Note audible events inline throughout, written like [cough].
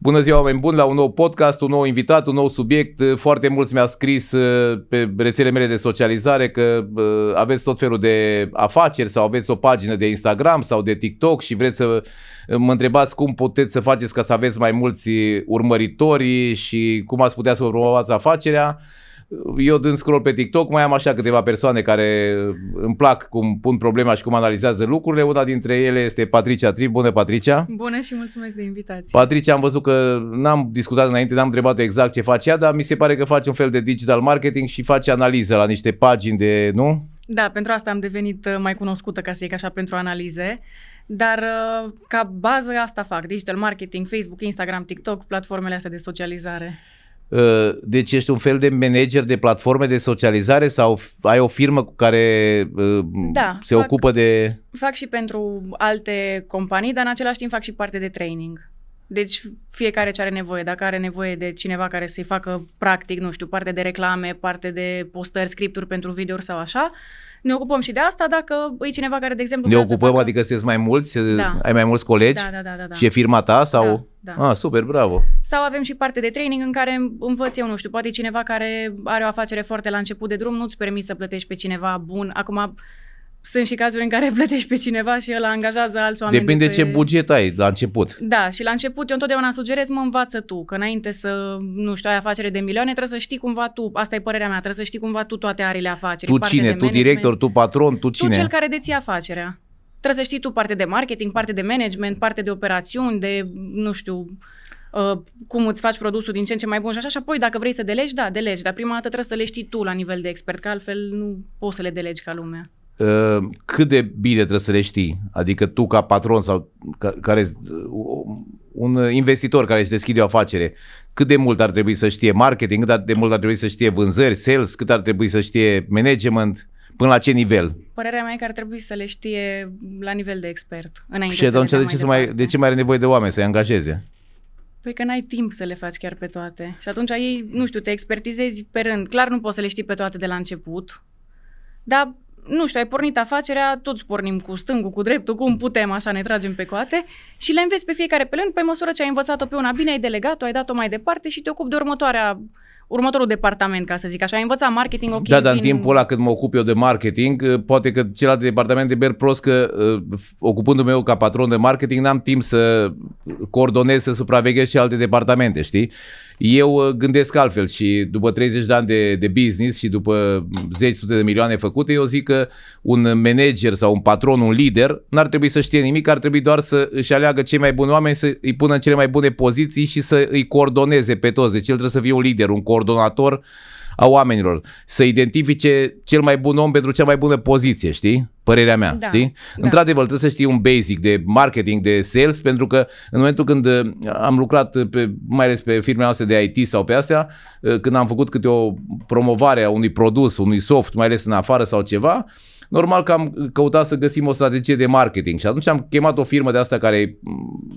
Bună ziua, oameni buni, la un nou podcast, un nou invitat, un nou subiect. Eh, foarte mulți mi-a scris eh, pe rețelele mele de socializare că eh, aveți tot felul de afaceri sau aveți o pagină de Instagram sau de TikTok și vreți să mă întrebați cum puteți să faceți ca să aveți mai mulți urmăritori și cum ați putea să vă promovați afacerea. Eu dând scroll pe TikTok, mai am așa câteva persoane care îmi plac cum pun problema și cum analizează lucrurile. Una dintre ele este Patricia Tri. Bună, Patricia! Bună și mulțumesc de invitație! Patricia, am văzut că n-am discutat înainte, n-am întrebat exact ce face ea, dar mi se pare că face un fel de digital marketing și face analiză la niște pagini de, nu? Da, pentru asta am devenit uh, mai cunoscută, ca să zic așa, pentru analize. Dar uh, ca bază asta fac, digital marketing, Facebook, Instagram, TikTok, platformele astea de socializare. Uh, deci ești un fel de manager de platforme de socializare sau ai o firmă cu care uh, da, se fac, ocupă de... Fac și pentru alte companii, dar în același timp fac și parte de training. Deci fiecare ce are nevoie, dacă are nevoie de cineva care să-i facă practic, nu știu, parte de reclame, parte de postări, scripturi pentru videouri sau așa, ne ocupăm și de asta dacă e cineva care, de exemplu... Ne ocupăm, facă... adică sunteți mai mulți, da. Eh, ai mai mulți colegi da, da, da, da, da. și e firma ta sau... Da, da. Ah, super, bravo! Sau avem și parte de training în care învăț eu, nu știu, poate cineva care are o afacere foarte la început de drum, nu-ți permiți să plătești pe cineva bun. Acum, sunt și cazuri în care [laughs] plătești pe cineva și el angajează alți oameni. Depinde de pe... ce buget ai la început. Da, și la început eu întotdeauna sugerez, mă învață tu, că înainte să, nu știu, ai afacere de milioane, trebuie să știi cumva tu, asta e părerea mea, trebuie să știi cumva tu toate arile afacerii. Tu cine? Tu director, tu patron, tu cine? Tu cel care deții afacerea. Trebuie să știi tu parte de marketing, parte de management, parte de operațiuni, de, nu știu, Uh, cum îți faci produsul din ce în ce mai bun și așa, și apoi dacă vrei să delegi, da, delegi, dar prima dată trebuie să le știi tu la nivel de expert, că altfel nu poți să le delegi ca lumea. Ehm, cât de bine trebuie să le știi. Adică tu ca patron sau ca, care uh, un investitor care își deschide o afacere, cât de mult ar trebui să știe marketing, cât de mult ar trebui să știe vânzări, sales, cât ar trebui să știe management, până la ce nivel? Părerea mea e că ar trebui să le știe la nivel de expert. Înainte și atunci de, ce, mai, de ce mai are nevoie de oameni să-i angajeze? Păi că n-ai timp să le faci chiar pe toate. Și atunci ei, nu știu, te expertizezi pe rând. Clar nu poți să le știi pe toate de la început, dar nu știu, ai pornit afacerea, toți pornim cu stângul, cu dreptul, cum putem, așa ne tragem pe coate și le înveți pe fiecare pe lângă pe măsură ce ai învățat-o pe una bine, ai delegat-o, ai dat-o mai departe și te ocupi de următoarea următorul departament, ca să zic așa. Ai învățat marketing, ok. Da, dar în timpul ăla cât mă ocup eu de marketing, ă, poate că celălalt departament de merg prost că ă, ocupându-mă eu ca patron de marketing, n-am timp să coordonez, să supraveghez și alte departamente, știi? Eu uh, gândesc altfel și după 30 de ani de, de business și după 10 sute de milioane făcute, eu zic că un manager sau un patron, un lider, n-ar trebui să știe nimic, ar trebui doar să își aleagă cei mai buni oameni, să îi pună în cele mai bune poziții și să îi coordoneze pe toți. Deci el trebuie să fie un lider, un coordonator uh, a oamenilor, să identifice cel mai bun om pentru cea mai bună poziție, știi? Părerea mea, da, știi? Da. Într-adevăr, trebuie să știi un basic de marketing, de sales, pentru că în momentul când uh, am lucrat, pe, mai ales pe firmele noastre de IT sau pe astea, uh, când am făcut câte o promovare a unui produs, unui soft, mai ales în afară sau ceva, Normal că am căutat să găsim o strategie de marketing și atunci am chemat o firmă de asta care e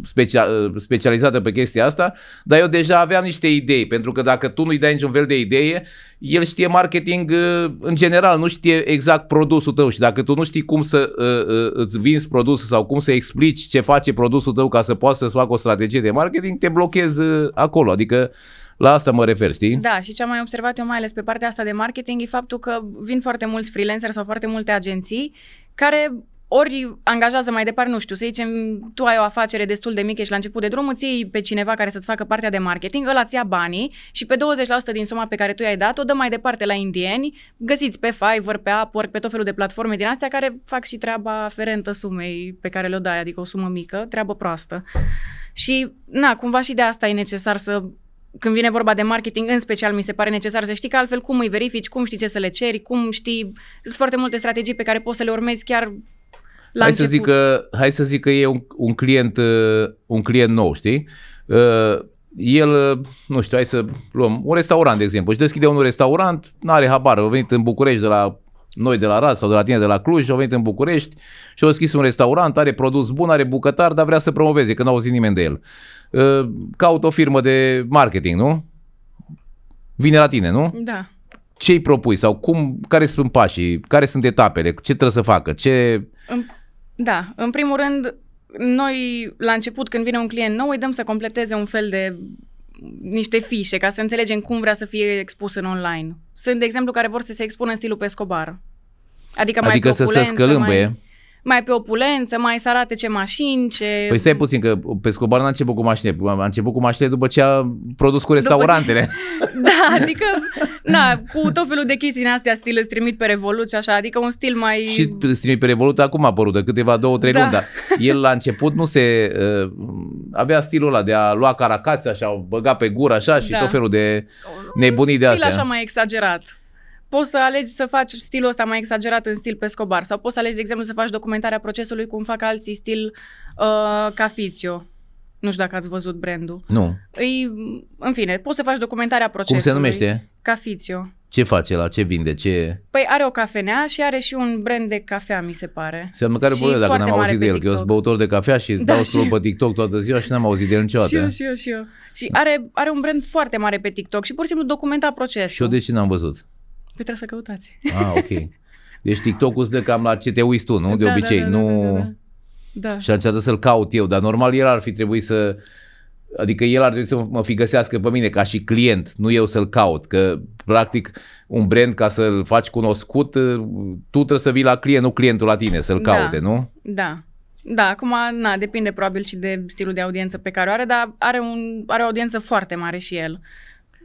specia- specializată pe chestia asta, dar eu deja aveam niște idei, pentru că dacă tu nu-i dai niciun fel de idee, el știe marketing uh, în general, nu știe exact produsul tău și dacă tu nu știi cum să uh, uh, îți vinzi produsul sau cum să explici ce face produsul tău ca să poată să-ți facă o strategie de marketing, te blochezi acolo, adică la asta mă refer, știi? Da, și ce am mai observat eu mai ales pe partea asta de marketing e faptul că vin foarte mulți freelancer sau foarte multe agenții care ori angajează mai departe, nu știu, să zicem, tu ai o afacere destul de mică și la început de drum îți iei pe cineva care să-ți facă partea de marketing, ăla ți ia banii și pe 20% din suma pe care tu i-ai dat o dă mai departe la indieni, găsiți pe Fiverr, pe Upwork, pe tot felul de platforme din astea care fac și treaba aferentă sumei pe care le-o dai, adică o sumă mică, treabă proastă. Și, na, cumva și de asta e necesar să când vine vorba de marketing, în special, mi se pare necesar să știi că altfel cum îi verifici, cum știi ce să le ceri, cum știi... Sunt foarte multe strategii pe care poți să le urmezi chiar la hai început. să zic că, Hai să zic că e un, un, client, uh, un client nou, știi? Uh, el, uh, nu știu, hai să luăm un restaurant, de exemplu. Își deschide un restaurant, nu are habar, a venit în București de la noi de la Rad sau de la tine de la Cluj, au venit în București și au deschis un restaurant, are produs bun, are bucătar, dar vrea să promoveze, că n au auzit nimeni de el. Ă, caut o firmă de marketing, nu? Vine la tine, nu? Da. Ce îi propui sau cum, care sunt pașii, care sunt etapele, ce trebuie să facă, ce... Da, în primul rând, noi la început când vine un client nou îi dăm să completeze un fel de niște fișe ca să înțelegem cum vrea să fie expus în online. Sunt, de exemplu, care vor să se expună în stilul Pescobar. Adică, adică mai să se scălâmbe. Mai mai pe opulență, mai să arate ce mașini, ce... Păi stai puțin, că Pescobar n-a început cu mașini, păi a început cu mașini după ce a produs cu restaurantele. Ce... [laughs] da, adică, na, cu tot felul de chestii în astea, stil îți trimit pe Revolut și așa, adică un stil mai... Și îți trimit pe Revolut acum a apărut, de câteva, două, trei da. luni, dar el la început nu se... Uh, avea stilul ăla de a lua caracați așa, o băga pe gură așa și da. tot felul de nebunii de astea. Un stil așa mai exagerat poți să alegi să faci stilul ăsta mai exagerat în stil Pescobar sau poți să alegi, de exemplu, să faci documentarea procesului cum fac alții stil uh, Cafizio. Nu știu dacă ați văzut brandul. Nu. Îi, în fine, poți să faci documentarea procesului. Cum se numește? Cafizio. Ce face la ce vinde, ce... Păi are o cafenea și are și un brand de cafea, mi se pare. Înseamnă care problemă dacă n-am auzit de el, TikTok. că eu sunt băutor de cafea și da, dau scroll pe TikTok toată ziua și n-am auzit de el niciodată. Și eu, și eu, și eu. Și are, are un brand foarte mare pe TikTok și pur și simplu documenta procesul. Și eu de ce n-am văzut? Păi trebuie să căutați. Ah, ok. Deci TikTok-ul stă cam la ce te uiți tu, nu? De da, da obicei, da, da, nu... Da, da, da. Da. da. Și atunci să-l caut eu, dar normal el ar fi trebuit să... Adică el ar trebui să mă fi găsească pe mine ca și client, nu eu să-l caut, că practic un brand ca să-l faci cunoscut, tu trebuie să vii la client, nu clientul la tine să-l da. caute, nu? Da. Da, acum, na, depinde probabil și de stilul de audiență pe care o are, dar are, un, are o audiență foarte mare și el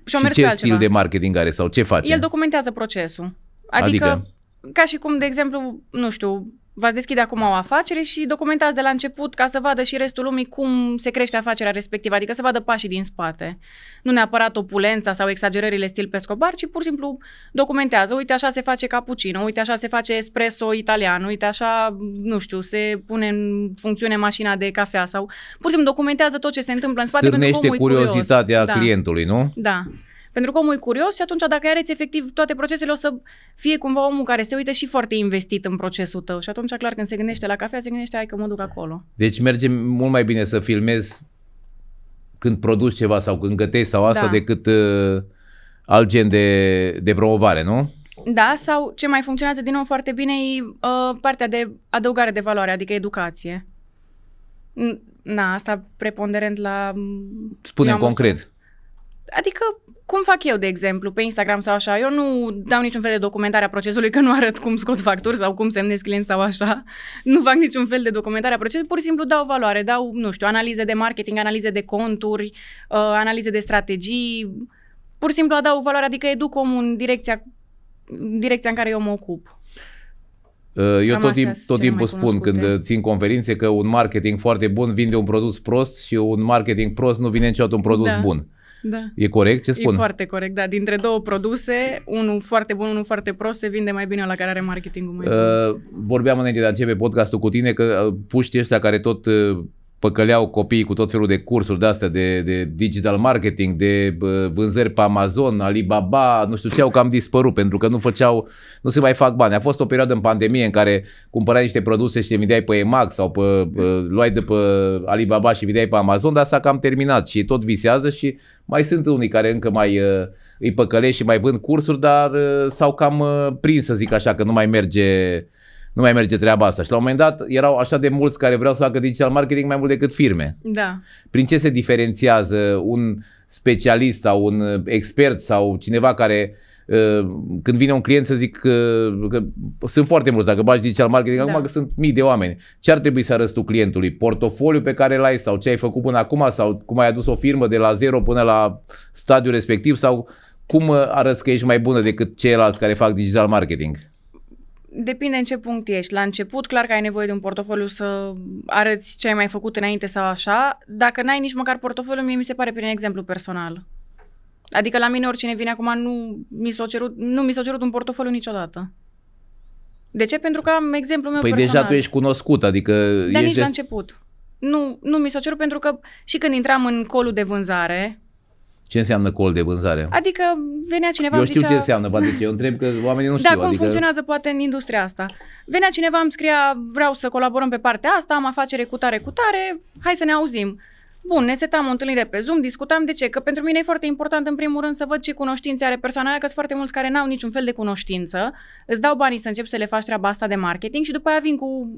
și-o ce pe stil de marketing are sau ce face? El documentează procesul. Adică, adică, ca și cum, de exemplu, nu știu, v-ați deschide acum o afacere și documentați de la început ca să vadă și restul lumii cum se crește afacerea respectivă, adică să vadă pașii din spate. Nu neapărat opulența sau exagerările stil pescobar, ci pur și simplu documentează. Uite așa se face cappuccino, uite așa se face espresso italian, uite așa, nu știu, se pune în funcțiune mașina de cafea sau pur și simplu documentează tot ce se întâmplă în spate Stârnește pentru că curiozitatea curios. da. clientului, nu? Da. Pentru că omul e curios și atunci dacă areți efectiv toate procesele, o să fie cumva omul care se uită și foarte investit în procesul tău. Și atunci, clar, când se gândește la cafea, se gândește, hai că mă duc acolo. Deci merge mult mai bine să filmezi când produci ceva sau când gătești sau asta da. decât uh, alt gen de, de promovare, nu? Da, sau ce mai funcționează din nou foarte bine e uh, partea de adăugare de valoare, adică educație. Na, asta preponderent la... Mm, Spune concret. Adică cum fac eu, de exemplu, pe Instagram sau așa, eu nu dau niciun fel de documentare a procesului, că nu arăt cum scot facturi sau cum semnez clienți sau așa. Nu fac niciun fel de documentare a procesului, pur și simplu dau valoare, dau, nu știu, analize de marketing, analize de conturi, uh, analize de strategii, pur și simplu adaug valoare, adică educ omul în direcția, în direcția în care eu mă ocup. Uh, eu Cam tot, timp, tot timpul spun când țin conferințe că un marketing foarte bun vinde un produs prost și un marketing prost nu vinde niciodată un produs da. bun. Da. E corect ce spun? E foarte corect, da. Dintre două produse, unul foarte bun, unul foarte prost, se vinde mai bine la care are marketingul mai uh, bun. Vorbeam înainte de a începe podcastul cu tine că uh, puștii ăștia care tot uh, păcăleau copiii cu tot felul de cursuri de astea, de, de digital marketing, de vânzări pe Amazon, Alibaba, nu știu ce, au cam dispărut pentru că nu făceau, nu se mai fac bani. A fost o perioadă în pandemie în care cumpărai niște produse și le vindeai pe Emax sau pe, pe, luai de pe Alibaba și vindeai pe Amazon, dar s-a cam terminat și tot visează și mai sunt unii care încă mai uh, îi păcălești și mai vând cursuri, dar uh, s-au cam uh, prins, să zic așa, că nu mai merge nu mai merge treaba asta. Și la un moment dat erau așa de mulți care vreau să facă digital marketing mai mult decât firme. Da. Prin ce se diferențiază un specialist sau un expert sau cineva care ă, când vine un client să zic că, că sunt foarte mulți, dacă bagi digital marketing, da. acum că sunt mii de oameni. Ce ar trebui să arăți tu clientului? Portofoliul pe care l-ai sau ce ai făcut până acum sau cum ai adus o firmă de la zero până la stadiul respectiv sau cum ă, arăți că ești mai bună decât ceilalți care fac digital marketing? Depinde în ce punct ești. La început, clar că ai nevoie de un portofoliu să arăți ce ai mai făcut înainte sau așa. Dacă n-ai nici măcar portofoliu, mie mi se pare prin exemplu personal. Adică la mine oricine vine acum nu mi s-a cerut, nu mi s-a cerut un portofoliu niciodată. De ce? Pentru că am exemplu meu păi personal. Păi deja tu ești cunoscut, adică... Dar ești nici de... la început. Nu, nu mi s-a cerut pentru că și când intram în colul de vânzare, ce înseamnă col de vânzare? Adică venea cineva... Eu știu zicea... ce înseamnă, poate ce eu întreb că oamenii nu da, știu. Da, cum adică... funcționează poate în industria asta. Venea cineva, îmi scria, vreau să colaborăm pe partea asta, am afacere cu tare, cu tare, hai să ne auzim. Bun, ne setam o întâlnire pe Zoom, discutam de ce, că pentru mine e foarte important în primul rând să văd ce cunoștințe are persoana aia, că sunt foarte mulți care n-au niciun fel de cunoștință, îți dau banii să încep să le faci treaba asta de marketing și după aia vin cu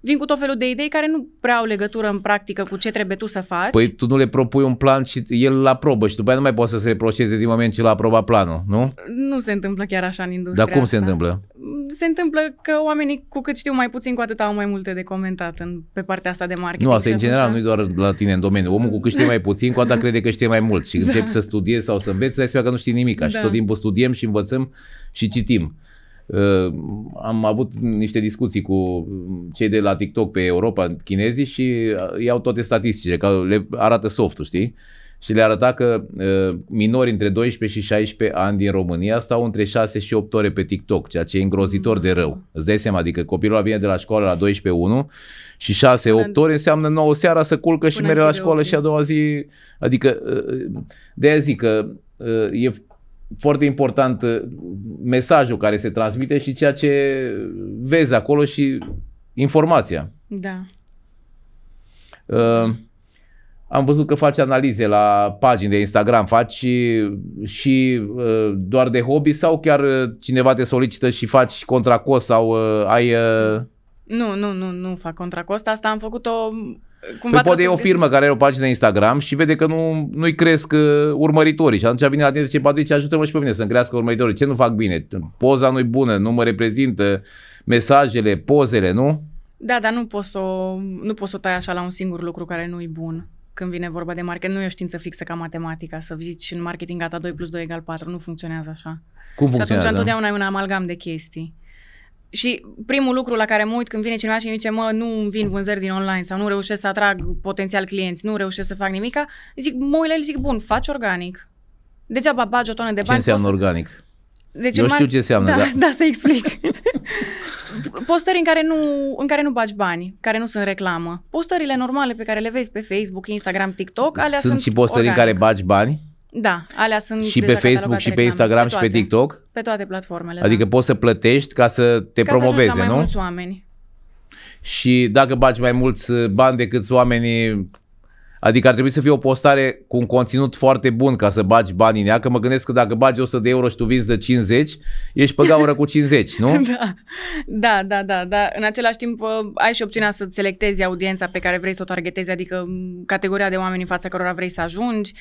vin cu tot felul de idei care nu prea au legătură în practică cu ce trebuie tu să faci. Păi tu nu le propui un plan și el îl aprobă și după aia nu mai poți să se reproșeze din moment ce l-a aprobat planul, nu? Nu se întâmplă chiar așa în industria Dar cum asta. se întâmplă? Se întâmplă că oamenii cu cât știu mai puțin, cu atât au mai multe de comentat în, pe partea asta de marketing. Nu, asta în general, așa. nu doar la tine în domeniu. Omul cu cât știe mai puțin, cu atât crede că știe mai mult și [laughs] da. începi să studiezi sau să înveți, să ai că nu știi nimic. Da. Și tot timpul studiem și învățăm și citim am avut niște discuții cu cei de la TikTok pe Europa, chinezii, și uh, iau toate statisticile, că le arată softul, știi? Și le arăta că uh, minori între 12 și 16 ani din România stau între 6 și 8 ore pe TikTok, ceea ce e îngrozitor de rău. Mm. Îți dai seama, adică copilul vine de la școală la 12-1 și 6-8 ore înseamnă 9 seara să culcă și merge la școală și a doua zi. Adică, uh, de aia zic că e foarte important uh, mesajul care se transmite și ceea ce vezi acolo și informația. Da. Uh, am văzut că faci analize la pagini de Instagram, faci și, și uh, doar de hobby sau chiar uh, cineva te solicită și faci contracost sau uh, ai... Uh... Nu, nu, nu, nu fac contracost. Asta am făcut-o Cumva păi poate e o firmă care are o pagină Instagram și vede că nu, nu-i cresc uh, urmăritorii și atunci vine la tine și zice, ajută-mă și pe mine să-mi crească urmăritorii. Ce nu fac bine? Poza nu-i bună, nu mă reprezintă, mesajele, pozele, nu? Da, dar nu poți să o, nu poți să o tai așa la un singur lucru care nu-i bun când vine vorba de marketing. Nu e o știință fixă ca matematica, să zici în marketing gata 2 plus 2 egal 4, nu funcționează așa. Cum funcționează? Și atunci întotdeauna e un amalgam de chestii. Și primul lucru la care mă uit când vine cineva și îmi zice, mă, nu vin vânzări din online sau nu reușesc să atrag potențial clienți, nu reușesc să fac nimica, zic, mă uit la el, zic, bun, faci organic. Degeaba bagi o tonă de bani. Ce înseamnă poți... organic? Deci Eu știu ce înseamnă, da. Da, [laughs] da să explic. [laughs] Postări în care, nu, în care nu bagi bani, care nu sunt reclamă. Postările normale pe care le vezi pe Facebook, Instagram, TikTok, alea sunt, sunt și postări organic. în care bagi bani? Da, alea sunt Și pe Facebook, și pe Instagram, pe și pe TikTok? Pe toate platformele, Adică da. poți să plătești ca să te ca promoveze, să mai mulți oameni. Și dacă bagi mai mulți uh, bani decât oamenii Adică ar trebui să fie o postare cu un conținut foarte bun ca să bagi banii în ea, că mă gândesc că dacă bagi 100 de euro și tu vinzi de 50, ești pe gaură cu 50, nu? [laughs] Da. da, da, da, da. În același timp uh, ai și opțiunea să selectezi audiența pe care vrei să o targetezi, adică mm, categoria de oameni în fața cărora vrei să ajungi,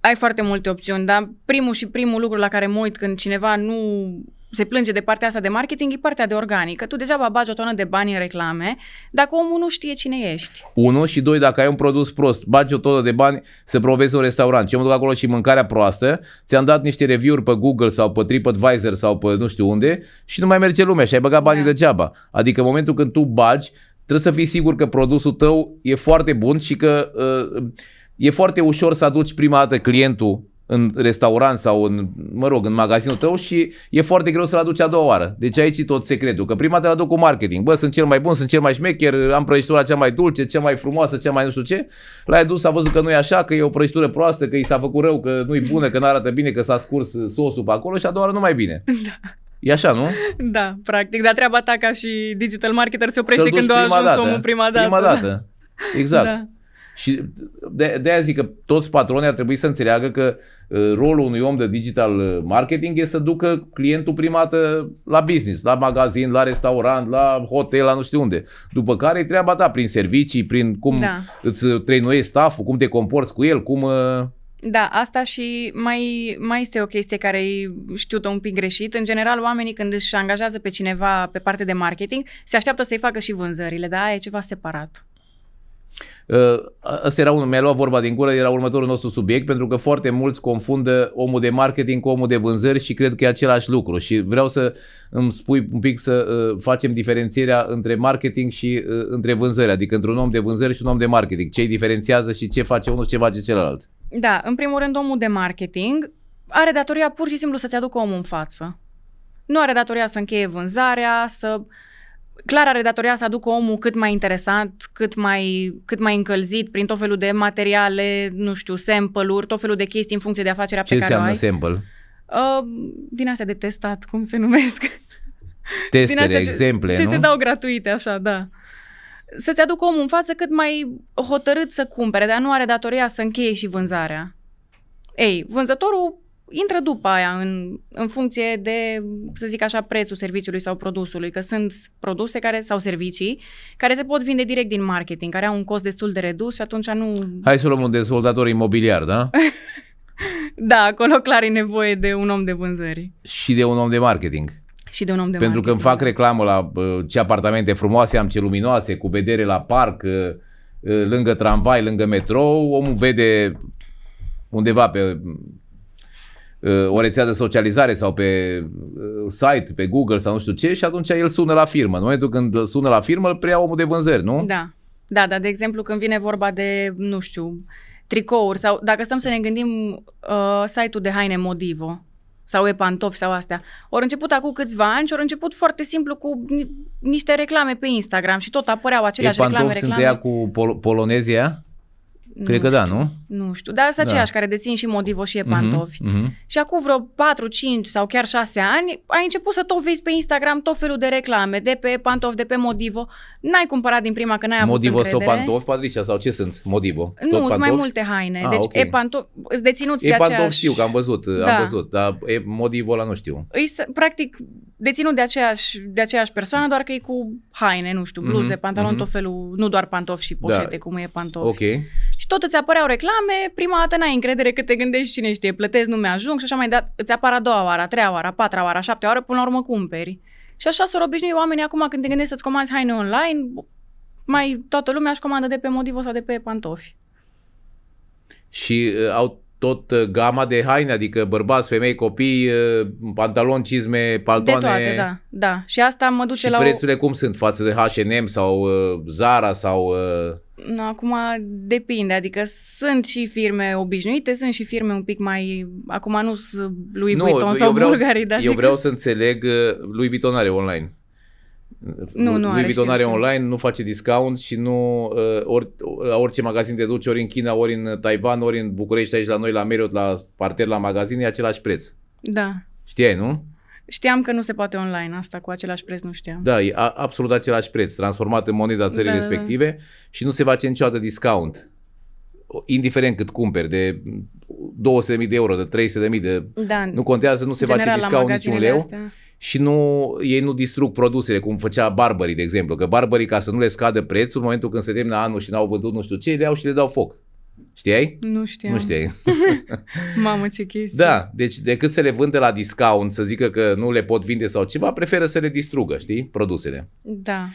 ai foarte multe opțiuni, dar primul și primul lucru la care mă uit când cineva nu se plânge de partea asta de marketing e partea de organică. Tu degeaba bagi o tonă de bani în reclame dacă omul nu știe cine ești. Unu și doi, dacă ai un produs prost, bagi o tonă de bani să provezi un restaurant. Ce mă duc acolo și mâncarea proastă, ți-am dat niște review-uri pe Google sau pe TripAdvisor sau pe nu știu unde și nu mai merge lumea și ai băgat banii da. degeaba. Adică în momentul când tu bagi, trebuie să fii sigur că produsul tău e foarte bun și că uh, e foarte ușor să aduci prima dată clientul în restaurant sau în, mă rog, în magazinul tău și e foarte greu să-l aduci a doua oară. Deci aici e tot secretul, că prima te aduc cu marketing. Bă, sunt cel mai bun, sunt cel mai șmecher, am prăjitura cea mai dulce, cea mai frumoasă, cea mai nu știu ce. L-ai dus, a văzut că nu e așa, că e o prăjitură proastă, că i s-a făcut rău, că nu e bună, că nu arată bine, că s-a scurs sosul pe acolo și a doua oară nu mai bine. [laughs] Da. E așa, nu? Da, practic. Dar treaba ta ca și digital marketer se oprește când o ajuns dată. omul prima dată. Prima dată. Exact. Da. Și de, de aia zic că toți patronii ar trebui să înțeleagă că uh, rolul unui om de digital uh, marketing este să ducă clientul primată la business, la magazin, la restaurant, la hotel, la nu știu unde. După care e treaba ta prin servicii, prin cum da. îți trăinuiești stafful, cum te comporți cu el, cum... Uh, da, asta și mai, mai este o chestie care e știută un pic greșit. În general, oamenii când își angajează pe cineva pe parte de marketing, se așteaptă să-i facă și vânzările, da? E ceva separat. Ăsta uh, era unul, mi-a luat vorba din gură, era următorul nostru subiect, pentru că foarte mulți confundă omul de marketing cu omul de vânzări și cred că e același lucru. Și vreau să îmi spui un pic să uh, facem diferențierea între marketing și uh, între vânzări, adică între un om de vânzări și un om de marketing. Ce diferențiază și ce face unul și ce face celălalt? Da, în primul rând omul de marketing are datoria pur și simplu să-ți aducă omul în față. Nu are datoria să încheie vânzarea, să clar are datoria să aducă omul cât mai interesant, cât mai, cât mai încălzit prin tot felul de materiale, nu știu, sample-uri, tot felul de chestii în funcție de afacerea Ce pe care o ai. Ce înseamnă sample? Uh, din astea de testat, cum se numesc. Teste, de ce, exemple, Ce nu? se dau gratuite, așa, da. Să-ți aducă omul în față cât mai hotărât să cumpere, dar nu are datoria să încheie și vânzarea. Ei, vânzătorul intră după aia în, în funcție de, să zic așa, prețul serviciului sau produsului, că sunt produse care sau servicii care se pot vinde direct din marketing, care au un cost destul de redus și atunci nu... Hai să luăm un dezvoltator imobiliar, da? [laughs] da, acolo clar e nevoie de un om de vânzări. Și de un om de marketing. Și de un om de Pentru că îmi fac da. reclamă la ce apartamente frumoase am, ce luminoase, cu vedere la parc, ă, ă, lângă tramvai, lângă metrou, omul vede undeva pe Uh, o rețea de socializare sau pe uh, site, pe Google sau nu știu ce și atunci el sună la firmă. În momentul când sună la firmă, îl preia omul de vânzări, nu? Da. Da, dar de exemplu când vine vorba de, nu știu, tricouri sau dacă stăm să ne gândim uh, site-ul de haine Modivo sau e pantofi sau astea. Ori început acum câțiva ani și ori început foarte simplu cu ni- niște reclame pe Instagram și tot apăreau aceleași reclame. reclame. sunt ea cu pol- polonezia? Cred nu că da, știu, da, nu? Nu știu, dar sunt da. aceiași care dețin și Modivo și e pantofi. Uh-huh, uh-huh. Și acum vreo 4, 5 sau chiar 6 ani ai început să tot vezi pe Instagram tot felul de reclame, de pe pantofi, de pe Modivo. N-ai cumpărat din prima că n-ai Modivo avut încredere. Modivo pantofi, Patricia, sau ce sunt Modivo? Nu, sunt mai multe haine. Ah, deci okay. e pantofi, îți deținuți e de aceeași... știu că am văzut, da. am văzut, dar Modivo la nu știu. Îi, practic deținut de aceeași, de aceeași persoană, doar că e cu haine, nu știu, bluze, mm-hmm, pantaloni, mm-hmm. tot felul, nu doar pantofi și poșete, da. cum e pantofi. Ok. Și tot îți apăreau reclame, prima dată n-ai încredere că te gândești cine știe, plătesc, nu mi-ajung și așa mai dat, îți apar a doua oară, a treia oară, a patra oară, a șaptea oară, până la urmă cumperi. Și așa s-au obișnuit oamenii acum când te gândești să-ți comanzi haine online, mai toată lumea își comandă de pe Modivo sau de pe pantofi. Și uh, au tot uh, gama de haine, adică bărbați, femei, copii, uh, pantaloni, cizme, paltoane. De toate, da. da. Și asta mă duce și la prețurile o... cum sunt față de H&M sau uh, Zara sau... Uh... No, acum depinde, adică sunt și firme obișnuite, sunt și firme un pic mai... Acum nu sunt Louis sau Vuitton dar sau vreau, Bulgari, da, Eu vreau că... să înțeleg, uh, Louis Vuitton are online. Nu, nu Louis Vuitton are online, nu face discount și nu uh, ori, la orice magazin te duci, ori în China, ori în Taiwan, ori în București, aici la noi, la Meriot, la parter, la magazin, e același preț. Da. Știai, nu? Știam că nu se poate online asta, cu același preț nu știam. Da, e a, absolut același preț, transformat în moneda țării da, da, da. respective da, și nu se face niciodată discount. Indiferent cât cumperi, de 200.000 de euro, de 300.000 de... Da, nu contează, nu se face discount niciun leu. Astea și nu, ei nu distrug produsele, cum făcea Barbarii, de exemplu. Că Barbarii, ca să nu le scadă prețul, în momentul când se termină anul și n-au vândut nu știu ce, le iau și le dau foc. Știai? Nu știam. Nu știai. [laughs] Mamă, ce chestie. Da, deci decât să le vândă la discount, să zică că nu le pot vinde sau ceva, preferă să le distrugă, știi, produsele. Da.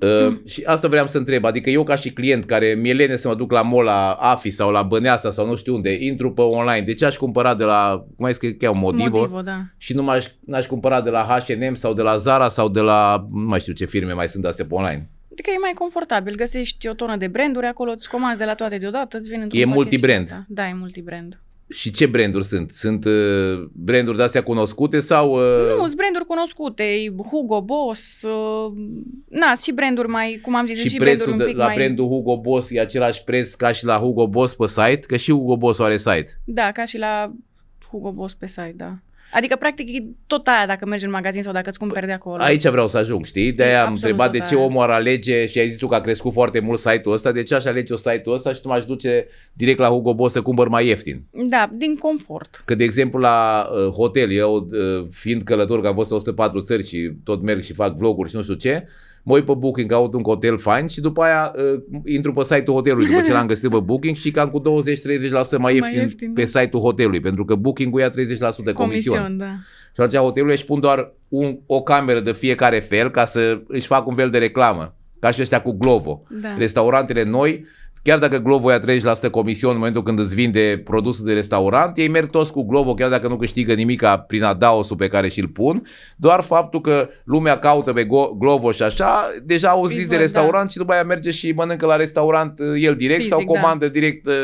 Uh, și asta vreau să întreb, adică eu ca și client care mi-e lene să mă duc la mall, la AFI sau la Băneasa sau nu știu unde, intru pe online, de deci ce aș cumpăra de la, cum ai scris, cheamă, Modivo, Modivo da. și nu m-aș, n-aș cumpăra de la H&M sau de la Zara sau de la, nu mai știu ce firme mai sunt astea pe online? Adică e mai confortabil, găsești o tonă de branduri acolo, îți comanzi de la toate deodată, îți vin într-un E multibrand. Da, e multibrand. Și ce branduri sunt? Sunt uh, branduri de-astea cunoscute sau... Uh... Nu, sunt branduri cunoscute. Hugo Boss, uh, na, și branduri mai, cum am zis, și, și prețul un pic la mai... brandul Hugo Boss e același preț ca și la Hugo Boss pe site? Că și Hugo Boss are site. Da, ca și la Hugo Boss pe site, da. Adică, practic, e tot aia dacă mergi în magazin sau dacă îți cumperi de acolo. Aici vreau să ajung, știi? De aia am întrebat de ce omul ar alege și ai zis tu că a crescut foarte mult site-ul ăsta, de ce aș alege site-ul ăsta și tu m-aș duce direct la Hugo Boss să cumpăr mai ieftin? Da, din confort. Că, de exemplu, la uh, hotel, eu uh, fiind călător, că am fost 104 țări și tot merg și fac vloguri și nu știu ce, uh, mă uit pe Booking, caut un hotel fain și după aia uh, intru pe site-ul hotelului după ce [laughs] l-am găsit pe Booking și cam cu 20-30% mai, mai ieftin, ieftin pe da. site-ul hotelului, pentru că Booking-ul ia 30% comisiune. Comision, da. Și atunci hotelul își pun doar un, o cameră de fiecare fel ca să își fac un fel de reclamă. Ca și ăștia cu Glovo. Da. Restaurantele noi Chiar dacă Glovo ia 30% comision în momentul când îți vinde produsul de restaurant, ei merg toți cu Glovo, chiar dacă nu câștigă nimica prin adaosul pe care și-l pun, doar faptul că lumea caută pe Glovo și așa, deja au zis păi, de da. restaurant da. și după aia merge și mănâncă la restaurant uh, el direct Fizic, sau da. comandă da. direct uh,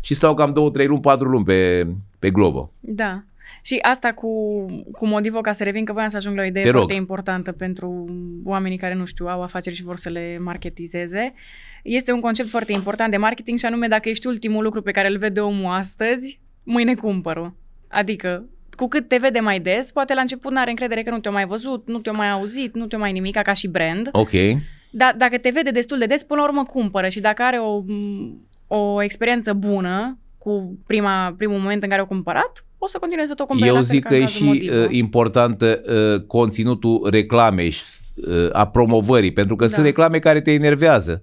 și stau cam 2, 3 luni, 4 luni pe, pe Glovo. Da. Și asta cu, cu motivul ca să revin, că voiam să ajung la o idee foarte importantă pentru oamenii care, nu știu, au afaceri și vor să le marketizeze. Uh, este un concept foarte important de marketing și anume dacă ești ultimul lucru pe care îl vede omul astăzi, mâine cumpără. Adică cu cât te vede mai des, poate la început n-are încredere că nu te-a mai văzut, nu te-a mai auzit, nu te-a mai nimic ca și brand. Ok. Dar dacă te vede destul de des, până la urmă cumpără și dacă are o, o experiență bună cu prima, primul moment în care o cumpărat, o să continue să tot cumpere. Eu zic că e și motivă. Uh, important uh, conținutul reclamei, uh, a promovării, pentru că da. sunt reclame care te enervează. [laughs]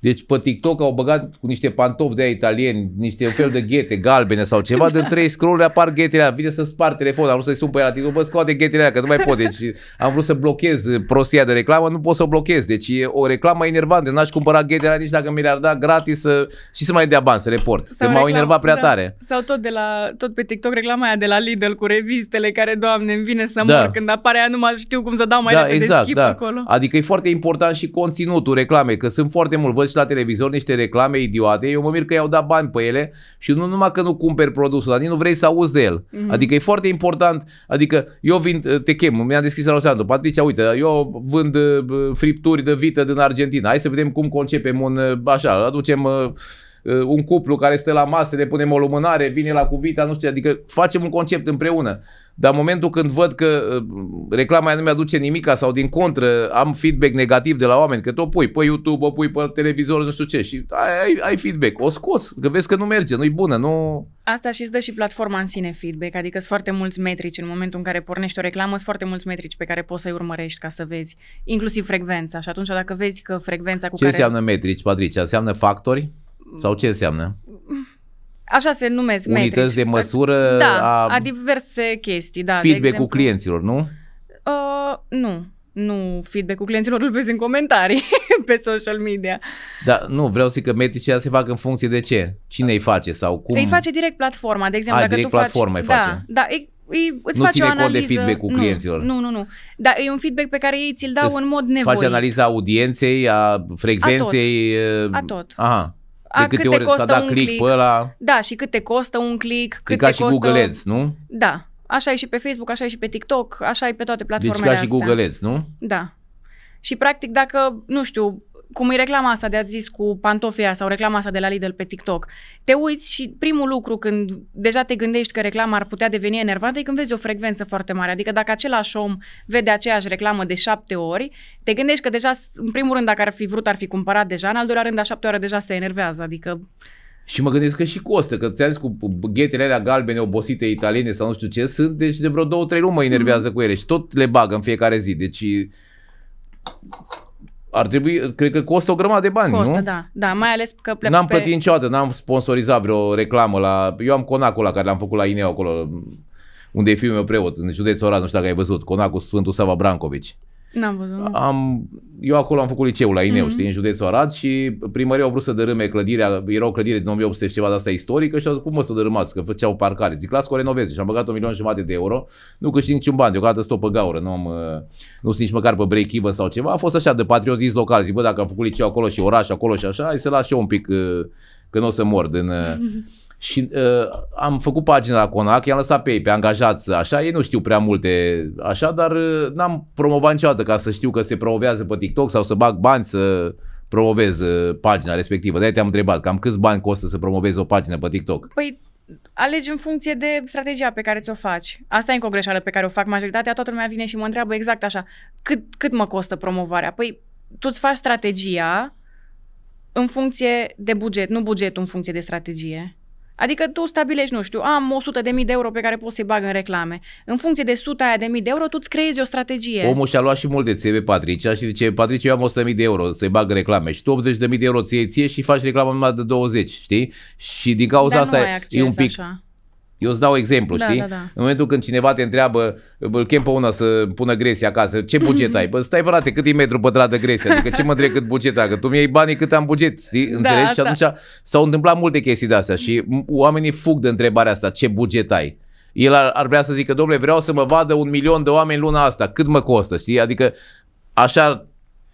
Deci pe TikTok au băgat cu niște pantofi de italieni, niște fel de ghete galbene sau ceva, da. din trei scrolluri apar ghetele aia, Vine să spar telefonul, am vrut să-i sun pe el la TikTok, bă, scoate ghetele aia, că nu mai pot. Deci am vrut să blochez prostia de reclamă, nu pot să o blochez. Deci e o reclamă enervantă, n-aș cumpăra ghetele aia nici dacă mi le-ar da gratis să, și să mai dea bani, să le port. Sau că m-au enervat prea da. tare. Sau tot, de la, tot pe TikTok reclama aia de la Lidl cu revistele care, doamne, îmi vine să da. mor când apare aia, nu mai știu cum să dau mai da, repede exact, da. acolo. Adică e foarte important și conținutul reclamei, că sunt foarte mult. Văd văd la televizor niște reclame idiote, eu mă mir că i-au dat bani pe ele și nu numai că nu cumperi produsul, dar nici nu vrei să auzi de el. Mm-hmm. Adică e foarte important, adică eu vin, uh, te chem, mi am deschis la Oceanu, Patricia, uite, eu vând uh, fripturi de vită din Argentina, hai să vedem cum concepem un, uh, așa, aducem Uh, un cuplu care stă la masă, le punem o lumânare, vine la cuvita, nu știu, adică facem un concept împreună. Dar în momentul când văd că uh, reclama nu mi-aduce nimica sau din contră am feedback negativ de la oameni, că tu o pui pe YouTube, o pui pe televizor, nu știu ce și ai, ai feedback, o scoți, că vezi că nu merge, nu-i bună, nu... Asta și îți dă și platforma în sine feedback, adică sunt foarte mulți metrici în momentul în care pornești o reclamă, sunt foarte mulți metrici pe care poți să-i urmărești ca să vezi, inclusiv frecvența și atunci dacă vezi că frecvența cu ce care... Ce înseamnă metrici, Patricia? Înseamnă factori? Sau ce înseamnă? Așa se numesc Unități metrici. de măsură da, a, a diverse chestii, da. Feedback-ul clienților, nu? Uh, nu nu feedback-ul clienților îl vezi în comentarii [laughs] pe social media. Da, nu, vreau să zic că metricile se fac în funcție de ce? Cine îi face sau cum? Îi face direct platforma, de exemplu. A, dacă direct tu platforma faci, îi da, face. Da, da îi, îi, îți nu face ține o analiză. cont de feedback-ul nu, clienților. Nu, nu, nu. Dar e un feedback pe care ei ți-l dau îți în mod nevoit. Faci analiza audienței, a frecvenței. A tot. A tot. Aha a, de câte cât ori costă s-a dat click, click pe ăla. Da, și cât te costă un click. Cât e ca te și costă... Google Ads, nu? Da. Așa e și pe Facebook, așa e și pe TikTok, așa e pe toate platformele Deci ca astea. și Google Ads, nu? Da. Și practic dacă, nu știu, cum e reclama asta de a zis cu pantofia sau reclama asta de la Lidl pe TikTok, te uiți și primul lucru când deja te gândești că reclama ar putea deveni enervantă e când vezi o frecvență foarte mare. Adică dacă același om vede aceeași reclamă de șapte ori, te gândești că deja, în primul rând, dacă ar fi vrut, ar fi cumpărat deja, în al doilea rând, a șapte ori deja se enervează. Adică și mă gândesc că și costă, că ți-am zis cu ghetele alea galbene, obosite, italiene sau nu știu ce sunt, deci de vreo două, trei luni mă enervează mm. cu ele și tot le bagă în fiecare zi. Deci ar trebui, cred că costă o grămadă de bani, costă, nu? da. Da, mai ales că pleacă N-am plătit niciodată, n-am sponsorizat vreo reclamă la... Eu am conacul la care l-am făcut la Ineo acolo, unde e fiul meu preot, în județul Oradea, nu știu dacă ai văzut, conacul Sfântul Sava Brancovici. N-am văzut. Am, eu acolo am făcut liceul la Ineu, mm-hmm. știi, în județul Arad și primăria au vrut să dărâme clădirea, era o clădire din 1800 și ceva de asta istorică și au zis, cum mă să dărâmați, că făceau parcare. Zic, las că o renoveze și am băgat un milion jumate de euro, nu câștig niciun bani, deocamdată stau pe gaură, nu, am, uh, nu sunt nici măcar pe break even sau ceva. A fost așa de patriotism local, zic, bă, dacă am făcut liceu acolo și oraș acolo și așa, hai să las și eu un pic uh, că nu o să mor din... Mm-hmm [laughs] și uh, am făcut pagina la Conac, i-am lăsat pe ei, pe angajați, așa, ei nu știu prea multe, așa, dar uh, n-am promovat niciodată ca să știu că se promovează pe TikTok sau să bag bani să promovez uh, pagina respectivă. De-aia te-am întrebat, cam câți bani costă să promovezi o pagină pe TikTok? Păi alegi în funcție de strategia pe care ți-o faci. Asta e încă o greșeală pe care o fac majoritatea, toată lumea vine și mă întreabă exact așa, cât, cât mă costă promovarea? Păi tu îți faci strategia în funcție de buget, nu bugetul în funcție de strategie. Adică tu stabilești, nu știu, am 100 de mii de euro pe care pot să-i bag în reclame. În funcție de 100 aia de mii de euro, tu îți creezi o strategie. Omul și-a luat și mult de ție pe Patricia și zice, Patricia, eu am 100 de mii de euro să-i bag în reclame. Și tu 80 de mii de euro ție, ție și faci reclamă numai de 20, știi? Și din cauza Dar asta e un pic... Așa. Eu îți dau exemplu, da, știi? Da, da. În momentul când cineva te întreabă, îl chem pe una să pună gresia acasă, ce buget ai? [laughs] Bă, stai, frate, cât e metru pătrat de gresie? Adică ce mă întreb cât buget ai? Că tu mi-ai banii cât am buget, știi? Da, Înțelegi? Da, și atunci s-au întâmplat multe chestii de astea și oamenii fug de întrebarea asta, ce buget ai? El ar, ar vrea să zică, domnule, vreau să mă vadă un milion de oameni luna asta, cât mă costă, știi? Adică așa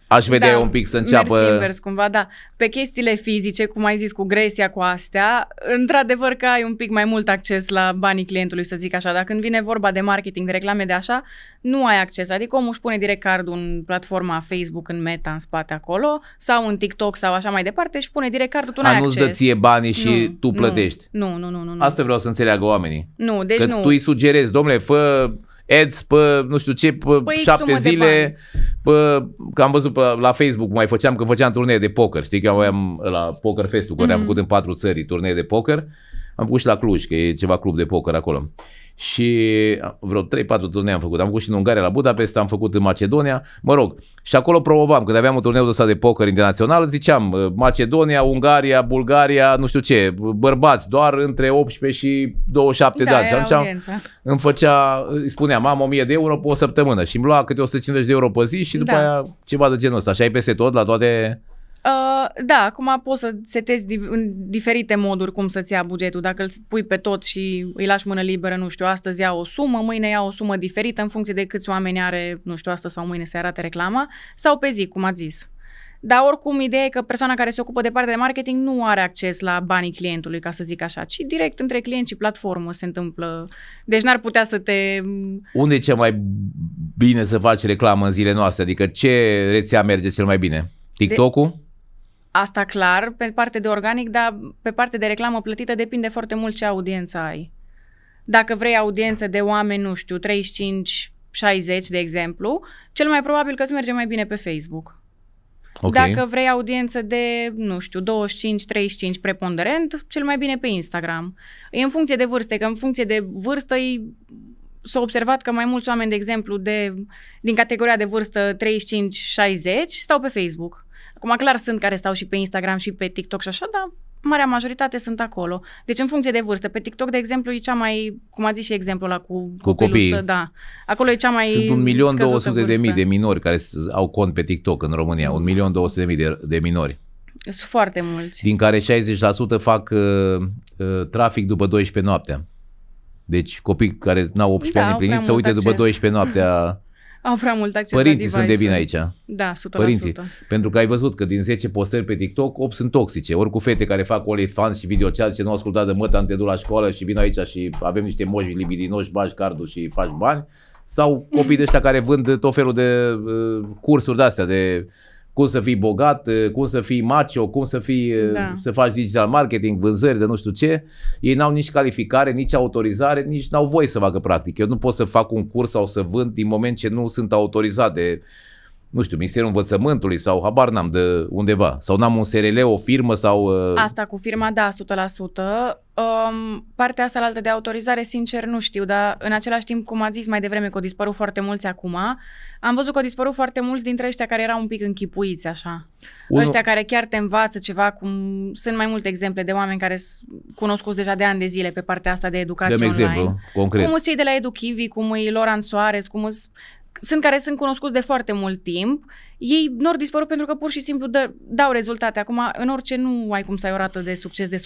Aș vedea da, un pic să înceapă... Mersi invers cumva, da. Pe chestiile fizice, cum ai zis, cu gresia, cu astea, într-adevăr că ai un pic mai mult acces la banii clientului, să zic așa. Dar când vine vorba de marketing, de reclame, de așa, nu ai acces. Adică omul își pune direct cardul în platforma Facebook, în Meta, în spate acolo, sau în TikTok sau așa mai departe și pune direct cardul, tu nu ai acces. dă ție banii și nu, tu plătești. Nu, nu, nu, nu, nu. Asta vreau să înțeleagă oamenii. Nu, deci că nu. tu îi sugerezi, domnule, fă ads pe nu știu ce, pe păi șapte zile. Pe, că am văzut pe, la Facebook, mai făceam când făceam turnee de poker, știi că aveam la Poker Fest-ul, mm-hmm. care am făcut în patru țări turnee de poker. Am făcut și la Cluj, că e ceva club de poker acolo și vreo 3-4 turnee am făcut. Am făcut și în Ungaria la Budapesta, am făcut în Macedonia, mă rog. Și acolo promovam, când aveam un turneu ăsta de poker internațional, ziceam Macedonia, Ungaria, Bulgaria, nu știu ce, bărbați, doar între 18 și 27 da, de ani. Și atunci îmi făcea, îi spuneam, am 1000 de euro pe o săptămână și îmi lua câte 150 de euro pe zi și după da. aia ceva de genul ăsta. Așa ai peste tot, la toate Uh, da, acum poți să setezi div- în diferite moduri cum să-ți ia bugetul. Dacă îl pui pe tot și îi lași mână liberă, nu știu, astăzi ia o sumă, mâine ia o sumă diferită în funcție de câți oameni are, nu știu, astăzi sau mâine se arate reclama, sau pe zi, cum ați zis. Dar oricum, ideea e că persoana care se ocupă de partea de marketing nu are acces la banii clientului, ca să zic așa, ci direct între client și platformă se întâmplă. Deci n-ar putea să te... Unde e cel mai bine să faci reclamă în zilele noastre? Adică ce rețea merge cel mai bine? TikTok-ul? De... Asta clar, pe parte de organic, dar pe parte de reclamă plătită depinde foarte mult ce audiență ai. Dacă vrei audiență de oameni, nu știu, 35, 60 de exemplu, cel mai probabil că îți merge mai bine pe Facebook. Okay. Dacă vrei audiență de, nu știu, 25-35 preponderent, cel mai bine pe Instagram. E în funcție de vârste, că în funcție de vârstă e s-a observat că mai mulți oameni, de exemplu, de, din categoria de vârstă 35-60 stau pe Facebook. Acum, clar, sunt care stau și pe Instagram și pe TikTok și așa, dar marea majoritate sunt acolo. Deci în funcție de vârstă. Pe TikTok, de exemplu, e cea mai, cum a zis și exemplul ăla cu, cu copiii. da. Acolo e cea mai Sunt un milion de mii de minori care au cont pe TikTok în România. Un milion de mii de, minori. Sunt foarte mulți. Din care 60% fac uh, uh, trafic după 12 noaptea. Deci copii care n-au 18 da, ani împliniți să uite acces. după 12 noaptea [laughs] Au prea mult acces Părinții la sunt de bine aici. Da, 100%. Părinții. Pentru că ai văzut că din 10 postări pe TikTok, 8 sunt toxice. Ori cu fete care fac OnlyFans și videochat ce nu au ascultat de măta, te duc la școală și vin aici și avem niște moși libidinoși, bagi cardul și faci bani. Sau copii de ăștia care vând tot felul de uh, cursuri de astea, de uh, cum să fii bogat, uh, cum să fii macio, cum să, fii, uh, da. să faci digital marketing, vânzări de nu știu ce. Ei n-au nici calificare, nici autorizare, nici n-au voie să facă practic. Eu nu pot să fac un curs sau să vând din moment ce nu sunt autorizat de nu știu, Ministerul Învățământului sau habar n-am de undeva, sau n-am un SRL, o firmă sau... Uh... Asta cu firma, da, 100%. Um, partea asta la altă de autorizare, sincer, nu știu, dar în același timp, cum a zis mai devreme, că au dispărut foarte mulți acum, am văzut că au dispărut foarte mulți dintre ăștia care erau un pic închipuiți, așa. Unu... Ăștia care chiar te învață ceva, cum sunt mai multe exemple de oameni care sunt cunoscuți deja de ani de zile pe partea asta de educație Dăm online. exemplu, concret. Cum sunt cei de la Educhivi, cum e Loran Soares, cum sunt sunt care sunt cunoscuți de foarte mult timp, ei nu au dispărut pentru că pur și simplu dă, dau rezultate. Acum, în orice nu ai cum să ai o rată de succes de 100%.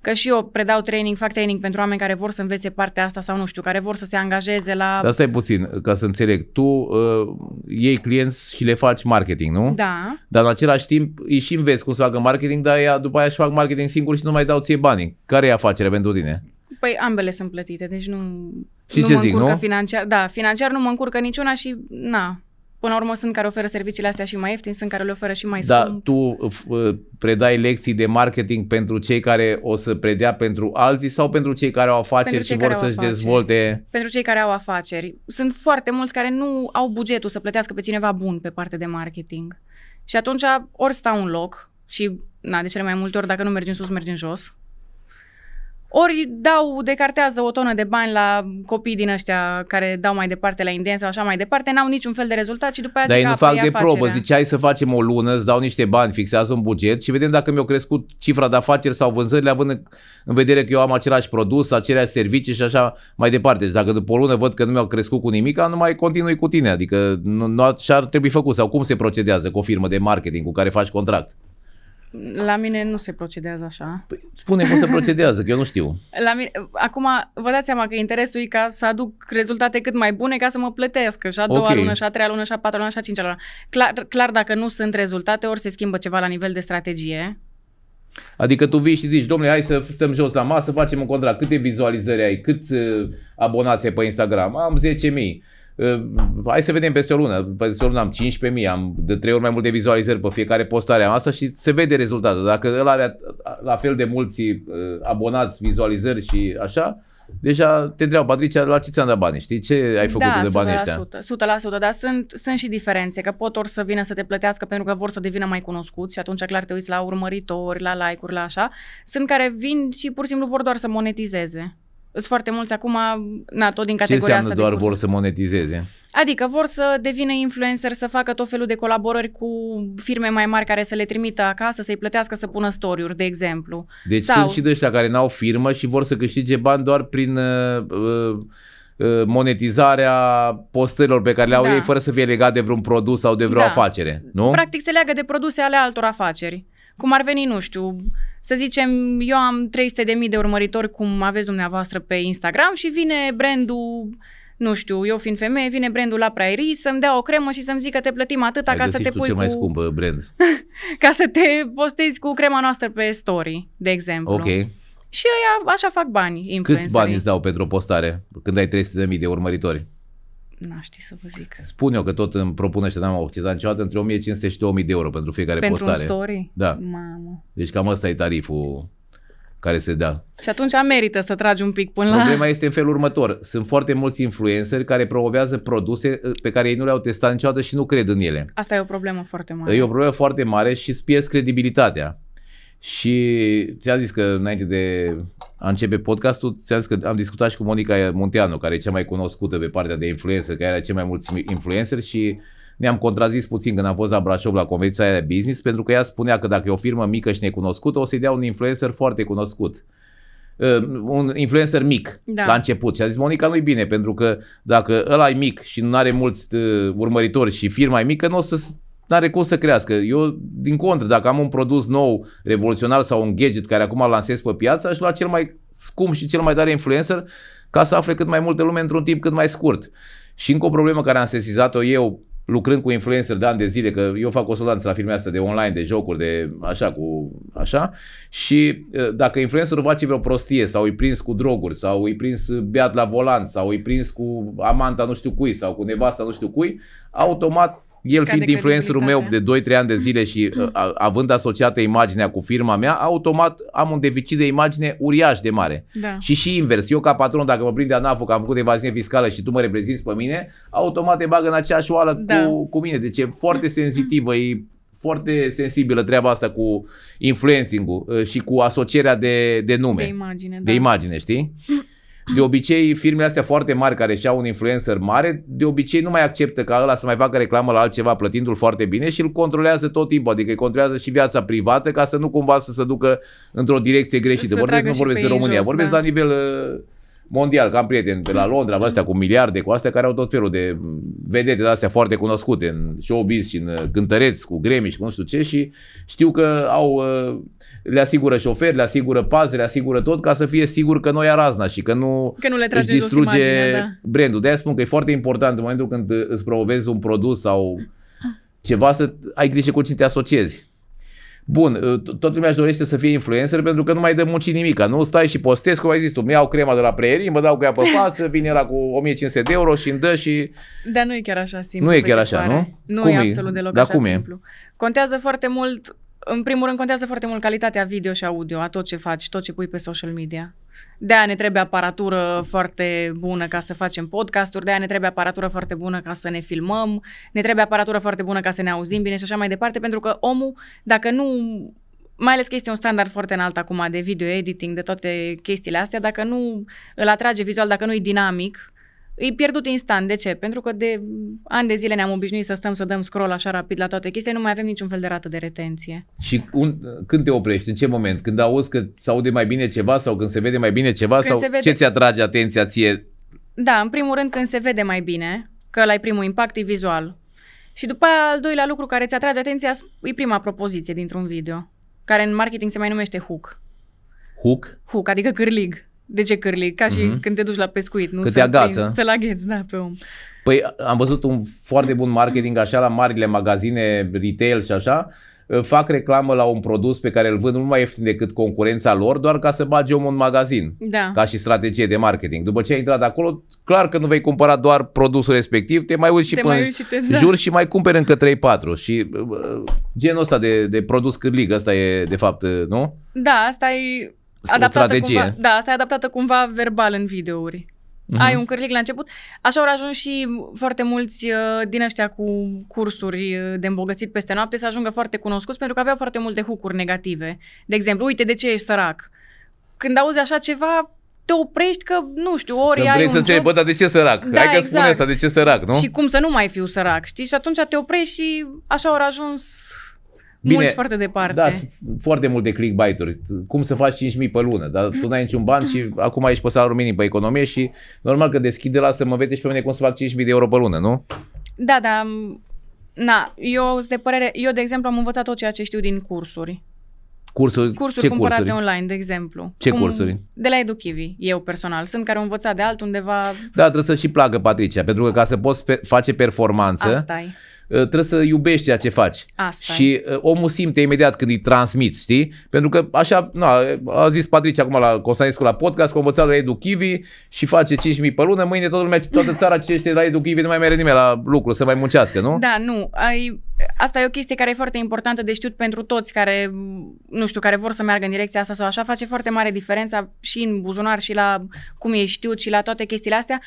Că și eu predau training, fac training pentru oameni care vor să învețe partea asta sau nu știu, care vor să se angajeze la... Dar stai puțin, ca să înțeleg. Tu uh, iei clienți și le faci marketing, nu? Da. Dar în același timp îi și înveți cum să facă marketing, dar ea, după aia și fac marketing singur și nu mai dau ție banii. Care e afacerea pentru tine? Păi ambele sunt plătite, deci nu... Și nu ce mă zic, nu? Financiar, da, financiar nu mă încurcă niciuna și na, Până la urmă sunt care oferă serviciile astea și mai ieftin, sunt care le oferă și mai da, scump. Da, tu uh, predai lecții de marketing pentru cei care o să predea pentru alții sau pentru cei care au afaceri și vor să-și afaceri. dezvolte? Pentru cei care au afaceri. Sunt foarte mulți care nu au bugetul să plătească pe cineva bun pe partea de marketing. Și atunci ori stau un loc și, na, de cele mai multe ori, dacă nu mergi în sus, mergi în jos. Ori dau, decartează o tonă de bani la copii din ăștia care dau mai departe la indieni sau așa mai departe, n-au niciun fel de rezultat și după aceea. Dar ei nu fac de afacerea. probă, ziceai să facem o lună, îți dau niște bani, fixează un buget și vedem dacă mi-au crescut cifra de afaceri sau vânzările, având în vedere că eu am același produs, aceleași servicii și așa mai departe. Deci dacă după o lună văd că nu mi-au crescut cu nimic, nu mai continui cu tine, adică nu, nu așa ar trebui făcut sau cum se procedează cu o firmă de marketing cu care faci contract. La mine nu se procedează așa. Păi, spune cum se procedează, că eu nu știu. La mine, acum, vă dați seama că interesul e ca să aduc rezultate cât mai bune ca să mă plătească și a doua okay. lună, și a treia lună, și a patra lună, și a cincea lună. Clar, clar, dacă nu sunt rezultate, ori se schimbă ceva la nivel de strategie, Adică tu vii și zici, domnule, hai să stăm jos la masă, facem un contract. Câte vizualizări ai? Câți uh, abonați ai pe Instagram? Am 10.000. Ă, hai să vedem peste o lună. Peste o lună am 15.000, am de trei ori mai multe vizualizări pe fiecare postare am asta și se vede rezultatul. Dacă el are la fel de mulți ă, abonați, vizualizări și așa, deja te întreabă, Patricia, la ce ți-am dat banii? Știi? Ce ai făcut da, de banii ăștia? 100%, 100%, dar sunt, sunt și diferențe, că pot ori să vină să te plătească pentru că vor să devină mai cunoscuți și atunci clar te uiți la urmăritori, la like-uri, la așa. Sunt care vin și pur și simplu vor doar să monetizeze. Sunt foarte mulți acum, na, tot din categoria Ce înseamnă asta doar vor să monetizeze? Adică vor să devină influencer, să facă tot felul de colaborări cu firme mai mari care să le trimită acasă, să-i plătească să pună story de exemplu. Deci Sau... sunt și de ăștia care n-au firmă și vor să câștige bani doar prin... Uh, uh, uh monetizarea postărilor pe care le au da. ei fără să fie legat de vreun produs sau de vreo da. afacere, nu? Practic se leagă de produse ale altor afaceri. Cum ar veni, nu știu, să zicem, eu am 300.000 de, de urmăritori cum aveți dumneavoastră pe Instagram și vine brandul nu știu, eu fiind femeie, vine brandul la Prairie să-mi dea o cremă și să-mi zică te plătim atâta Ai ca să te pui cu... mai scumpă brand. [laughs] ca să te postezi cu crema noastră pe story, de exemplu. Ok. Și ăia așa fac bani, influencerii. Câți bani îți dau pentru o postare când ai 300.000 de, de urmăritori? n ști să vă zic. Spun eu că tot îmi propune și n-am obținut niciodată între 1500 și 2000 de euro pentru fiecare pentru postare. Pentru story? Da. Mamă. Deci cam asta e tariful care se dea. Și atunci merită să tragi un pic până Problema la... Problema este în felul următor. Sunt foarte mulți influenceri care promovează produse uh, pe care ei nu le-au testat niciodată și nu cred în ele. Asta e o problemă foarte mare. E o problemă foarte mare și îți pierzi credibilitatea. Și ți-a zis că înainte de a începe podcastul, ți-a zis că am discutat și cu Monica Munteanu, care e cea mai cunoscută pe partea de influencer, care are cei mai mulți influencer și ne-am contrazis puțin când am fost la Brașov la convenția aia de business, pentru că ea spunea că dacă e o firmă mică și necunoscută, o să-i dea un influencer foarte cunoscut. Uh, un influencer mic da. la început și a zis Monica nu-i bine pentru că dacă ăla e mic și nu are mulți uh, urmăritori și firma e mică, nu o să n-are cum să crească. Eu, din contră, dacă am un produs nou, revoluționar sau un gadget care acum lansez pe piață, aș lua cel mai scump și cel mai tare influencer ca să afle cât mai multe lume într-un timp cât mai scurt. Și încă o problemă care am sesizat-o eu lucrând cu influencer de ani de zile, că eu fac consultanță la firme asta de online, de jocuri, de așa, cu așa, și ă, dacă influencerul face vreo prostie sau îi prins cu droguri sau îi prins beat la volan sau îi prins cu amanta nu știu cui sau cu nevasta nu știu cui, automat el fiind influencerul meu de 2-3 ani de zile și mm. uh, a, având asociată imaginea cu firma mea, automat am un deficit de imagine uriaș de mare. Da. Și și invers, eu ca patron, dacă mă prinde ANAF că am făcut evaziune fiscală și tu mă reprezinți pe mine, automat te bagă în aceeași oală da. cu, cu mine. Deci e foarte senzitivă, e foarte sensibilă treaba asta cu influencing-ul uh, și cu asocierea de, de nume. De imagine, De da. imagine, știi? De obicei, firmele astea foarte mari care și-au un influencer mare, de obicei nu mai acceptă ca ăla să mai facă reclamă la altceva plătindu-l foarte bine și îl controlează tot timpul, adică îi controlează și viața privată ca să nu cumva să se ducă într-o direcție greșită. Vorbesc, nu vorbesc de România, jos, vorbesc da. la nivel uh, mondial, cam am prieteni de la Londra, mm. astea cu miliarde, cu astea care au tot felul de vedete de astea foarte cunoscute în showbiz și în uh, cântăreți cu gremi și cu nu știu ce și știu că au, uh, le asigură șoferi, le asigură pază, le asigură tot ca să fie sigur că noi ia razna și că nu, că nu le își distruge imaginea, da. brandul. De-aia spun că e foarte important în momentul când uh, îți promovezi un produs sau ceva să ai grijă cu cine te asociezi. Bun, uh, toată lumea își dorește să fie influencer pentru că nu mai dă munci nimic, Nu stai și postezi, cum ai zis tu, mi au crema de la preierii, mă dau cu ea pe [laughs] față, vine la cu 1500 de euro și îmi dă și... Dar nu e chiar așa simplu. Nu e chiar așa, nu? Nu cum e, e absolut deloc Dar așa cum simplu. E? Contează foarte mult, în primul rând contează foarte mult calitatea video și audio, a tot ce faci, tot ce pui pe social media de aia ne trebuie aparatură foarte bună ca să facem podcasturi, de aia ne trebuie aparatură foarte bună ca să ne filmăm, ne trebuie aparatură foarte bună ca să ne auzim bine și așa mai departe, pentru că omul, dacă nu mai ales că este un standard foarte înalt acum de video editing, de toate chestiile astea, dacă nu îl atrage vizual, dacă nu e dinamic, e pierdut instant. De ce? Pentru că de ani de zile ne-am obișnuit să stăm să dăm scroll așa rapid la toate chestiile, nu mai avem niciun fel de rată de retenție. Și un, când te oprești? În ce moment? Când auzi că se aude mai bine ceva sau când se vede mai bine ceva când sau se vede... ce ți atrage atenția ție? Da, în primul rând când se vede mai bine, că la primul impact e vizual. Și după aia, al doilea lucru care ți atrage atenția e prima propoziție dintr-un video, care în marketing se mai numește hook. Hook? Hook, adică cârlig de ce cârli, ca și mm-hmm. când te duci la pescuit, nu că te agață. să-l agheți, da, pe om. Păi am văzut un foarte bun marketing așa la marile magazine, retail și așa, fac reclamă la un produs pe care îl vând mult mai ieftin decât concurența lor, doar ca să bage omul în magazin, da. ca și strategie de marketing. După ce ai intrat acolo, clar că nu vei cumpăra doar produsul respectiv, te mai uiți și te până mai uiți și te, da. jur da. și mai cumperi încă 3-4 și uh, genul ăsta de, de produs cârlig, ăsta e de fapt, nu? Da, asta e adaptată strategie. Cumva, da, asta e adaptată cumva verbal în videouri. Mm-hmm. Ai un cârlic la început. Așa au ajuns și foarte mulți uh, din ăștia cu cursuri uh, de îmbogățit peste noapte să ajungă foarte cunoscuți pentru că aveau foarte multe hucuri negative. De exemplu, uite de ce ești sărac. Când auzi așa ceva, te oprești că, nu știu, ori Când ai vrei un să job... bă, dar de ce sărac? Da, Hai că exact. spune asta, de ce sărac, nu? Și cum să nu mai fiu sărac, știi? Și atunci te oprești și așa au ajuns Bine, Mulți foarte departe. Da, foarte multe clickbait-uri. Cum să faci 5.000 pe lună? Dar tu n-ai niciun ban și acum ești pe salariul minim pe economie și normal că deschid de la să mă vezi și pe mine cum să fac 5.000 de euro pe lună, nu? Da, da. Na, eu sunt de părere, eu de exemplu am învățat tot ceea ce știu din cursuri. Cursuri, cursuri ce cumpărate cursuri? online, de exemplu. Ce Cum, cursuri? De la Educhivi, eu personal. Sunt care au învățat de altundeva. Da, trebuie să și placă Patricia, pentru că ca să poți pe- face performanță, asta Ă, trebuie să iubești ceea ce faci. Asta și e. Ă, omul simte imediat când îi transmiți, știi? Pentru că așa, na, a zis Patricia acum la Constantinescu la podcast că învăța la Edu Kivi și face 5.000 pe lună, mâine toată lumea, toată țara citește la Edu Kivi, nu mai merge nimeni la lucru, să mai muncească, nu? Da, nu. Ai, asta e o chestie care e foarte importantă de știut pentru toți care, nu știu, care vor să meargă în direcția asta sau așa, face foarte mare diferența și în buzunar și la cum e știut și la toate chestiile astea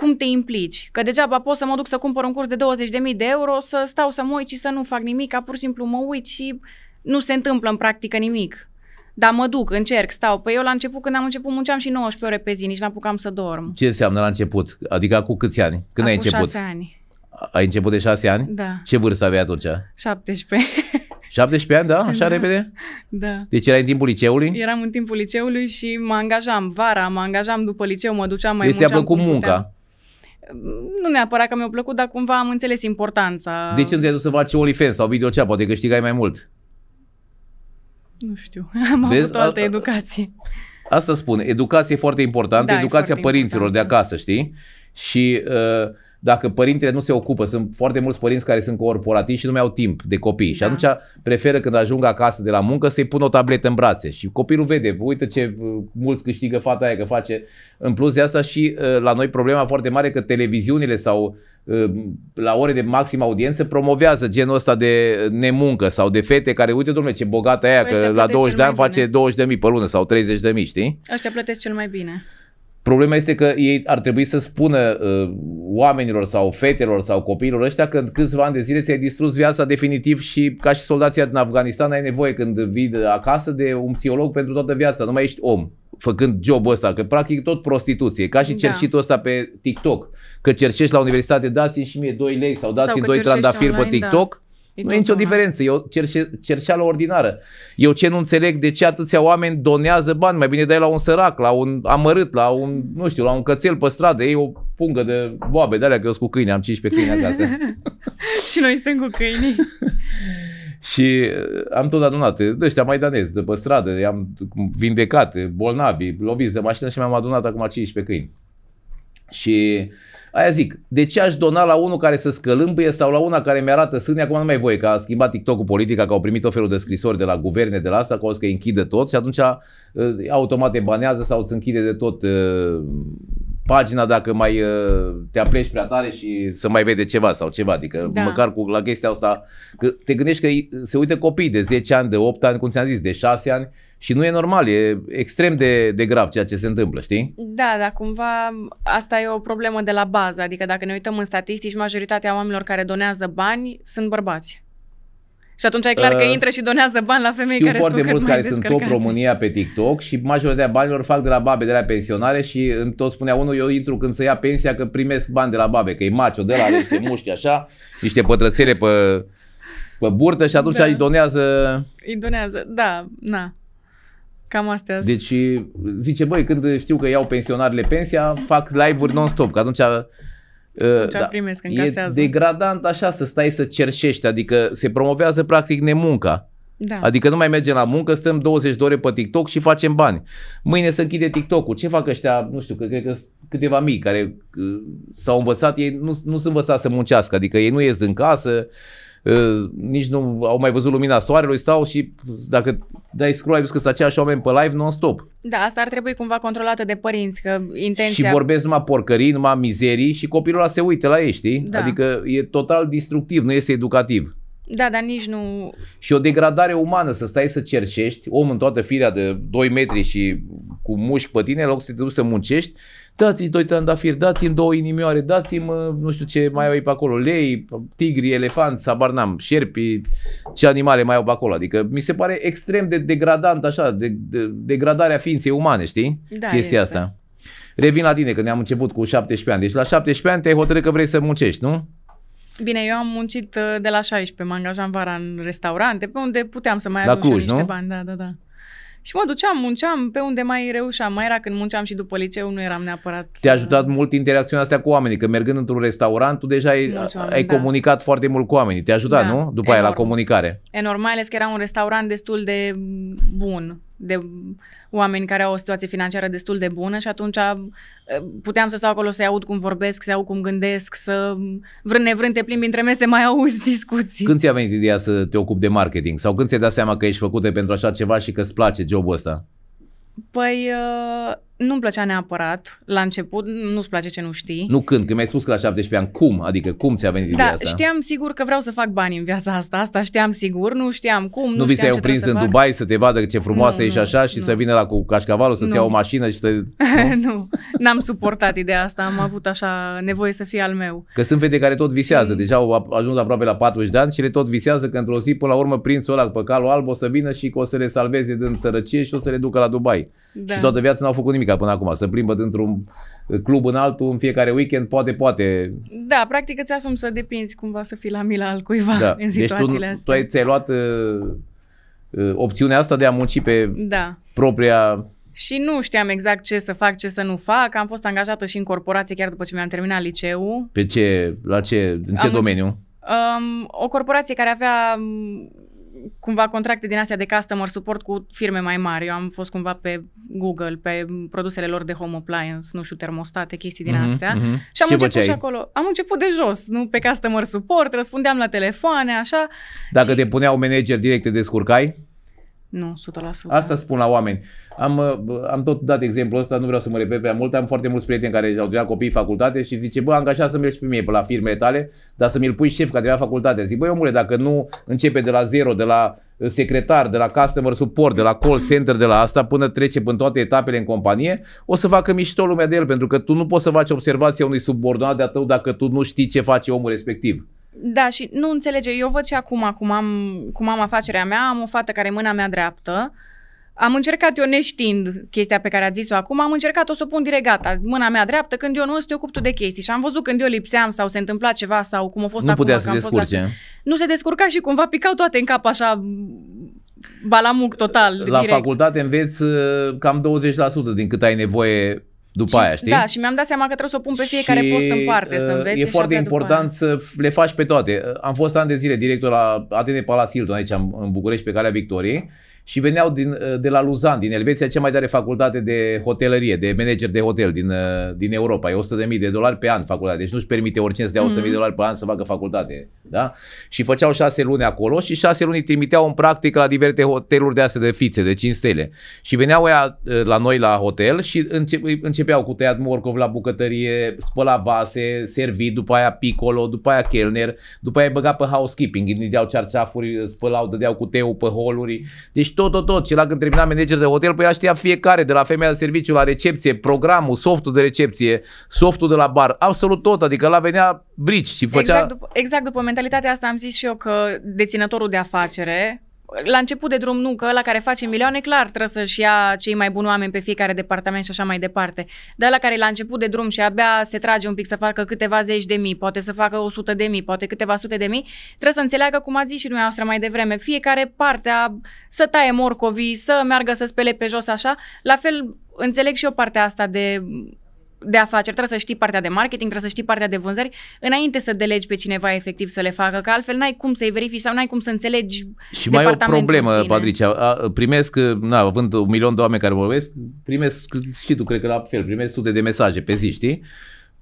cum te implici. Că degeaba pot să mă duc să cumpăr un curs de 20.000 de euro, să stau să mă uit și să nu fac nimic, ca pur și simplu mă uit și nu se întâmplă în practică nimic. Dar mă duc, încerc, stau. Păi eu la început, când am început, munceam și 19 ore pe zi, nici n-apucam să dorm. Ce înseamnă la început? Adică cu câți ani? Când Acum ai început? 6 ani. Ai început de 6 ani? Da. Ce vârstă aveai atunci? 17. 17 ani, da? [laughs] Așa da. repede? Da. Deci erai în timpul liceului? Eram în timpul liceului și mă angajam vara, mă angajam după liceu, mă duceam mai deci mult. Deci ți-a plăcut munca? Puteam nu neapărat că mi-a plăcut, dar cumva am înțeles importanța. De ce nu te-ai dus să faci OnlyFans sau video cea? Poate câștigai mai mult. Nu știu, [laughs] am Vezi? avut o altă educație. Asta spune educație e foarte importantă, da, educația foarte părinților important. de acasă, știi? Și uh, dacă părintele nu se ocupă. Sunt foarte mulți părinți care sunt corporativi și nu mai au timp de copii. Da. Și atunci preferă când ajung acasă de la muncă să-i pun o tabletă în brațe. Și copilul vede, uite ce uh, mulți câștigă fata aia că face. În plus de asta și uh, la noi problema foarte mare că televiziunile sau uh, la ore de maximă audiență promovează genul ăsta de nemuncă sau de fete care, uite domnule ce bogată aia Aștia păi că la 20 de ani face 20 de mii pe lună sau 30 de mii, știi? Ăștia plătesc cel mai bine. Problema este că ei ar trebui să spună uh, oamenilor sau fetelor sau copiilor ăștia că în câțiva ani de zile ți-ai distrus viața definitiv și ca și soldația din Afganistan ai nevoie când vii acasă de un psiholog pentru toată viața, nu mai ești om făcând jobul ăsta, că practic tot prostituție, ca și da. cerșitul da. ăsta pe TikTok, că cerșești la universitate, dați-mi și mie 2 lei sau dați-mi 2 trandafiri online, pe da. TikTok, da E nu e nicio diferență, e o cerșeală ordinară. Eu ce nu înțeleg de ce atâția oameni donează bani, mai bine dai la un sărac, la un amărât, la un, nu știu, la un cățel pe stradă, ei o pungă de boabe, de alea că eu sunt cu câini, am 15 câini acasă. [laughs] și noi suntem cu câinii. [laughs] și uh, am tot adunat, de ăștia mai danezi, de pe stradă, i-am vindecat, bolnavi, loviți de mașină și mi-am adunat acum 15 câini. Și uh, Aia zic, de ce aș dona la unul care să scălâmbie sau la una care mi-arată sânii? acum nu mai voie, că a schimbat TikTok-ul politica, că au primit o felul de scrisori de la guverne, de la asta, că o să că închide tot și atunci uh, automat te banează sau îți închide de tot uh, pagina dacă mai uh, te apleci prea tare și să mai vede ceva sau ceva. Adică da. măcar cu la chestia asta, că te gândești că se uită copii de 10 ani, de 8 ani, cum ți-am zis, de 6 ani și nu e normal, e extrem de, de grav ceea ce se întâmplă, știi? Da, dar cumva asta e o problemă de la bază, adică dacă ne uităm în statistici, majoritatea oamenilor care donează bani sunt bărbați. Și atunci e clar că uh, intră și donează bani la femei știu care foarte mulți care sunt top România pe TikTok și majoritatea banilor fac de la babe, de la pensionare și tot spunea unul, eu intru când să ia pensia că primesc bani de la babe, că e macio de la niște [laughs] mușchi așa, niște pătrățele pe, pe burtă și atunci da. îi donează... Îi donează, da, na. Cam astea. Deci zice, băi, când știu că iau pensionarile pensia, fac live-uri non-stop, că atunci Ă, da, primesc, E degradant așa să stai să cerșești, adică se promovează practic nemunca. Da. Adică nu mai mergem la muncă, stăm 20 de ore pe TikTok și facem bani. Mâine se închide TikTok-ul. Ce fac ăștia, nu știu, că cred că câteva mii care uh, s-au învățat, ei nu, nu sunt învățați să muncească, adică ei nu ies din casă, Ă, nici nu au mai văzut lumina soarelui, stau și dacă dai scroll ai văzut că sunt aceiași oameni pe live non-stop. Da, asta ar trebui cumva controlată de părinți, că intenția... Și vorbesc numai porcării, numai mizerii și copilul ăla se uită la ei, știi? Da. Adică e total destructiv, nu este educativ. Da, dar nici nu... Și o degradare umană, să stai să cerșești, om în toată firea de 2 metri și cu mușchi pe tine, în loc să te duci să muncești, dați-i doi trandafiri, dați-mi două inimioare, dați-mi nu știu ce mai au pe acolo, lei, tigri, elefanți, sabar n-am, șerpi, ce animale mai au pe acolo. Adică mi se pare extrem de degradant așa, de, de, degradarea ființei umane, știi? Da, Chestia este. asta. Revin la tine, că ne-am început cu 17 ani. Deci la 17 ani te-ai hotărât că vrei să muncești, nu? Bine, eu am muncit uh, de la 16, mă angajam vara în restaurante, pe unde puteam să mai la aduc Cluj, niște nu? bani, da, da, da. Și mă duceam, munceam pe unde mai reușeam. Mai era când munceam și după liceu, nu eram neapărat... Te-a ajutat mult interacțiunea asta cu oamenii, că mergând într-un restaurant, tu deja ai, oameni, ai da. comunicat foarte mult cu oamenii. Te-a ajutat, da. nu? După Enorm. aia la comunicare. e normal ales că era un restaurant destul de bun, de oameni care au o situație financiară destul de bună și atunci eh, puteam să stau acolo să-i aud cum vorbesc, să-i aud cum gândesc, să vrând nevrând te plimbi între mese, mai auzi discuții. Când ți-a venit ideea să te ocupi de marketing sau când ți-ai dat seama că ești făcută pentru așa ceva și că îți place jobul ăsta? Păi, eh, nu-mi plăcea neapărat la început, nu-ți place ce nu știi. Nu când, că mi-ai spus că la 17 ani cum, adică cum ți-a venit ideea da, asta? Da, știam sigur că vreau să fac bani în viața asta, asta știam sigur, nu știam cum, nu, nu vi s-ai prins în fac. Dubai să te vadă ce frumoasă nu, ești nu, așa și nu. să vină la cu cașcavalul să-ți ia o mașină și să... [laughs] Nu? nu, n-am suportat ideea asta, am avut așa nevoie să fie al meu. Că sunt fete care tot visează, și... deja au ajuns aproape la 40 de ani și le tot visează că într-o zi până la urmă prințul ăla pe calul alb o să vină și că o să le salveze din sărăcie și o să le ducă la Dubai. Da. Și toată viața n-au făcut nimic ridicat până acum. Să plimbă dintr-un club în altul în fiecare weekend, poate, poate. Da, practic îți asum să depinzi cumva să fii la mila al cuiva da. [laughs] în situațiile deci tu, astea. tu ai, ți-ai luat uh, uh, opțiunea asta de a munci pe da. propria și nu știam exact ce să fac, ce să nu fac. Am fost angajată și în corporație chiar după ce mi-am terminat liceul. Pe ce, la ce, în ce am domeniu? Um, o corporație care avea mm, cumva contracte din astea de customer support cu firme mai mari. Eu am fost cumva pe Google, pe produsele lor de home appliance, nu știu, termostate, chestii din mm-hmm, astea. Mm-hmm. Și am Ce început și acolo. Am început de jos, nu pe customer support, răspundeam la telefoane, așa. Dacă și... te puneau manager direct, te descurcai? Nu, 100%. Asta spun la oameni. Am, uh, am tot dat exemplul ăsta, nu vreau să mă repet prea mult. Am foarte mulți prieteni care au dat copii facultate și zice, bă, angajat să-mi și pe mie pe la firmele tale, dar să mi-l pui șef ca de la facultate. Zic, băi, omule, dacă nu începe de la zero, de la uh, secretar, de la customer support, de la call center, de la asta, până trece până toate etapele în companie, o să facă mișto lumea de el, pentru că tu nu poți să faci observația unui subordonat de-a tău dacă tu nu știi ce face omul respectiv. Da, și nu înțelege. Eu văd și acum cum am, cum am afacerea mea. Am o fată care e mâna mea dreaptă. Am încercat eu neștiind chestia pe care a zis-o acum, am încercat o să o pun direct gata, mâna mea dreaptă, când eu nu sunt, eu ocup tu de chestii. Și am văzut când eu lipseam sau se întâmpla ceva sau cum a fost nu acum. Nu putea să descurce. Fost, nu se descurca și cumva picau toate în cap așa balamuc total. La direct. facultate înveți uh, cam 20% din cât ai nevoie după și, aia, știi? Da, și mi-am dat seama că trebuie să o pun pe fiecare și, post în parte, uh, să înveți. E foarte important să le faci pe toate. Am fost ani de zile director la Atene Palace Hilton aici în București pe calea Victoriei și veneau din, uh, de la Luzan, din Elveția, cea mai tare facultate de hotelărie, de manager de hotel din, uh, din Europa. E 100.000 de dolari pe an facultate, deci nu-și permite oricine să dea 100.000 de mhm. dolari pe an să facă facultate. Da? Și făceau șase luni acolo și șase luni trimiteau în practică la diverse hoteluri de astea de fițe, de 5 stele. Și veneau ea uh, la noi la hotel și începeau cu tăiat morcov la bucătărie, spăla vase, servit, după aia picolo, după aia chelner, după aia băga pe housekeeping, îi deau cearceafuri, spălau, dădeau cu teu pe holuri. Deci tot, tot, tot. Și la când termina manager de hotel, păi ea știa fiecare, de la femeia de serviciu la recepție, programul, softul de recepție, softul de la bar, absolut tot. Adică la venea brici și făcea... Exact după, exact după mentalitatea asta am zis și eu că deținătorul de afacere la început de drum nu, că ăla care face milioane, clar, trebuie să-și ia cei mai buni oameni pe fiecare departament și așa mai departe. Dar ăla care la început de drum și abia se trage un pic să facă câteva zeci de mii, poate să facă o sută de mii, poate câteva sute de mii, trebuie să înțeleagă, cum a zis și dumneavoastră mai devreme, fiecare parte a, să taie morcovii, să meargă să spele pe jos așa. La fel, înțeleg și eu partea asta de de afaceri, trebuie să știi partea de marketing, trebuie să știi partea de vânzări, înainte să delegi pe cineva efectiv să le facă, că altfel n-ai cum să-i verifici sau n-ai cum să înțelegi Și mai e o problemă, Patricia, primesc, na, având un milion de oameni care vorbesc, primesc, știi tu, cred că la fel, primesc sute de mesaje pe zi, știi?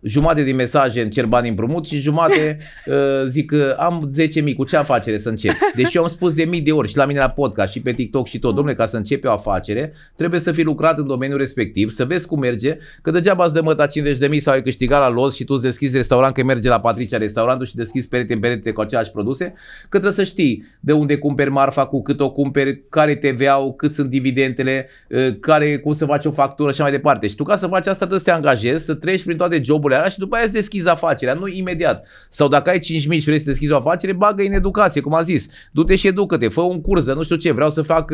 jumate din mesaje în cer bani împrumut și jumate [laughs] uh, zic că uh, am 10.000, cu ce afacere să încep? Deci eu am spus de mii de ori și la mine la podcast și pe TikTok și tot, domnule, ca să începi o afacere, trebuie să fi lucrat în domeniul respectiv, să vezi cum merge, că degeaba îți dămăta 50.000 sau ai câștigat la los și tu îți deschizi restaurant, că merge la Patricia restaurantul și deschizi perete în perete cu aceleași produse, că trebuie să știi de unde cumperi marfa, cu cât o cumperi, care te veau, cât sunt dividendele, uh, care, cum să faci o factură și mai departe. Și tu ca să faci asta trebuie să te angajezi, să treci prin toate joburile populară și după aia îți deschizi afacerea, nu imediat. Sau dacă ai 5.000 și vrei să deschizi o afacere, bagă în educație, cum am zis. Du-te și educă-te, fă un curs de nu știu ce, vreau să fac,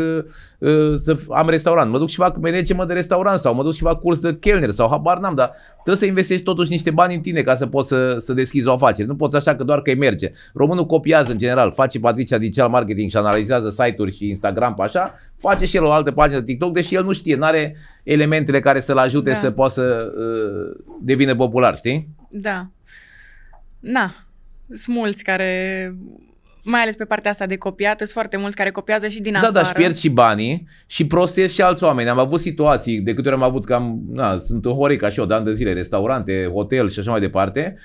uh, uh, să am restaurant, mă duc și fac management de restaurant sau mă duc și fac curs de kelner sau habar n-am, dar trebuie să investești totuși niște bani în tine ca să poți să, să deschizi o afacere. Nu poți așa că doar că îi merge. Românul copiază în general, face Patricia Digital Marketing și analizează site-uri și Instagram pe așa, face și el o altă pagină de TikTok, deși el nu știe, nu are elementele care să-l ajute da. să poată să uh, devină popular, știi? Da. Na, sunt mulți care mai ales pe partea asta de copiat, sunt foarte mulți care copiază și din da, da afară. Da, dar își pierd și banii și prostesc și alți oameni. Am avut situații, de câte ori am avut, cam na, sunt în Horeca și eu, de ani de zile, restaurante, hotel și așa mai departe.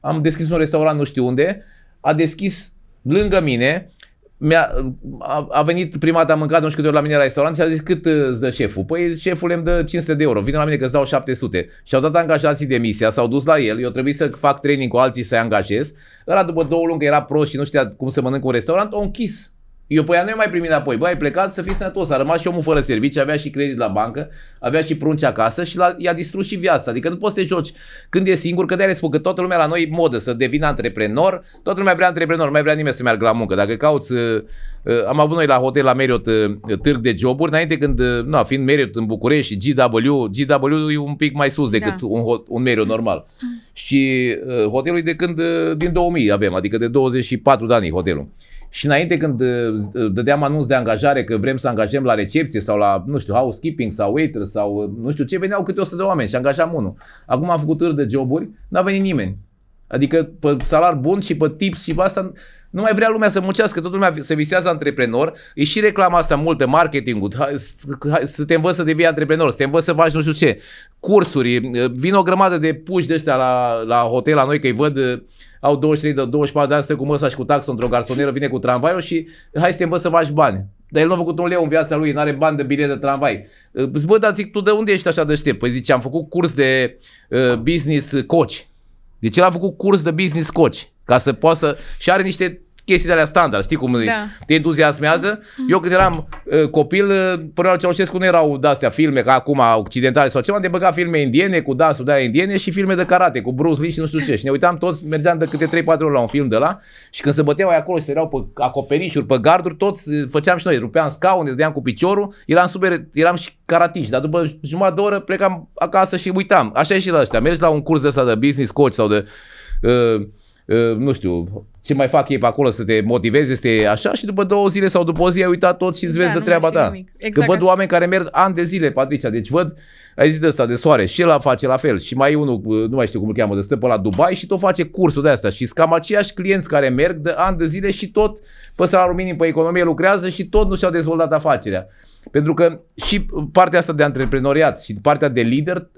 Am deschis un restaurant nu știu unde, a deschis lângă mine mi-a, a, a venit prima dată, am mâncat nu știu câte ori la mine la restaurant și a zis cât uh, îți dă șeful? Păi șeful îmi dă 500 de euro, vine la mine că îți dau 700. Și au dat angajații demisia, s-au dus la el, eu trebuie să fac training cu alții să-i angajez. Ăla după două luni că era prost și nu știa cum să mănânc un restaurant, o închis eu pe ea nu mai primit înapoi. Băi, ai plecat să fii sănătos. A rămas și omul fără servicii, avea și credit la bancă, avea și prunci acasă și la, i-a distrus și viața. Adică nu poți să te joci când e singur, că de-aia spun că toată lumea la noi e modă să devină antreprenor. Toată lumea vrea antreprenor, nu mai vrea nimeni să meargă la muncă. Dacă cauți, uh, uh, am avut noi la hotel la meriot uh, târg de joburi, înainte când, nu, fiind meriot în București și GW, GW e un pic mai sus decât da. un, un Meriot normal. Mm. Și hotelul e de când, din 2000 avem, adică de 24 de ani hotelul. Și înainte când uh, dădeam anunț de angajare că vrem să angajăm la recepție sau la, nu știu, housekeeping sau waiter sau uh, nu știu ce, veneau câte 100 de oameni și angajam unul. Acum am făcut de joburi, n-a venit nimeni. Adică pe salar bun și pe tips și pe asta nu mai vrea lumea să muncească, toată lumea se visează antreprenor. E și reclama asta multă, marketingul, să te învăț să devii antreprenor, să te învăț să faci nu știu ce, cursuri, uh, vin o grămadă de puși de ăștia la, la hotel la noi că îi văd au 23 de 24 de ani, stă cu măsa și cu taxul într-o garsonieră, vine cu tramvaiul și hai să te învăț să faci bani. Dar el nu a făcut un leu în viața lui, nu are bani de bilet de tramvai. Bă, dar zic, tu de unde ești așa deștept? Păi zice, am făcut curs de uh, business coach. Deci el a făcut curs de business coach, ca să poată să... Și are niște chestii de alea standard, știi cum da. te entuziasmează. Mm-hmm. Eu când eram uh, copil, uh, până la Ceaușescu nu erau de-astea filme, ca acum occidentale sau ceva, de băga filme indiene cu dansul de indiene și filme de karate cu Bruce Lee și nu știu ce. Și ne uitam toți, mergeam de câte 3-4 ori la un film de la și când se băteau acolo și se erau pe acoperișuri, pe garduri, toți uh, făceam și noi, rupeam scaune, dădeam cu piciorul, eram, super, eram și caratiști, dar după jumătate de oră plecam acasă și uitam. Așa e și la ăștia. Mergi la un curs de ăsta de business coach sau de uh, Ă, nu știu, ce mai fac ei pe acolo să te motiveze, este așa și după două zile sau după o zi ai uitat tot și îți da, vezi da, de treaba ta. Exact că văd așa. oameni care merg ani de zile, Patricia, deci văd, ai zis de asta de soare și el face la fel și mai unul, ă, nu mai știu cum îl cheamă, de stă pe la Dubai și tot face cursul de asta și cam aceiași clienți care merg de ani de zile și tot pe salarul minim pe economie lucrează și tot nu și-a dezvoltat afacerea. Pentru că și partea asta de antreprenoriat și partea de lider,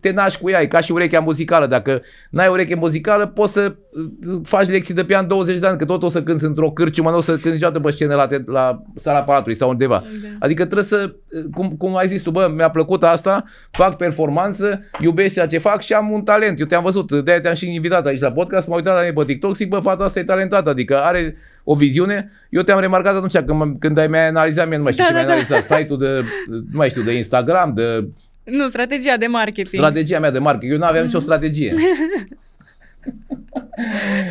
te naști cu ea, e ca și urechea muzicală. Dacă n-ai ureche muzicală, poți să uh, faci lecții de pian 20 de ani, că tot o să cânți într-o cârciumă, nu o să cânți niciodată pe scenă la, la sala palatului sau undeva. Da. Adică trebuie să, uh, cum, cum ai zis tu, bă, mi-a plăcut asta, fac performanță, iubesc ceea ce fac și am un talent. Eu te-am văzut, de-aia te-am și invitat aici la podcast, m-am uitat la ei pe TikTok, zic, bă, fata asta e talentată, adică are o viziune. Eu te-am remarcat atunci când, mă, când ai mai analizat, mie nu mai știu da, ce da, mi-ai da. analizat, da. site-ul de, nu mai știu, de Instagram, de... Nu, strategia de marketing. Strategia mea de marketing. Eu nu aveam mm. nicio mhm. strategie. [laughs]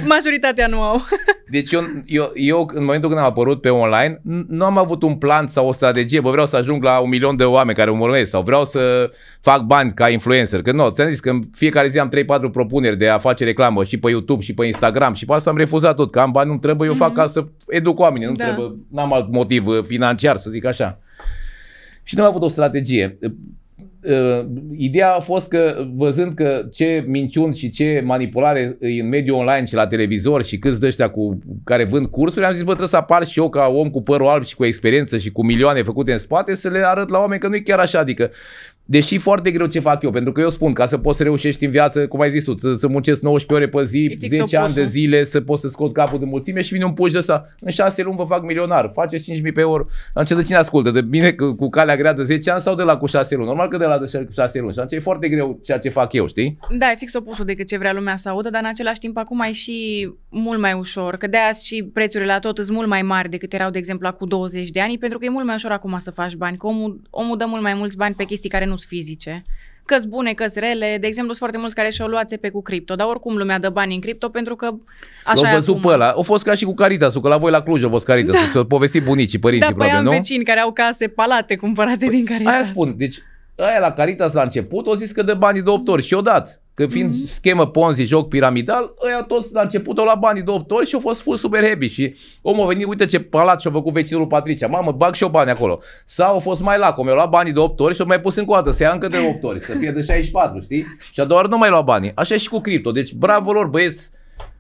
[laughs] Majoritatea nu au. [laughs] Deci eu, eu, eu, în momentul când am apărut pe online, nu am avut un plan sau o strategie, bă, vreau să ajung la un milion de oameni care mă urmăresc sau vreau să fac bani ca influencer. Că nu, ți-am zis că în fiecare zi am 3-4 propuneri de a face reclamă și pe YouTube și pe Instagram și pe asta am refuzat tot, că am bani, nu trebuie, eu mm-hmm. fac mhm. ca să educ oamenii, nu da. trebuie, n-am alt motiv uh, financiar, să zic așa. Și nu am avut o strategie uh, ideea a fost că văzând că ce minciuni și ce manipulare în mediul online și la televizor și câți dăștea cu, care vând cursuri, am zis, bă, trebuie să apar și eu ca om cu părul alb și cu experiență și cu milioane făcute în spate să le arăt la oameni că nu e chiar așa. Adică Deși e foarte greu ce fac eu, pentru că eu spun, ca să poți să reușești în viață, cum ai zis tu, să, să muncești 19 ore pe zi, 10 ani de zile, să poți să scot capul de mulțime și vine un puș de ăsta. În 6 luni vă fac milionar, faceți 5.000 pe oră Am ce de cine ascultă? De bine cu, cu calea grea de 10 ani sau de la cu 6 luni? Normal că de la de 6 luni. Și atunci e foarte greu ceea ce fac eu, știi? Da, e fix opusul decât ce vrea lumea să audă, dar în același timp acum e și mult mai ușor. Că de azi și prețurile la tot sunt mult mai mari decât erau, de exemplu, cu 20 de ani, pentru că e mult mai ușor acum să faci bani. Că omul, omul dă mult mai mulți bani pe chestii care nu fizice că bune, că rele. De exemplu, sunt foarte mulți care și-au luat pe cu cripto, dar oricum lumea dă bani în cripto pentru că așa L-au văzut acum. pe ăla. O fost ca și cu Caritasul, că la voi la Cluj a fost Caritasul. Da. ți povesti bunicii, părinții, da, păi probabil, păi am nu? vecini care au case, palate cumpărate păi, din Caritas. Aia spun, deci aia la Caritas la început, o zis că de banii de 8 ori și o dat. Că fiind mm-hmm. schemă Ponzi, joc piramidal, ăia toți la început au la banii de 8 ori și au fost full super happy. Și omul a venit, uite ce palat și-a făcut vecinul Patricia. Mamă, bag și eu bani acolo. Sau au fost mai la mi-au luat banii de 8 ori și au mai pus în coadă să ia încă de 8 ori, să fie de 64, știi? Și a doua nu mai lua banii. Așa și cu cripto. Deci bravo lor, băieți,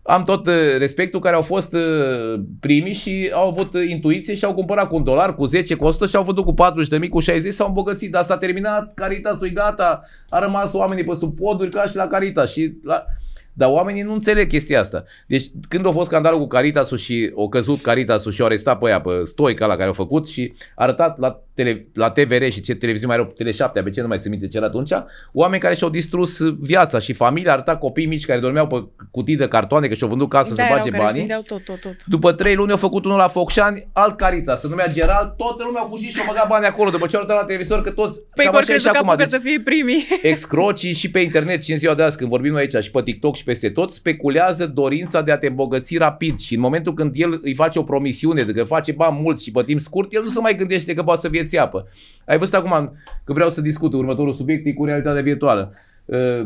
am tot uh, respectul care au fost uh, primi și au avut uh, intuiție și au cumpărat cu un dolar, cu 10, cu 100 și au vândut cu 40 de mii, cu 60, s-au îmbogățit. Dar s-a terminat carita sui gata, a rămas oamenii pe sub poduri ca și la carita Și la... Dar oamenii nu înțeleg chestia asta. Deci când a fost scandalul cu Caritasul și o căzut Caritasul și au arestat pe ea, pe Stoica la care au făcut și arătat la tele, la TVR și ce televiziune mai erau, Tele7, ABC, nu mai țin minte ce era atunci, oameni care și-au distrus viața și familia, arăta copii mici care dormeau pe cutii de cartoane că și-au vândut casă da, să bage banii. Tot, tot, tot. După trei luni au făcut unul la Focșani, alt carita, se numea Gerald, toată lumea a fugit și au băgat bani acolo după ce au la televizor că toți păi cam așa și acum. Deci, să fie primii. [laughs] Excrocii și pe internet și în ziua de azi când vorbim noi aici și pe TikTok și peste tot, speculează dorința de a te îmbogăți rapid și în momentul când el îi face o promisiune de că face bani mulți și pe timp scurt, el nu se mai gândește că poate să vie vieții apă. Ai văzut acum că vreau să discut următorul subiect e cu realitatea virtuală. Uh,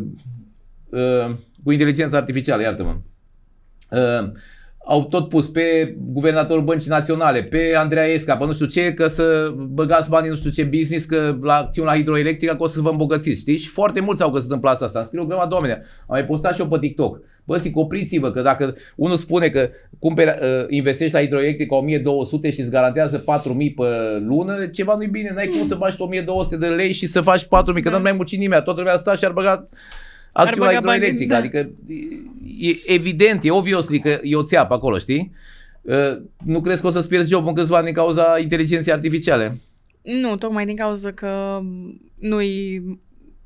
uh, cu inteligența artificială, iartă-mă. Uh, au tot pus pe guvernatorul băncii naționale, pe Andreea Esca, pe nu știu ce, că să băgați banii nu știu ce business, că la acțiunea la hidroelectrică, că o să vă îmbogățiți, știi? Și foarte mulți au găsit în plasa asta. scris scriu grămadă de oameni. Am mai postat și eu pe TikTok. Uh, Bă, zic, opriți-vă, că dacă unul spune că cumperi, uh, investești la hidroelectrică 1200 și îți garantează 4000 pe lună, ceva nu-i bine, n-ai cum hmm. să faci 1200 de lei și să faci 4000, că da. nu mai muci nimeni, toată lumea asta și-ar băga acțiunea hidroelectrică, da. adică e evident, e obvious, că e o țeapă acolo, știi? Uh, nu crezi că o să-ți pierzi jobul în câțiva din cauza inteligenței artificiale? Nu, tocmai din cauza că nu-i,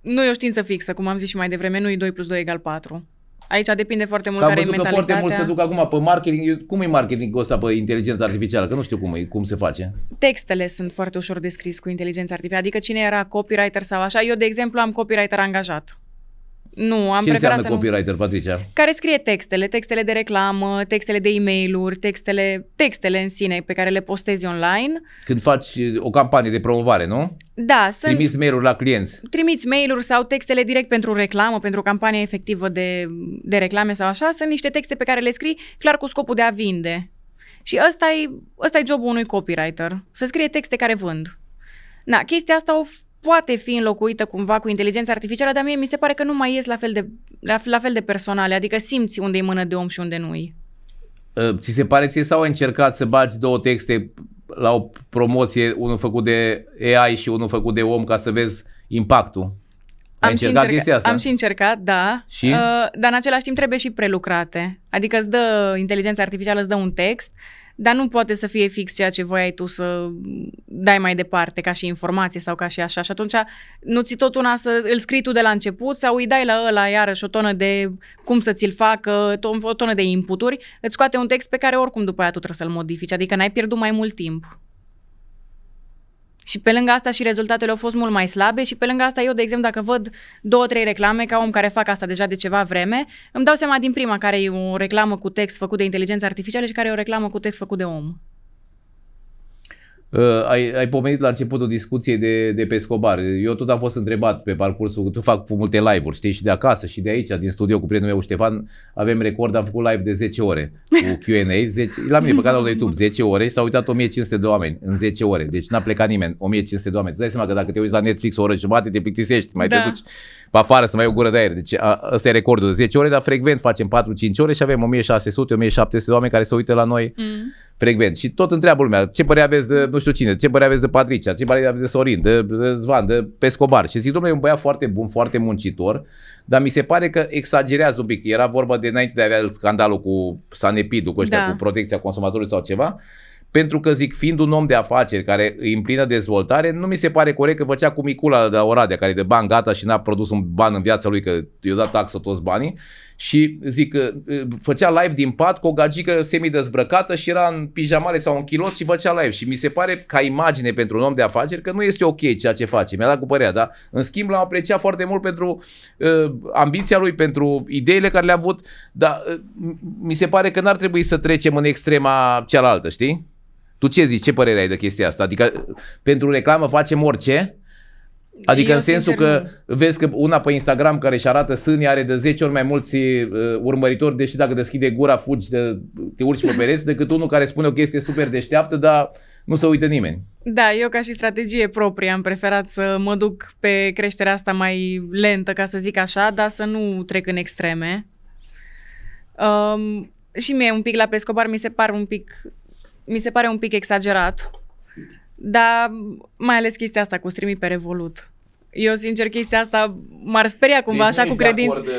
nu e o știință fixă, cum am zis și mai devreme, nu e 2 plus 2 egal 4. Aici depinde foarte mult că care e mentalitatea. că foarte mult se duc acum pe marketing. Cum e marketing ăsta pe inteligența artificială? Că nu știu cum, e, cum se face. Textele sunt foarte ușor de scris cu inteligența artificială. Adică cine era copywriter sau așa. Eu, de exemplu, am copywriter angajat. Nu, am Ce înseamnă să copywriter, nu... Patricia? Care scrie textele, textele de reclamă, textele de e mail textele, textele în sine pe care le postezi online. Când faci uh, o campanie de promovare, nu? Da. Sunt... Trimiți mail-uri la clienți. Trimiți mail-uri sau textele direct pentru reclamă, pentru o campanie efectivă de, de reclame sau așa. Sunt niște texte pe care le scrii clar cu scopul de a vinde. Și ăsta e, ăsta e jobul unui copywriter, să scrie texte care vând. Na, chestia asta o poate fi înlocuită cumva cu inteligența artificială, dar mie mi se pare că nu mai ies la fel de, la, la fel de personale, adică simți unde e mână de om și unde nu-i. Ă, ți se pare ție sau ai încercat să bagi două texte la o promoție, unul făcut de AI și unul făcut de om ca să vezi impactul? am încercat și încerca- asta? Am și încercat, da. Și? Uh, dar în același timp trebuie și prelucrate. Adică îți dă, inteligența artificială îți dă un text, dar nu poate să fie fix ceea ce ai tu să dai mai departe, ca și informație sau ca și așa. Și atunci nu ți tot una să îl scrii tu de la început sau îi dai la ăla iarăși o tonă de cum să ți-l facă, o tonă de inputuri, îți scoate un text pe care oricum după aia tu trebuie să-l modifici, adică n-ai pierdut mai mult timp. Și pe lângă asta și rezultatele au fost mult mai slabe și pe lângă asta eu, de exemplu, dacă văd două, trei reclame ca om care fac asta deja de ceva vreme, îmi dau seama din prima care e o reclamă cu text făcut de inteligență artificială și care e o reclamă cu text făcut de om. Uh, ai, ai pomenit la începutul discuției de, de Pescobar. Eu tot am fost întrebat pe parcursul, tu fac multe live-uri, știi, și de acasă și de aici, din studio cu prietenul meu Ștefan, avem record, am făcut live de 10 ore cu [laughs] Q&A, 10, la mine pe canalul de YouTube, 10 ore, s-au uitat 1500 de oameni în 10 ore, deci n-a plecat nimeni, 1500 de oameni. Tu dai seama că dacă te uiți la Netflix o oră jumate, te plictisești, mai da. te duci pe afară să mai iei o gură de aer. Deci a, ăsta e recordul, 10 ore, dar frecvent facem 4-5 ore și avem 1600-1700 de oameni care se uită la noi. Mm frecvent. Și tot întreabă lumea, ce părere aveți de nu știu cine, ce părere aveți de Patricia, ce părere aveți de Sorin, de, de Zvan, de Pescobar. Și zic, domnule, e un băiat foarte bun, foarte muncitor, dar mi se pare că exagerează un pic. Era vorba de înainte de a avea scandalul cu Sanepidul, cu ăștia, da. cu protecția consumatorului sau ceva pentru că zic, fiind un om de afaceri care îi în plină dezvoltare, nu mi se pare corect că făcea cu Micula de la Oradea, care de bani gata și n-a produs un ban în viața lui, că i-a dat taxă toți banii, și zic, uh, uh, făcea live din pat cu o gagică semi-dezbrăcată și era în pijamale sau în kilot și făcea live. Și mi se pare ca imagine pentru un om de afaceri că nu este ok ceea ce face. Mi-a dat cu părerea, da. în schimb l-am apreciat foarte mult pentru uh, ambiția lui, pentru ideile care le-a avut, dar uh, mi se pare că n-ar trebui să trecem în extrema cealaltă, știi? Tu ce zici? Ce părere ai de chestia asta? Adică uh, pentru reclamă facem orice, Adică Eu în sensul că nu. vezi că una pe Instagram care își arată sânii are de 10 ori mai mulți uh, urmăritori, deși dacă deschide gura fugi, de, te urci pe pereți, decât unul care spune o chestie super deșteaptă, dar nu se uită nimeni. Da, eu ca și strategie proprie am preferat să mă duc pe creșterea asta mai lentă, ca să zic așa, dar să nu trec în extreme. Um, și mie un pic la Pescobar mi se par un pic mi se pare un pic exagerat dar mai ales chestia asta cu strimi pe Revolut. Eu, sincer, chestia asta m-ar speria cumva deci așa cu credință. De...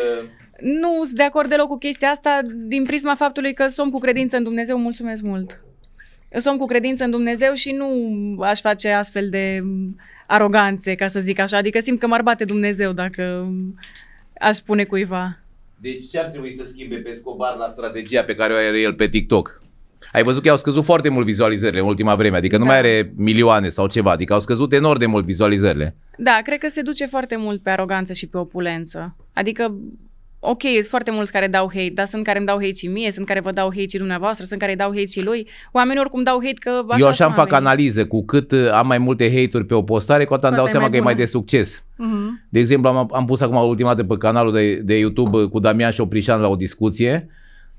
Nu sunt de acord deloc cu chestia asta din prisma faptului că sunt cu credință în Dumnezeu. Mulțumesc mult! Eu sunt cu credință în Dumnezeu și nu aș face astfel de aroganțe, ca să zic așa. Adică simt că m-ar bate Dumnezeu dacă aș spune cuiva. Deci ce ar trebui să schimbe pe Scobar la strategia pe care o are el pe TikTok? Ai văzut că au scăzut foarte mult vizualizările în ultima vreme, adică da. nu mai are milioane sau ceva, adică au scăzut enorm de mult vizualizările. Da, cred că se duce foarte mult pe aroganță și pe opulență. Adică ok, sunt foarte mulți care dau hate, dar sunt care îmi dau hate și mie, sunt care vă dau hate și dumneavoastră, sunt care îi dau hate și lui. Oamenii oricum dau hate că așa Eu așa îmi fac analize, cu cât uh, am mai multe hate-uri pe o postare, cu atât îmi dau seama bună. că e mai de succes. Uh-huh. De exemplu, am, am pus acum ultima dată pe canalul de, de YouTube uh, cu Damian și Oprișan la o discuție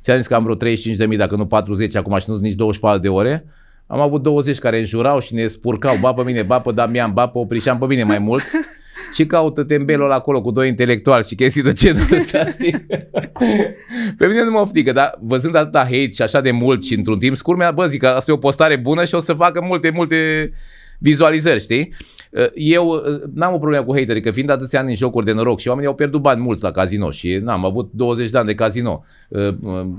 Ți-am zis că am vreo 35 de mii, dacă nu 40, acum și nu nici 24 de ore. Am avut 20 care înjurau și ne spurcau, ba pe mine, ba pe Damian, ba pe Oprișan, pe mine mai mult. [laughs] Și caută tembelul acolo cu doi intelectuali și chestii de genul [laughs] ăsta, știi? Pe mine nu mă frică, dar văzând atâta hate și așa de mult și într-un timp scurt, mi-a bă, zic că asta e o postare bună și o să facă multe, multe vizualizări, știi? Uh, eu uh, n-am o problemă cu haterii, că fiind atâția ani în jocuri de noroc și oamenii au pierdut bani mulți la casino și n-am avut 20 de ani de casino. Uh,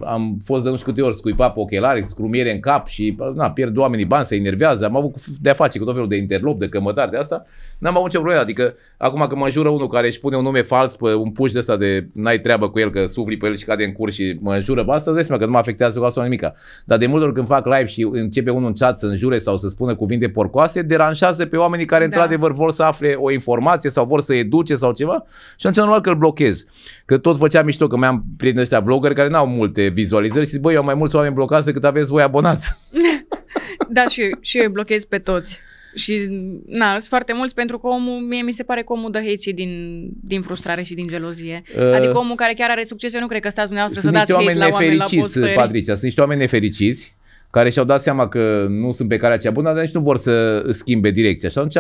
am fost de nu știu câte ori scuipat pe ochelari, scrumiere în cap și na, pierd oamenii bani, se enervează. Am avut de-a face cu tot felul de interlop, de cămătari, de asta. N-am avut nicio problemă. Adică acum că mă jură unul care își pune un nume fals pe un puș de ăsta de n-ai treabă cu el, că sufli pe el și cade în cur și mă jură pe asta zice că nu mă afectează cu absolut nimica. Dar de multe ori când fac live și începe unul în chat să înjure sau să spună cuvinte porcoase, deranjează pe oamenii care, da. într-adevăr, vor să afle o informație sau vor să educe sau ceva și atunci normal că îl blochez. Că tot făceam mișto, că mi-am prieteni ăștia vloggeri care n-au multe vizualizări și zic, băi, eu am mai mulți oameni blocați decât aveți voi abonați. [laughs] da, și, eu, și eu îi blochez pe toți. Și, na, sunt foarte mulți pentru că omul, mie mi se pare că omul dă hate din, din frustrare și din gelozie. Uh, adică omul care chiar are succes, eu nu cred că stați dumneavoastră să dați hate la oameni nefericiți, la postări. Patricia, sunt niște oameni nefericiți care și-au dat seama că nu sunt pe calea cea bună, dar nici nu vor să schimbe direcția. Și atunci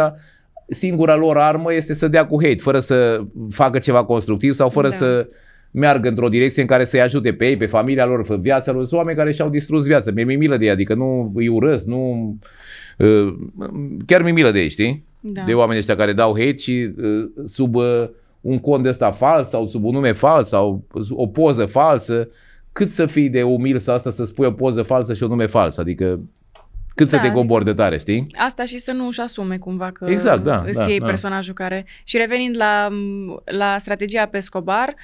singura lor armă este să dea cu hate, fără să facă ceva constructiv sau fără da. să meargă într-o direcție în care să-i ajute pe ei, pe familia lor, pe viața lor. Sunt oameni care și-au distrus viața. Mi-e mi milă de ei, adică nu îi urăsc, nu... Uh, chiar mi-e milă de ei, știi? Da. De oameni ăștia care dau hate și uh, sub uh, un cont ăsta fals sau sub un nume fals sau o poză falsă cât să fii de umil să asta să spui o poză falsă și o nume fals, adică cât da, să te cobori de tare, știi? Asta și să nu își asume cumva că exact, da, îți da, iei da. personajul care... Și revenind la, la strategia pe Scobar, uh,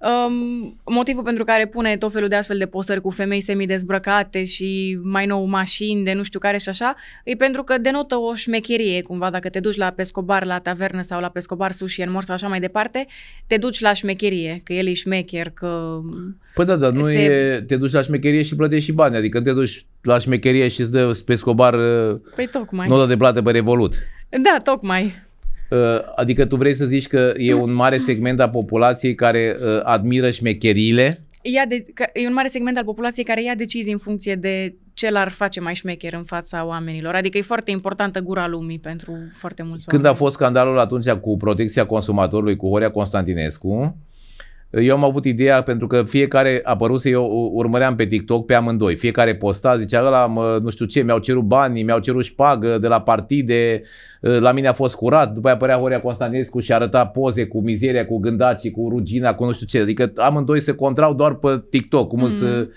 Um, motivul pentru care pune tot felul de astfel de postări cu femei semi-dezbrăcate și mai nou mașini de nu știu care și așa, e pentru că denotă o șmecherie cumva. Dacă te duci la Pescobar, la tavernă sau la Pescobar sushi în mor sau așa mai departe, te duci la șmecherie, că el e șmecher, că... Păi da, dar nu se... e, te duci la șmecherie și plătești și bani, adică te duci la șmecherie și îți dă Pescobar uh, păi, tocmai. nota de plată pe Revolut. Da, tocmai. Uh, adică tu vrei să zici că e un mare segment al populației care uh, admiră șmecherile? Ia de, e un mare segment al populației care ia decizii în funcție de ce l-ar face mai șmecher în fața oamenilor. Adică e foarte importantă gura lumii pentru foarte mulți Când oameni. a fost scandalul atunci cu protecția consumatorului cu Horia Constantinescu, eu am avut ideea pentru că fiecare să eu urmăream pe TikTok pe amândoi. Fiecare posta, zicea ăla, mă, nu știu ce, mi-au cerut banii, mi-au cerut șpagă de la partide, ă, la mine a fost curat, după aia apărea Horia Constantinescu și arăta poze cu mizeria, cu gândacii, cu rugina, cu nu știu ce. Adică amândoi se contrau doar pe TikTok, cum mm. să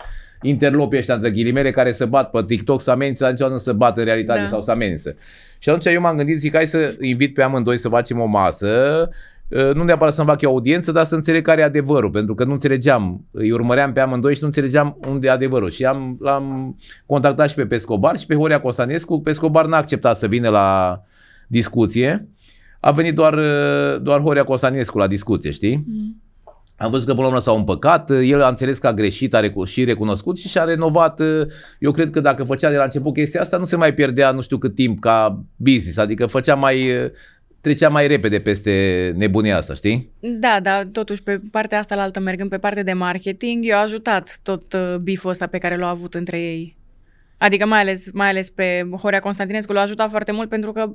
interlopii ăștia între ghilimele care se bat pe TikTok, să amenință, niciodată nu se bat în realitate da. sau să amenință. Și atunci eu m-am gândit, zic, hai să invit pe amândoi să facem o masă Eh, nu neapărat să-mi fac eu audiență, dar să înțeleg care e adevărul, pentru că nu înțelegeam, îi urmăream pe amândoi și nu înțelegeam unde e adevărul. Și am, l-am contactat și pe Pescobar și pe Horia Costanescu. Pescobar n-a acceptat să vină la discuție. A venit doar, eh, doar Horia Costanescu la discuție, știi? Mm. Am văzut că până la s-au împăcat, el a înțeles că a greșit a recu- și recunoscut și și-a renovat. Eh, eu cred că dacă făcea de la început chestia asta, nu se mai pierdea nu știu cât timp ca business, adică făcea mai trecea mai repede peste nebunia asta, știi? Da, dar totuși pe partea asta la altă, mergând pe partea de marketing, eu a ajutat tot uh, biful ăsta pe care l-au avut între ei. Adică mai ales, mai ales pe Horea Constantinescu l-a ajutat foarte mult pentru că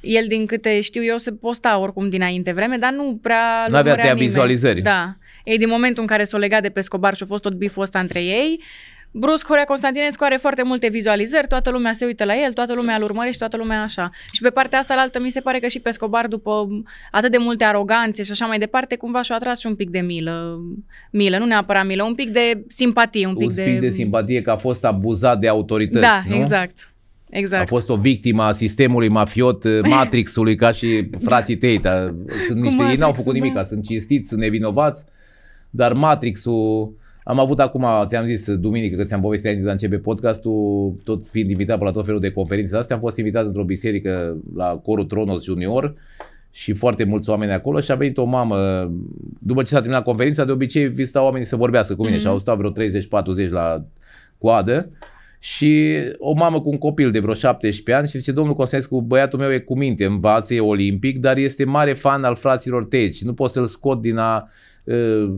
el, din câte știu eu, se posta oricum dinainte vreme, dar nu prea... Nu avea tăia vizualizări. Da. Ei, din momentul în care s-o legat de pe Scobar și a fost tot biful ăsta între ei, brusc Horea Constantinescu are foarte multe vizualizări, toată lumea se uită la el, toată lumea îl urmărește, toată lumea așa. Și pe partea asta la altă mi se pare că și pe Scobar după atât de multe aroganțe și așa mai departe, cumva și-o atras și un pic de milă, milă, nu neapărat milă, un pic de simpatie, un pic, un pic de... de simpatie că a fost abuzat de autorități, Da, nu? exact. Exact. A fost o victimă a sistemului mafiot [laughs] Matrixului ca și frații tăi. Sunt niște, Matrix, ei n-au făcut da. nimic, da. sunt cinstiți, sunt nevinovați, dar Matrixul am avut acum, ți-am zis, duminică, că ți-am povestit înainte de a începe podcastul, tot fiind invitat pe la tot felul de conferințe astea, am fost invitat într-o biserică la corul Tronos Junior și foarte mulți oameni acolo și a venit o mamă, după ce s-a terminat conferința, de obicei vi stau oamenii să vorbească cu mine mm-hmm. și au stat vreo 30-40 la coadă și o mamă cu un copil de vreo 17 ani și zice, domnul Constantinescu, băiatul meu e cu minte, învață, e olimpic, dar este mare fan al fraților Teci, nu pot să-l scot din a uh,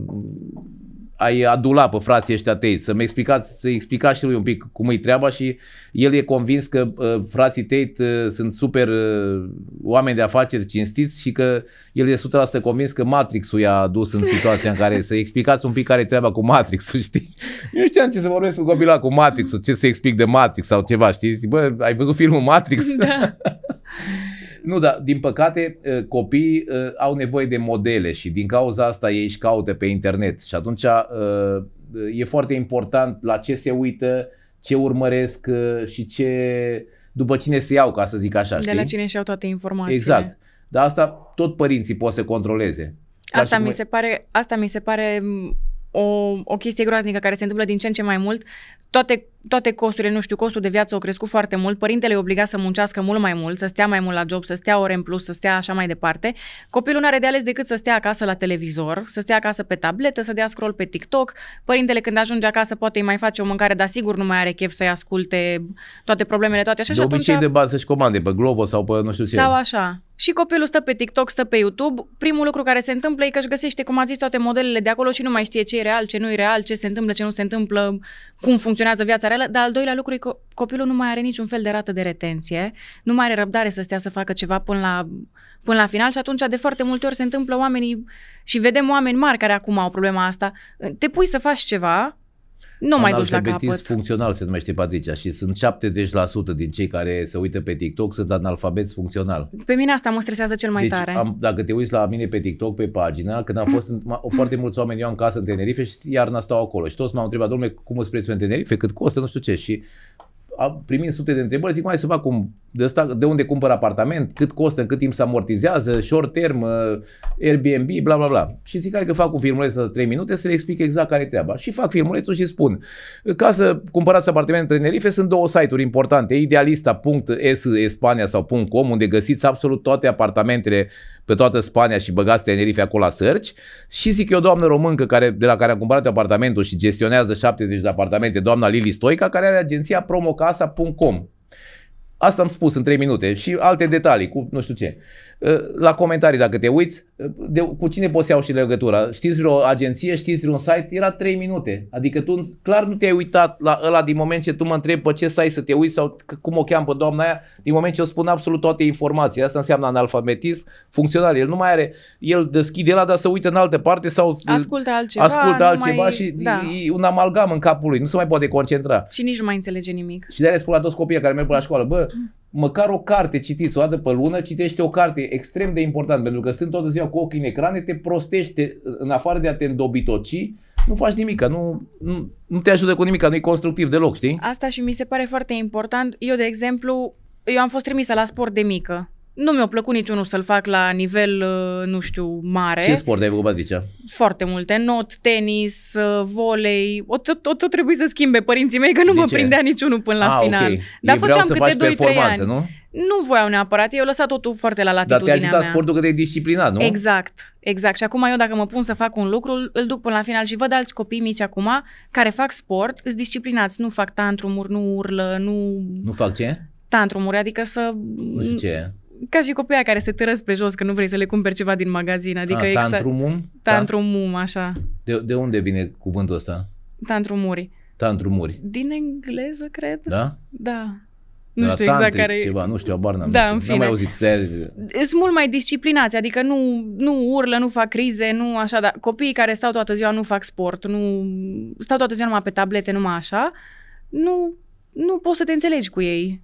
ai adula pe frații ăștia tăi, să-mi explicați, să explicați și lui un pic cum e treaba și el e convins că uh, frații tăi uh, sunt super uh, oameni de afaceri cinstiți și că el e 100% convins că Matrix-ul i-a dus în situația în care să explicați un pic care e treaba cu Matrix-ul, [laughs] știi? Eu știam ce să vorbesc cu copila cu Matrix-ul, ce să explic de Matrix sau ceva, știi? Zic, bă, ai văzut filmul Matrix? Da. [laughs] Nu, dar din păcate uh, copiii uh, au nevoie de modele și din cauza asta ei își caută pe internet și atunci uh, e foarte important la ce se uită, ce urmăresc și ce după cine se iau, ca să zic așa. Știi? De la cine își iau toate informațiile. Exact. Dar asta tot părinții pot să controleze. Asta mi, se pare, asta mi se pare mm, o, o chestie groaznică care se întâmplă din ce în ce mai mult. Toate toate costurile, nu știu, costul de viață au crescut foarte mult, părintele e obligat să muncească mult mai mult, să stea mai mult la job, să stea ore în plus, să stea așa mai departe. Copilul nu are de ales decât să stea acasă la televizor, să stea acasă pe tabletă, să dea scroll pe TikTok. Părintele când ajunge acasă poate îi mai face o mâncare, dar sigur nu mai are chef să-i asculte toate problemele, toate așa. De și obicei atunci... de bază și comande pe Glovo sau pe nu știu ce. Sau așa. Și copilul stă pe TikTok, stă pe YouTube. Primul lucru care se întâmplă e că își găsește, cum a zis, toate modelele de acolo și nu mai știe ce e real, ce nu e real, ce se întâmplă, ce nu se întâmplă, cum funcționează viața reală. Dar al doilea lucru e că copilul nu mai are niciun fel de rată de retenție, nu mai are răbdare să stea să facă ceva până la, până la final și atunci de foarte multe ori se întâmplă oamenii și vedem oameni mari care acum au problema asta. Te pui să faci ceva, nu mai duci la capăt. funcțional se numește Patricia și sunt 70% din cei care se uită pe TikTok sunt analfabeți funcțional. Pe mine asta mă stresează cel mai deci, tare. Am, dacă te uiți la mine pe TikTok, pe pagina, când am fost în, [laughs] foarte mulți oameni, eu am casă în Tenerife și iarna stau acolo și toți m-au întrebat, domnule, cum îți prețul în Tenerife, cât costă, nu știu ce și primind sute de întrebări, zic mai să fac cum, de, asta, de unde cumpăr apartament, cât costă, cât timp se amortizează, short term, uh, Airbnb, bla bla bla. Și zic hai că fac un filmuleț de 3 minute să le explic exact care e treaba. Și fac filmulețul și spun, ca să cumpărați apartament în Tenerife sunt două site-uri importante, idealista.es Spania sau .com unde găsiți absolut toate apartamentele pe toată Spania și băgați Tenerife acolo la sărci și zic eu, doamnă româncă care, de la care am cumpărat apartamentul și gestionează 70 de apartamente, doamna Lili Stoica, care are agenția promocasa.com. Asta am spus în 3 minute și alte detalii cu nu știu ce. Ă, la comentarii dacă te uiți, ă, de, cu cine poți să iau și legătura? Știți vreo agenție, știți vreun site? Era 3 minute. Adică tu clar nu te-ai uitat la ăla din moment ce tu mă întrebi pe ce site să te uiți sau cum o cheam pe doamna aia, din moment ce eu spun absolut toate informațiile. Asta înseamnă analfabetism funcțional. El nu mai are, el deschide la dar să uite în altă parte sau ascultă altceva, ascultă altceva mai... și da. e un amalgam în capul lui. Nu se mai poate concentra. Și nici nu mai înțelege nimic. Și de-aia spun la toți copiii care merg pe la școală, bă, măcar o carte citiți o dată pe lună, citește o carte extrem de important, pentru că stând toată ziua cu ochii în ecrane, te prostește, în afară de a te îndobitoci, nu faci nimic, nu, nu, nu te ajută cu nimic, nu e constructiv deloc, știi? Asta și mi se pare foarte important. Eu, de exemplu, eu am fost trimisă la sport de mică. Nu mi-a plăcut niciunul să-l fac la nivel, uh, nu știu, mare. Ce sport ai făcut, Patricia? Foarte multe. Not, tenis, uh, volei. O tot, tot trebuie să schimbe părinții mei, că nu de mă ce? prindea niciunul până la A, ah, final. Okay. Dar Ei făceam câte 2-3 ani. nu? Nu voiau neapărat, eu lăsat totul foarte la latitudinea Dar te-a ajutat sportul că te-ai disciplinat, nu? Exact, exact. Și acum eu dacă mă pun să fac un lucru, îl duc până la final și văd alți copii mici acum care fac sport, îți disciplinați, nu fac tantrumuri, nu urlă, nu... Nu fac ce? tantrumuri, adică să... Nu știu ce ca și copiii care se târăsc pe jos că nu vrei să le cumperi ceva din magazin. Adică ah, exact, tantrumum? Tantrumum, așa. De, de unde vine cuvântul ăsta? Tantrumuri. Tantrumuri. Din engleză, cred. Da? Da. Nu știu exact tantric, exact care ceva, nu știu, abar n-am, da, în fine. n-am mai auzit. Sunt mult mai disciplinați, adică nu, nu urlă, nu fac crize, nu așa, dar copiii care stau toată ziua nu fac sport, nu stau toată ziua numai pe tablete, numai așa, nu, nu poți să te înțelegi cu ei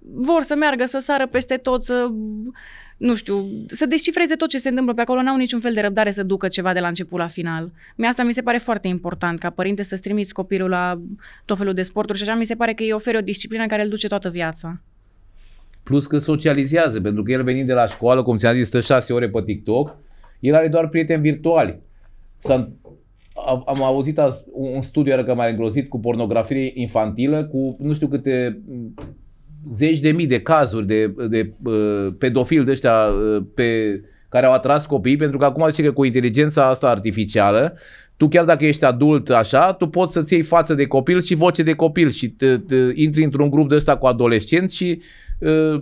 vor să meargă, să sară peste tot, să nu știu, să descifreze tot ce se întâmplă pe acolo, n-au niciun fel de răbdare să ducă ceva de la început la final. Mi asta mi se pare foarte important, ca părinte să-ți trimiți copilul la tot felul de sporturi și așa, mi se pare că îi oferă o disciplină care îl duce toată viața. Plus că socializează, pentru că el venind de la școală, cum ți-am zis, stă șase ore pe TikTok, el are doar prieteni virtuali. S-a, am, auzit un, studiu care m-a îngrozit cu pornografie infantilă, cu nu știu câte zeci de mii de cazuri de, de uh, pedofili de ăștia uh, pe, care au atras copii, pentru că acum zice că cu inteligența asta artificială, tu chiar dacă ești adult așa, tu poți să-ți iei față de copil și voce de copil și te, te, intri într-un grup de ăsta cu adolescenți și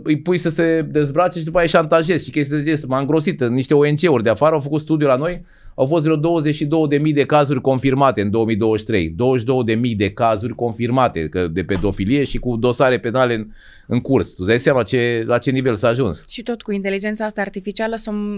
îi pui să se dezbrace și după aia șantajezi și chestii de M-a îngrosit. Niște ONG-uri de afară au făcut studiu la noi, au fost vreo 22.000 de cazuri confirmate în 2023. 22.000 de cazuri confirmate de pedofilie și cu dosare penale în, în curs. Tu dai seama ce, la ce nivel s-a ajuns. Și tot cu inteligența asta artificială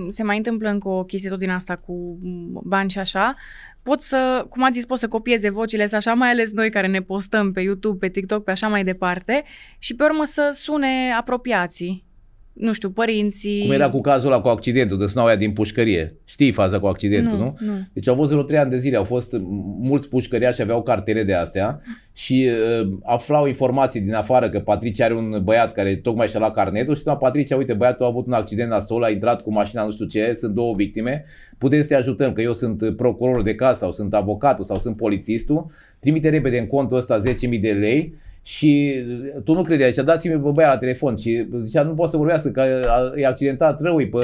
se mai întâmplă încă o chestie tot din asta cu bani și așa pot să, cum ați zis, pot să copieze vocile să așa mai ales noi care ne postăm pe YouTube, pe TikTok, pe așa mai departe și pe urmă să sune apropiații nu știu, părinții... Cum era cu cazul ăla cu accidentul, de sunau din pușcărie. Știi faza cu accidentul, nu? nu? nu. Deci au fost vreo trei ani de zile, au fost mulți pușcăriași, aveau cartele de astea și uh, aflau informații din afară că Patricia are un băiat care tocmai și-a luat carnetul și la Patricia, uite, băiatul a avut un accident la sol, a intrat cu mașina nu știu ce, sunt două victime, putem să-i ajutăm, că eu sunt procuror de casă sau sunt avocatul sau sunt polițistul, trimite repede în contul ăsta 10.000 de lei și tu nu credeai, zicea, dați-mi pe băia la telefon și zicea nu poate să vorbească, că e accidentat rău, e pe...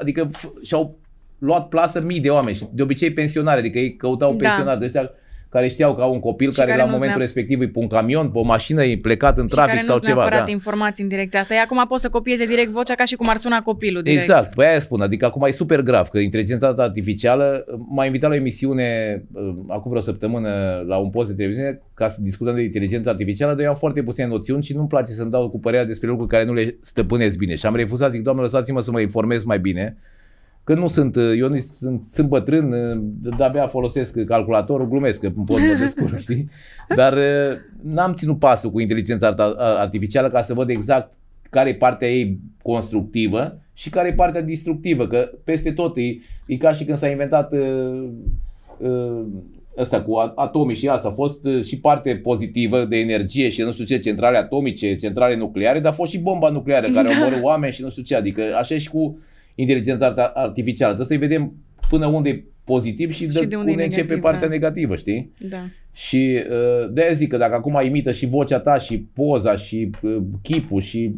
adică f- și-au luat plasă mii de oameni și de obicei pensionare, adică ei căutau da. pensionari da. de ăștia care știau că au un copil care, care la momentul neap- respectiv îi pun camion, pe o mașină, e plecat în și trafic care sau ceva. da. informații în direcția asta. Ei, acum poți să copieze direct vocea ca și cum ar suna copilul. Direct. Exact, păi aia spun. Adică acum e super grav că inteligența artificială m-a invitat la o emisiune ă, acum vreo săptămână la un post de televiziune ca să discutăm de inteligența artificială, dar eu am foarte puține noțiuni și nu-mi place să-mi dau cu părerea despre lucruri care nu le stăpânesc bine. Și am refuzat, zic, doamne, lăsați-mă să mă informez mai bine Că nu sunt, eu uh, nu sunt, sunt bătrân, uh, de-abia folosesc calculatorul, glumesc că pot mă [laughs] descurc, știi? Dar uh, n-am ținut pasul cu inteligența artificială ca să văd exact care e partea ei constructivă și care e partea destructivă, că peste tot e, e ca și când s-a inventat ăsta asta cu atomii și asta a fost și parte pozitivă de energie și nu știu ce, centrale atomice, centrale nucleare, dar a fost și bomba nucleară care da. omoră oameni și nu știu ce, adică așa și cu inteligența artificială. Trebuie să-i vedem până unde e pozitiv și, și de, de unde, unde începe negativ, partea da. negativă, știi? Da. Și uh, de zic că dacă acum imită și vocea ta și poza și uh, chipul și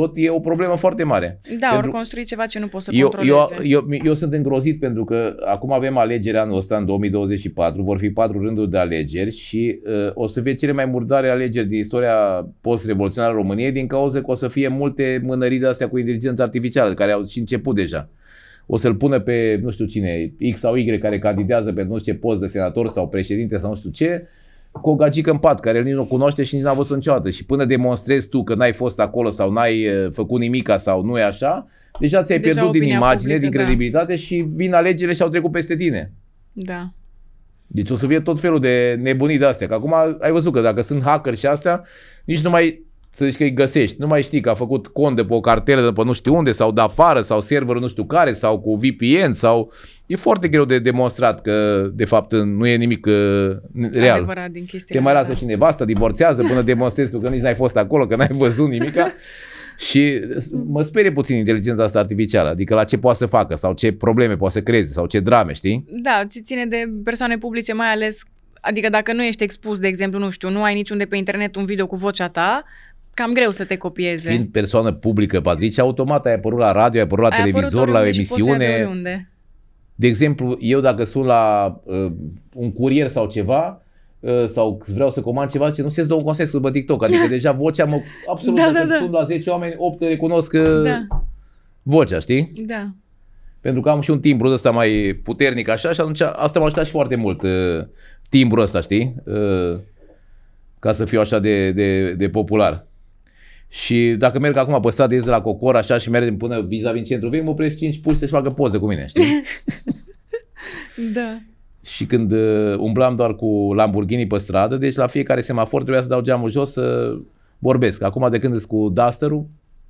tot e o problemă foarte mare. Da, pentru... ori construi ceva ce nu poți să eu, controleze. Eu, eu, eu sunt îngrozit pentru că acum avem alegeri anul ăsta, în 2024, vor fi patru rânduri de alegeri și uh, o să fie cele mai murdare alegeri din istoria post-revoluționară României din cauza că o să fie multe mânării de astea cu inteligență artificială, care au și început deja o să-l pună pe nu știu cine, X sau Y care candidează pentru nu știu ce post de senator sau președinte sau nu știu ce cu o gagică în pat, care el nici nu cunoaște și nici n-a văzut niciodată. Și până demonstrezi tu că n-ai fost acolo sau n-ai făcut nimica sau nu e așa, deja ți-ai deja pierdut din imagine, publică, din da. credibilitate da. și vin alegerile și au trecut peste tine. Da. Deci o să fie tot felul de nebunii de astea. Că acum ai văzut că dacă sunt hacker și astea, nici nu mai să zici că îi găsești. Nu mai știi că a făcut cont de pe o cartelă de pe nu știu unde sau de afară sau server, nu știu care sau cu VPN sau... E foarte greu de demonstrat că de fapt nu e nimic uh, real. Adevărat, din Te mai lasă da. și nevasta, divorțează până demonstrezi tu că nici n-ai fost acolo, că n-ai văzut nimica. [laughs] Și uh, mă sperie puțin inteligența asta artificială, adică la ce poate să facă sau ce probleme poate să creeze sau ce drame, știi? Da, ce ține de persoane publice, mai ales Adică dacă nu ești expus, de exemplu, nu știu, nu ai niciunde pe internet un video cu vocea ta, cam greu să te copieze. Fiind persoană publică, Patricia, automat ai apărut la radio, ai apărut la ai televizor, apărut la emisiune. De exemplu, eu dacă sunt la uh, un curier sau ceva, uh, sau vreau să comand ceva, ce nu se dau un consens după TikTok, adică [laughs] deja vocea mă, absolut, da, da, da. sunt la 10 oameni, 8 recunosc că uh, da. vocea, știi? Da. Pentru că am și un timbru ăsta mai puternic așa și atunci asta m-a ajutat și foarte mult, uh, timbru ăsta, știi? Uh, ca să fiu așa de, de, de popular. Și dacă merg acum pe stradă, ies de la Cocor așa și merg până vis-a-vis în centru vechi, mă opresc 5 puși să-și facă poze cu mine, știi? [laughs] da. Și când uh, umblam doar cu Lamborghini pe stradă, deci la fiecare semafor trebuia să dau geamul jos să vorbesc. Acum de când cu duster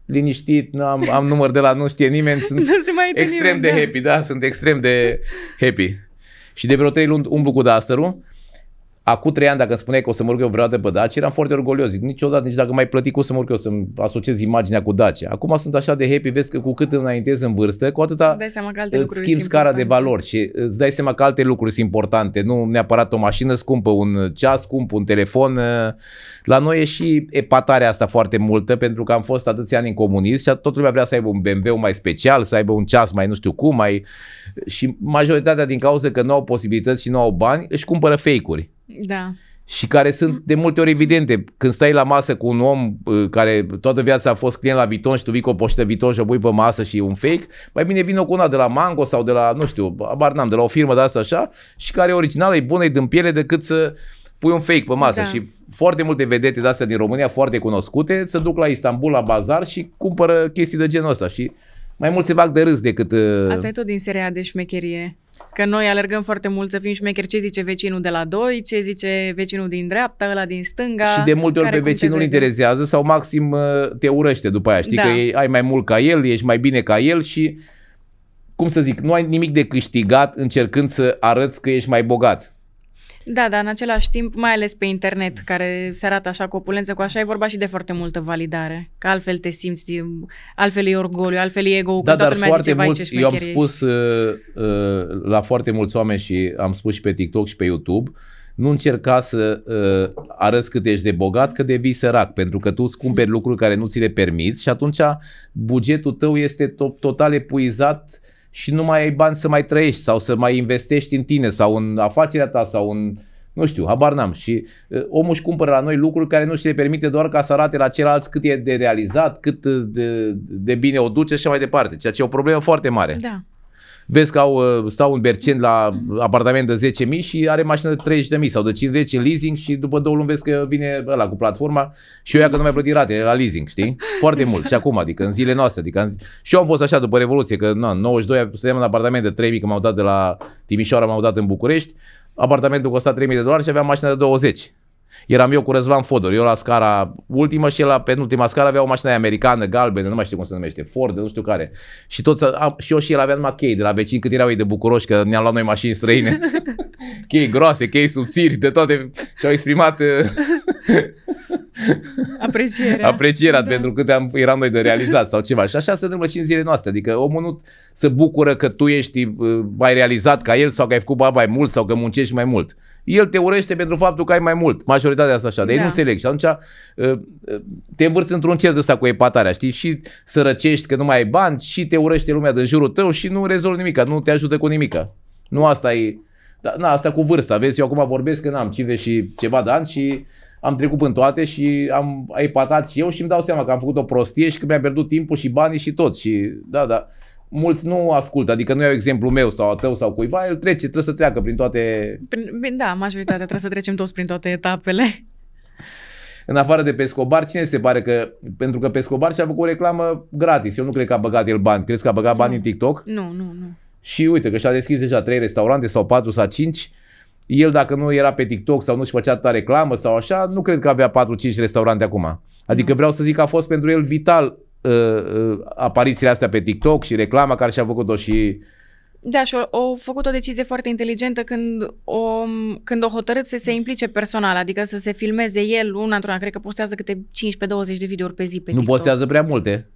liniștit, liniștit, am, am număr de la nu știe nimeni, sunt [laughs] nu se mai extrem nimeni, de da. happy, da, sunt extrem de happy. Și de vreo trei luni umblu cu duster Acum trei ani, dacă îmi spuneai că o să mă rog eu vreodată pe Dacia, eram foarte orgolios. Zic, niciodată, nici dacă mai plăti, cum o să mă rog eu să-mi asociez imaginea cu Dacia. Acum sunt așa de happy, vezi că cu cât înaintezi în vârstă, cu atâta îți schimbi scara de valori și îți dai seama că alte lucruri sunt importante. Nu neapărat o mașină scumpă, un ceas scump, un telefon. La noi e și epatarea asta foarte multă, pentru că am fost atâția ani în comunism și tot lumea vrea să aibă un BMW mai special, să aibă un ceas mai nu știu cum, mai... Și majoritatea din cauza că nu au posibilități și nu au bani, își cumpără fake-uri. Da. Și care sunt mm. de multe ori evidente. Când stai la masă cu un om uh, care toată viața a fost client la Viton și tu vii cu o poștă Viton și o pui pe masă și e un fake, mai bine vină cu una de la Mango sau de la, nu știu, abar n-am, de la o firmă de asta așa și care e originală, e bună, e din piele decât să pui un fake pe masă da. și foarte multe vedete de astea din România, foarte cunoscute, se duc la Istanbul, la bazar și cumpără chestii de genul ăsta și mai mult se fac de râs decât... Uh, asta e tot din seria de șmecherie. Că noi alergăm foarte mult să fim șmecheri ce zice vecinul de la 2, ce zice vecinul din dreapta, ăla din stânga. Și de multe ori pe vecinul interesează sau maxim uh, te urăște după aia. Știi da. că ai mai mult ca el, ești mai bine ca el și, cum să zic, nu ai nimic de câștigat încercând să arăți că ești mai bogat. Da, dar în același timp, mai ales pe internet, care se arată așa cu opulență, cu așa, e vorba și de foarte multă validare. Că altfel te simți, altfel e orgoliu, altfel e ego Da, dar foarte zice, mulți, eu am spus uh, uh, la foarte mulți oameni și am spus și pe TikTok și pe YouTube, nu încerca să uh, arăți cât ești de bogat, că devii sărac, pentru că tu îți cumperi lucruri care nu ți le permiți și atunci bugetul tău este to- total epuizat și nu mai ai bani să mai trăiești sau să mai investești în tine sau în afacerea ta sau în nu știu, habar n-am. Și uh, omul își cumpără la noi lucruri care nu și le permite doar ca să arate la ceilalți cât e de realizat, cât uh, de, de bine o duce și mai departe, ceea ce e o problemă foarte mare. Da vezi că au, uh, stau un bercen la apartament de 10.000 și are mașină de 30.000 sau de 50 în leasing și după două luni vezi că vine ăla cu platforma și eu ia că nu mai plăti ratele la leasing, știi? Foarte mult. Și acum, adică în zile noastre, adică în zi... și eu am fost așa după Revoluție, că na, în 92 stăteam în apartament de 3.000, că m-au dat de la Timișoara, m-au dat în București, apartamentul costa 3.000 de dolari și aveam mașina de 20. Eram eu cu Răzvan Fodor, eu la scara ultimă și el la penultima scară avea o mașină americană, galbenă, nu mai știu cum se numește, Ford, nu știu care. Și, toți, am, și eu și el aveam chei de la vecini, cât erau ei de bucuroși că ne-am luat noi mașini străine. [laughs] chei groase, chei subțiri, de toate. Și au exprimat uh, [laughs] aprecierea, aprecierea da. pentru cât am, eram noi de realizat sau ceva. Și așa se întâmplă și în zilele noastre. Adică omul nu se bucură că tu ești uh, mai realizat ca el sau că ai făcut bani mai mult sau că muncești mai mult el te urește pentru faptul că ai mai mult. Majoritatea asta așa, dar da. ei nu înțeleg. Și atunci ă, ă, te învârți într-un cer de ăsta cu epatarea, știi? Și sărăcești că nu mai ai bani și te urește lumea din jurul tău și nu rezolvi nimica, nu te ajută cu nimica. Nu asta e... Da, na, asta cu vârsta, vezi, eu acum vorbesc că n-am 50 și ceva de ani și am trecut în toate și am epatat și eu și îmi dau seama că am făcut o prostie și că mi-am pierdut timpul și banii și tot. Și da, da mulți nu ascultă, adică nu iau exemplu meu sau a tău sau cuiva, el trece, trebuie să treacă prin toate... Prin, da, majoritatea trebuie să trecem toți prin toate etapele. În afară de Pescobar, cine se pare că... Pentru că Pescobar și-a făcut o reclamă gratis. Eu nu cred că a băgat el bani. Crezi că a băgat nu. bani în TikTok? Nu, nu, nu. Și uite că și-a deschis deja trei restaurante sau patru sau cinci. El dacă nu era pe TikTok sau nu-și făcea ta reclamă sau așa, nu cred că avea 4-5 restaurante acum. Adică nu. vreau să zic că a fost pentru el vital Uh, uh, aparițiile astea pe TikTok și reclama care și-a făcut-o și... Da, și au făcut o decizie foarte inteligentă când o, când o hotărât să se implice personal, adică să se filmeze el una într-una. Cred că postează câte 15-20 de videouri pe zi pe Nu TikTok. postează prea multe?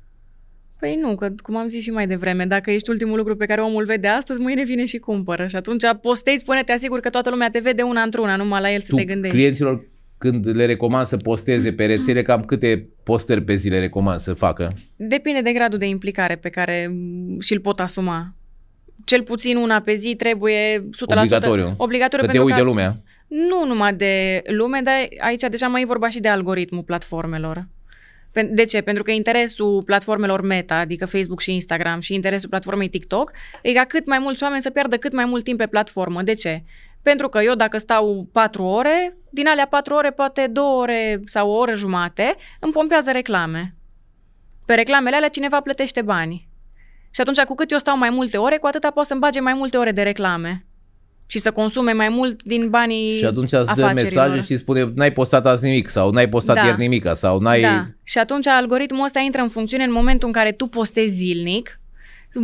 Păi nu, că cum am zis și mai devreme, dacă ești ultimul lucru pe care omul vede astăzi, mâine vine și cumpără. Și atunci postezi, spune te asigur că toată lumea te vede una într-una, numai la el tu să te gândești. clienților când le recomand să posteze pe rețele, cam câte postări pe zi le recomand să facă? Depinde de gradul de implicare pe care și-l pot asuma. Cel puțin una pe zi trebuie 100% obligatoriu. Obligatoriu că te de lumea. Nu numai de lume, dar aici deja mai e vorba și de algoritmul platformelor. De ce? Pentru că interesul platformelor meta, adică Facebook și Instagram și interesul platformei TikTok, e ca cât mai mulți oameni să piardă cât mai mult timp pe platformă. De ce? Pentru că eu dacă stau 4 ore, din alea 4 ore, poate 2 ore sau o oră jumate, îmi pompează reclame. Pe reclamele alea cineva plătește bani. Și atunci, cu cât eu stau mai multe ore, cu atâta pot să-mi bage mai multe ore de reclame și să consume mai mult din banii Și atunci îți dă mesaje și spune n-ai postat azi nimic sau n-ai postat da. ieri nimic. sau n-ai... Da. Și atunci algoritmul ăsta intră în funcțiune în momentul în care tu postezi zilnic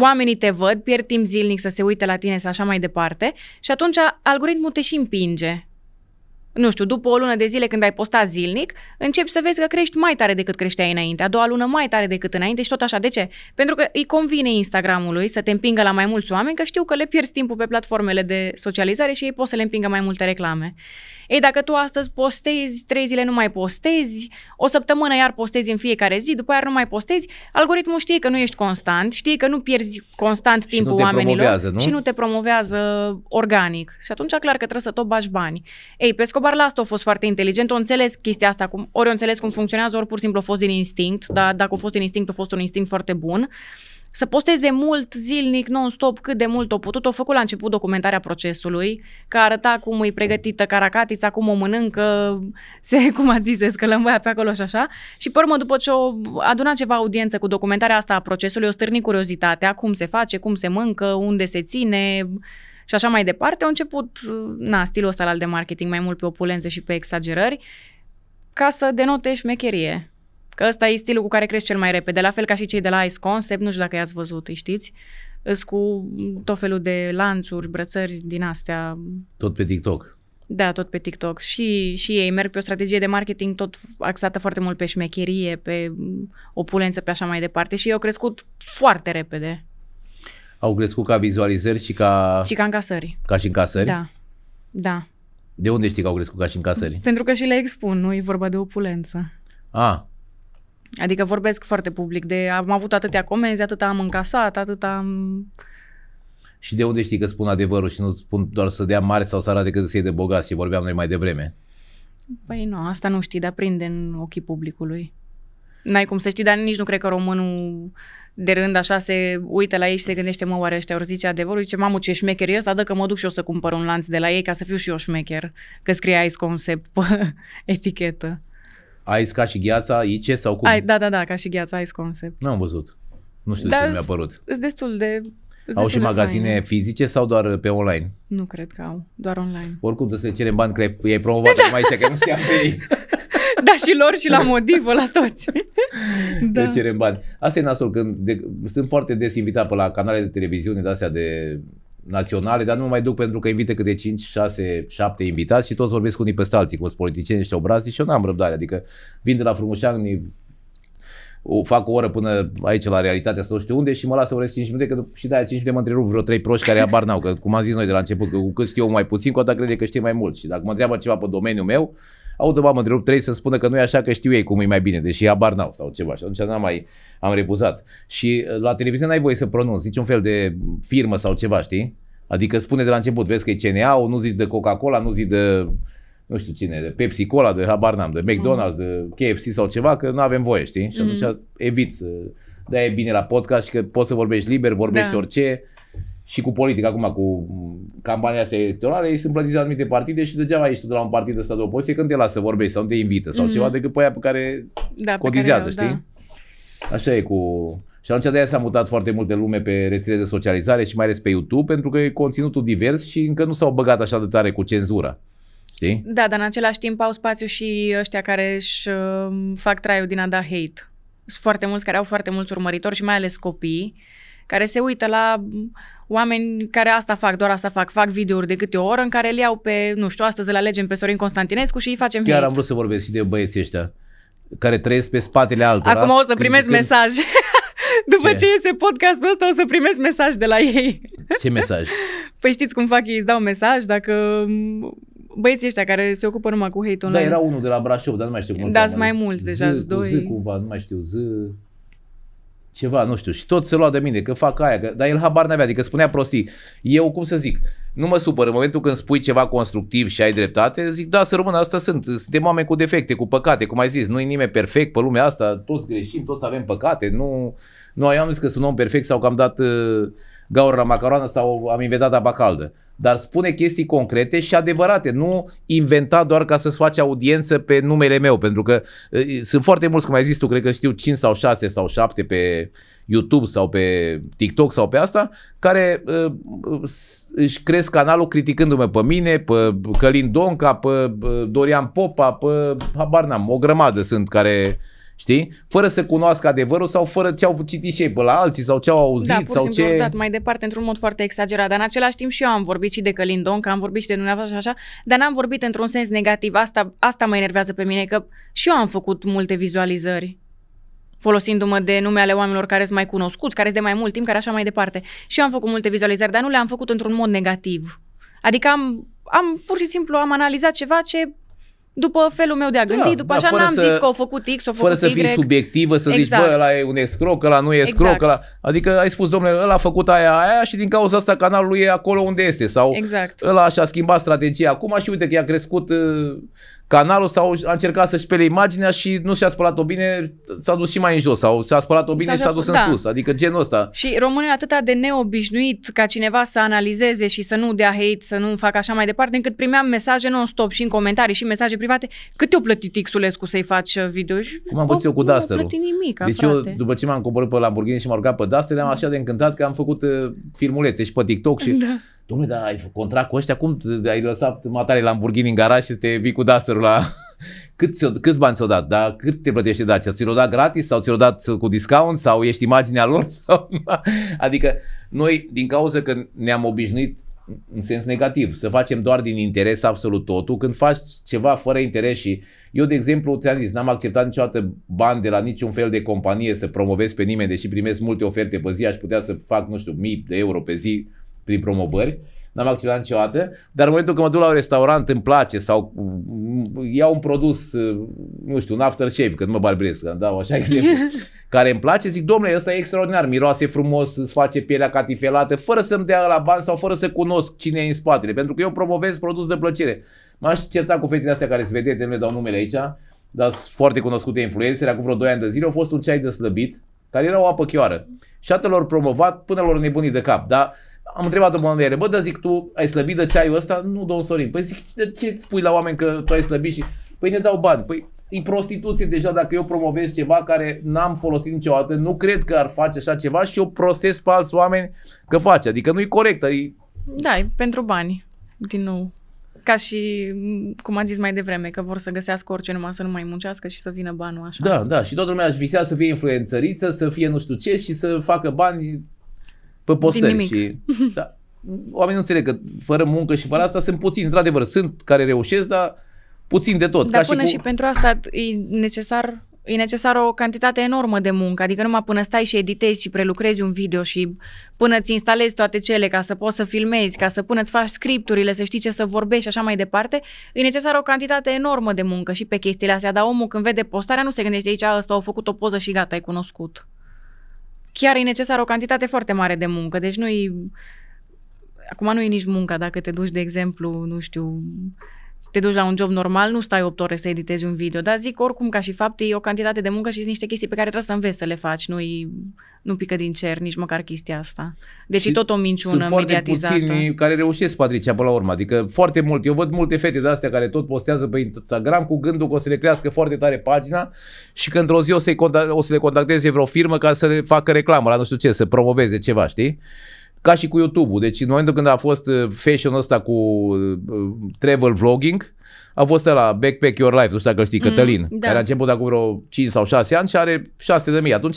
oamenii te văd, pierd timp zilnic să se uite la tine sau așa mai departe și atunci algoritmul te și împinge nu știu, după o lună de zile când ai postat zilnic, începi să vezi că crești mai tare decât creșteai înainte, a doua lună mai tare decât înainte și tot așa. De ce? Pentru că îi convine Instagramului să te împingă la mai mulți oameni, că știu că le pierzi timpul pe platformele de socializare și ei pot să le împingă mai multe reclame. Ei, dacă tu astăzi postezi, trei zile nu mai postezi, o săptămână iar postezi în fiecare zi, după aia nu mai postezi, algoritmul știe că nu ești constant, știe că nu pierzi constant și timpul nu oamenilor nu? și nu te promovează organic. Și atunci clar că trebuie să tot bani. Ei, pe scop Abar la asta a fost foarte inteligent, o înțeles chestia asta, cum, ori o înțeles cum funcționează, ori pur și simplu a fost din instinct, dar dacă a fost din instinct, a fost un instinct foarte bun. Să posteze mult, zilnic, non-stop, cât de mult o putut. O făcut la început documentarea procesului, că arăta cum e pregătită caracatița, cum o mănâncă, [laughs] se, cum a zis, se scălămbăia pe acolo și așa. Și pe urmă, după ce o adunat ceva audiență cu documentarea asta a procesului, o stârni curiozitatea, cum se face, cum se mâncă, unde se ține, și așa mai departe, au început na, stilul ăsta al de marketing mai mult pe opulențe și pe exagerări ca să denote șmecherie. Că ăsta e stilul cu care crești cel mai repede, la fel ca și cei de la Ice Concept, nu știu dacă i-ați văzut, îi știți, îs cu tot felul de lanțuri, brățări din astea. Tot pe TikTok. Da, tot pe TikTok. Și, și ei merg pe o strategie de marketing tot axată foarte mult pe șmecherie, pe opulență, pe așa mai departe. Și ei au crescut foarte repede. Au crescut ca vizualizări și ca... Și ca încasări. Ca și încasări? Da. Da. De unde știi că au crescut ca și încasări? Pentru că și le expun, nu e vorba de opulență. A. Ah. Adică vorbesc foarte public de am avut atâtea comenzi, atâta am încasat, atâta am... Și de unde știi că spun adevărul și nu spun doar să dea mare sau să arate că să iei de bogat și vorbeam noi mai devreme? Păi nu, asta nu știi, dar prinde în ochii publicului. N-ai cum să știi, dar nici nu cred că românul de rând așa se uită la ei și se gândește, mă, oare ăștia ori zice adevărul? Zice, mamă, ce șmecher e ăsta, că mă duc și o să cumpăr un lanț de la ei ca să fiu și eu șmecher, că scrie Ice Concept pe [laughs] etichetă. Ice ca și gheața, ICE sau cum? Ai, da, da, da, ca și gheața, Ice Concept. Nu am văzut. Nu știu Dar de ce mi-a părut. Sunt destul de au și magazine faine. fizice sau doar pe online? Nu cred că au, doar online. Oricum, să cerem bani, că i-ai promovat da. mai că nu știam pe ei. [laughs] da, și lor și la modivă, la toți. [laughs] da. De deci cerem bani. Asta e nasul când de, sunt foarte des invitat pe la canale de televiziune de astea de naționale, dar nu mă mai duc pentru că invită câte 5, 6, 7 invitați și toți vorbesc unii pe alții, cu politicieni și obrazii și eu n-am răbdare, adică vin de la Frumușani, o, fac o oră până aici la realitatea să nu știu unde și mă las să vorbesc 5 minute, că și de aia 5 minute mă întrerup vreo 3 proști care abar n-au, că cum am zis noi de la început, că cu cât știu eu mai puțin, cu atât crede că știi mai mult și dacă mă întreabă ceva pe domeniul meu, Aude, mamă, întrerup, trebuie să spună că nu e așa, că știu ei cum e mai bine, deși abar n-au sau ceva. Și atunci n-am mai, am refuzat. Și uh, la televiziune n-ai voie să pronunți niciun fel de firmă sau ceva, știi? Adică spune de la început, vezi că e cna nu zici de Coca-Cola, nu zici de nu știu cine, de Pepsi Cola, de habar n-am, de McDonald's, mm. de KFC sau ceva, că nu avem voie, știi? Și mm. atunci mm. evit să... e bine la podcast și că poți să vorbești liber, vorbești da. orice, și cu politic, acum cu campania asta electorală, ei sunt plătiți la anumite partide și degeaba ești tu de la un partid ăsta de opoziție când te lasă să vorbești sau nu te invită sau mm ceva decât pe aia pe care da, cotizează, pe care, știi? Da. Așa e cu... Și atunci de-aia s-a mutat foarte multe lume pe rețelele de socializare și mai ales pe YouTube pentru că e conținutul divers și încă nu s-au băgat așa de tare cu cenzura. Știi? Da, dar în același timp au spațiu și ăștia care își uh, fac traiul din a da hate. Sunt foarte mulți care au foarte mulți urmăritori și mai ales copii care se uită la oameni care asta fac, doar asta fac, fac videouri de câte o oră în care le iau pe, nu știu, astăzi le alegem pe Sorin Constantinescu și îi facem Chiar hate. am vrut să vorbesc și de băieții ăștia care trăiesc pe spatele altora. Acum o să primesc când... mesaj. [laughs] După ce? ce iese podcastul ăsta o să primesc mesaj de la ei. Ce mesaj? [laughs] Păi știți cum fac ei, îți dau mesaj dacă mm, băieții ăștia care se ocupă numai cu hate da, online. Da, era unul de la Brașov, dar nu mai știu cum. Da, sunt mai mulți deja, doi. Z cumva, nu mai știu, Z ceva, nu știu, și tot se lua de mine că fac aia, că, dar el habar n-avea, adică spunea prostii. Eu, cum să zic, nu mă supăr, în momentul când spui ceva constructiv și ai dreptate, zic, da, să rămână, asta sunt, suntem oameni cu defecte, cu păcate, cum ai zis, nu e nimeni perfect pe lumea asta, toți greșim, toți avem păcate, nu, nu am zis că sunt om perfect sau că am dat uh, gaură la macaroană sau am inventat apa caldă dar spune chestii concrete și adevărate, nu inventa doar ca să-ți faci audiență pe numele meu, pentru că uh, sunt foarte mulți, cum ai zis tu, cred că știu 5 sau 6 sau 7 pe YouTube sau pe TikTok sau pe asta, care uh, își cresc canalul criticându-mă pe mine, pe Călin Donca, pe Dorian Popa, pe habar n-am, o grămadă sunt care uh, știi? Fără să cunoască adevărul sau fără ce au citit și ei bă, la alții sau ce au da, auzit da, pur sau simplu, ce... dat mai departe într-un mod foarte exagerat, dar în același timp și eu am vorbit și de Călin Donca, am vorbit și de dumneavoastră și așa, dar n-am vorbit într-un sens negativ, asta, asta mă enervează pe mine, că și eu am făcut multe vizualizări folosindu-mă de nume ale oamenilor care sunt mai cunoscuți, care sunt de mai mult timp, care așa mai departe. Și eu am făcut multe vizualizări, dar nu le-am făcut într-un mod negativ. Adică am, am pur și simplu am analizat ceva ce după felul meu de a gândi, da, după da, așa n-am să, zis că au făcut X, au făcut Fără să fii y. subiectivă, să exact. zici, bă, ăla e un escroc, ăla nu e exact. escroc, exact. ăla... Adică ai spus, domnule, ăla a făcut aia, aia și din cauza asta canalul lui e acolo unde este. Sau exact. ăla și-a schimbat strategia acum și uite că i-a crescut... Uh, canalul sau a încercat să spele imaginea și nu și-a spălat-o bine, s-a dus și mai în jos sau s-a spălat-o bine s-a și s-a dus da. în sus, adică genul ăsta. Și românul e atât de neobișnuit ca cineva să analizeze și să nu dea hate, să nu facă așa mai departe, încât primeam mesaje non-stop și în comentarii și mesaje private. Cât te-o plătit Xulescu să-i faci uh, video? Și Cum am eu cu Duster? Nu plătit nimic, Deci frate. eu, după ce m-am coborât pe Lamborghini și m-am urcat pe Duster, am da. așa de încântat că am făcut uh, filmulețe și pe TikTok și... Da. Domnule, dar ai contract cu ăștia? Cum ai lăsat matare Lamborghini în garaj și te vii cu dusterul la... [laughs] Cât, câți bani ți-o dat? Da? Cât te plătește Dacia? Ți-l-o dat gratis sau ți-l-o dat cu discount sau ești imaginea lor? [laughs] Sau... Adică noi, din cauza că ne-am obișnuit în sens negativ, să facem doar din interes absolut totul, când faci ceva fără interes și eu, de exemplu, ți-am zis, n-am acceptat niciodată bani de la niciun fel de companie să promovez pe nimeni, deși primesc multe oferte pe zi, aș putea să fac, nu știu, mii de euro pe zi prin promovări, n-am acționat niciodată, dar în momentul când mă duc la un restaurant îmi place sau mm, iau un produs, mm, nu știu, un aftershave, când mă barbrez, că dau așa exemplu, [laughs] care îmi place, zic, domnule, ăsta e extraordinar, miroase frumos, îți face pielea catifelată, fără să-mi dea la bani sau fără să cunosc cine e în spatele, pentru că eu promovez produs de plăcere. M-aș certa cu fetele astea care se vedete, nu le dau numele aici, dar sunt foarte cunoscute influențele, acum vreo 2 ani de zile, au fost un ceai de slăbit, care era o apă chioară. Și atât l-au promovat până lor nebunii de cap, dar am întrebat-o bombiere, bă, dar zic, tu ai slăbit de ceaiul ăsta? Nu, domnul Sorin. Păi zic, de ce spui la oameni că tu ai slăbit și... Păi ne dau bani. Păi e prostituție deja dacă eu promovez ceva care n-am folosit niciodată, nu cred că ar face așa ceva și eu prostez pe alți oameni că face. Adică nu e corect. E... Da, e pentru bani, din nou. Ca și, cum am zis mai devreme, că vor să găsească orice numai să nu mai muncească și să vină banul așa. Da, da, și toată lumea își visea să fie influențăriță, să fie nu știu ce și să facă bani pe postări. Și, [laughs] da, oamenii nu înțeleg că fără muncă și fără asta sunt puțini. Într-adevăr, sunt care reușesc, dar puțin de tot. Dar ca până și, cu... și pentru asta e necesar e necesară o cantitate enormă de muncă, adică numai până stai și editezi și prelucrezi un video și până ți instalezi toate cele ca să poți să filmezi, ca să până ți faci scripturile, să știi ce să vorbești și așa mai departe, e necesară o cantitate enormă de muncă și pe chestiile astea, dar omul când vede postarea nu se gândește aici, asta a făcut o poză și gata, ai cunoscut chiar e necesară o cantitate foarte mare de muncă. Deci nu e... Acum nu e nici munca dacă te duci, de exemplu, nu știu, te duci la un job normal, nu stai 8 ore să editezi un video, dar zic oricum ca și fapt e o cantitate de muncă și sunt niște chestii pe care trebuie să înveți să le faci, nu nu pică din cer nici măcar chestia asta. Deci și e tot o minciună sunt mediatizată. Sunt puțini care reușesc, Patricia, până la urmă. Adică foarte mult. Eu văd multe fete de astea care tot postează pe Instagram cu gândul că o să le crească foarte tare pagina și că într-o zi o, să o să le contacteze vreo firmă ca să le facă reclamă la nu știu ce, să promoveze ceva, știi? Ca și cu YouTube-ul. Deci în momentul când a fost uh, fashion ăsta cu uh, uh, travel vlogging, a fost la Backpack Your Life, nu știu dacă știi, mm, Cătălin, da. care a început acum vreo 5 sau 6 ani și are 6 de mii. Atunci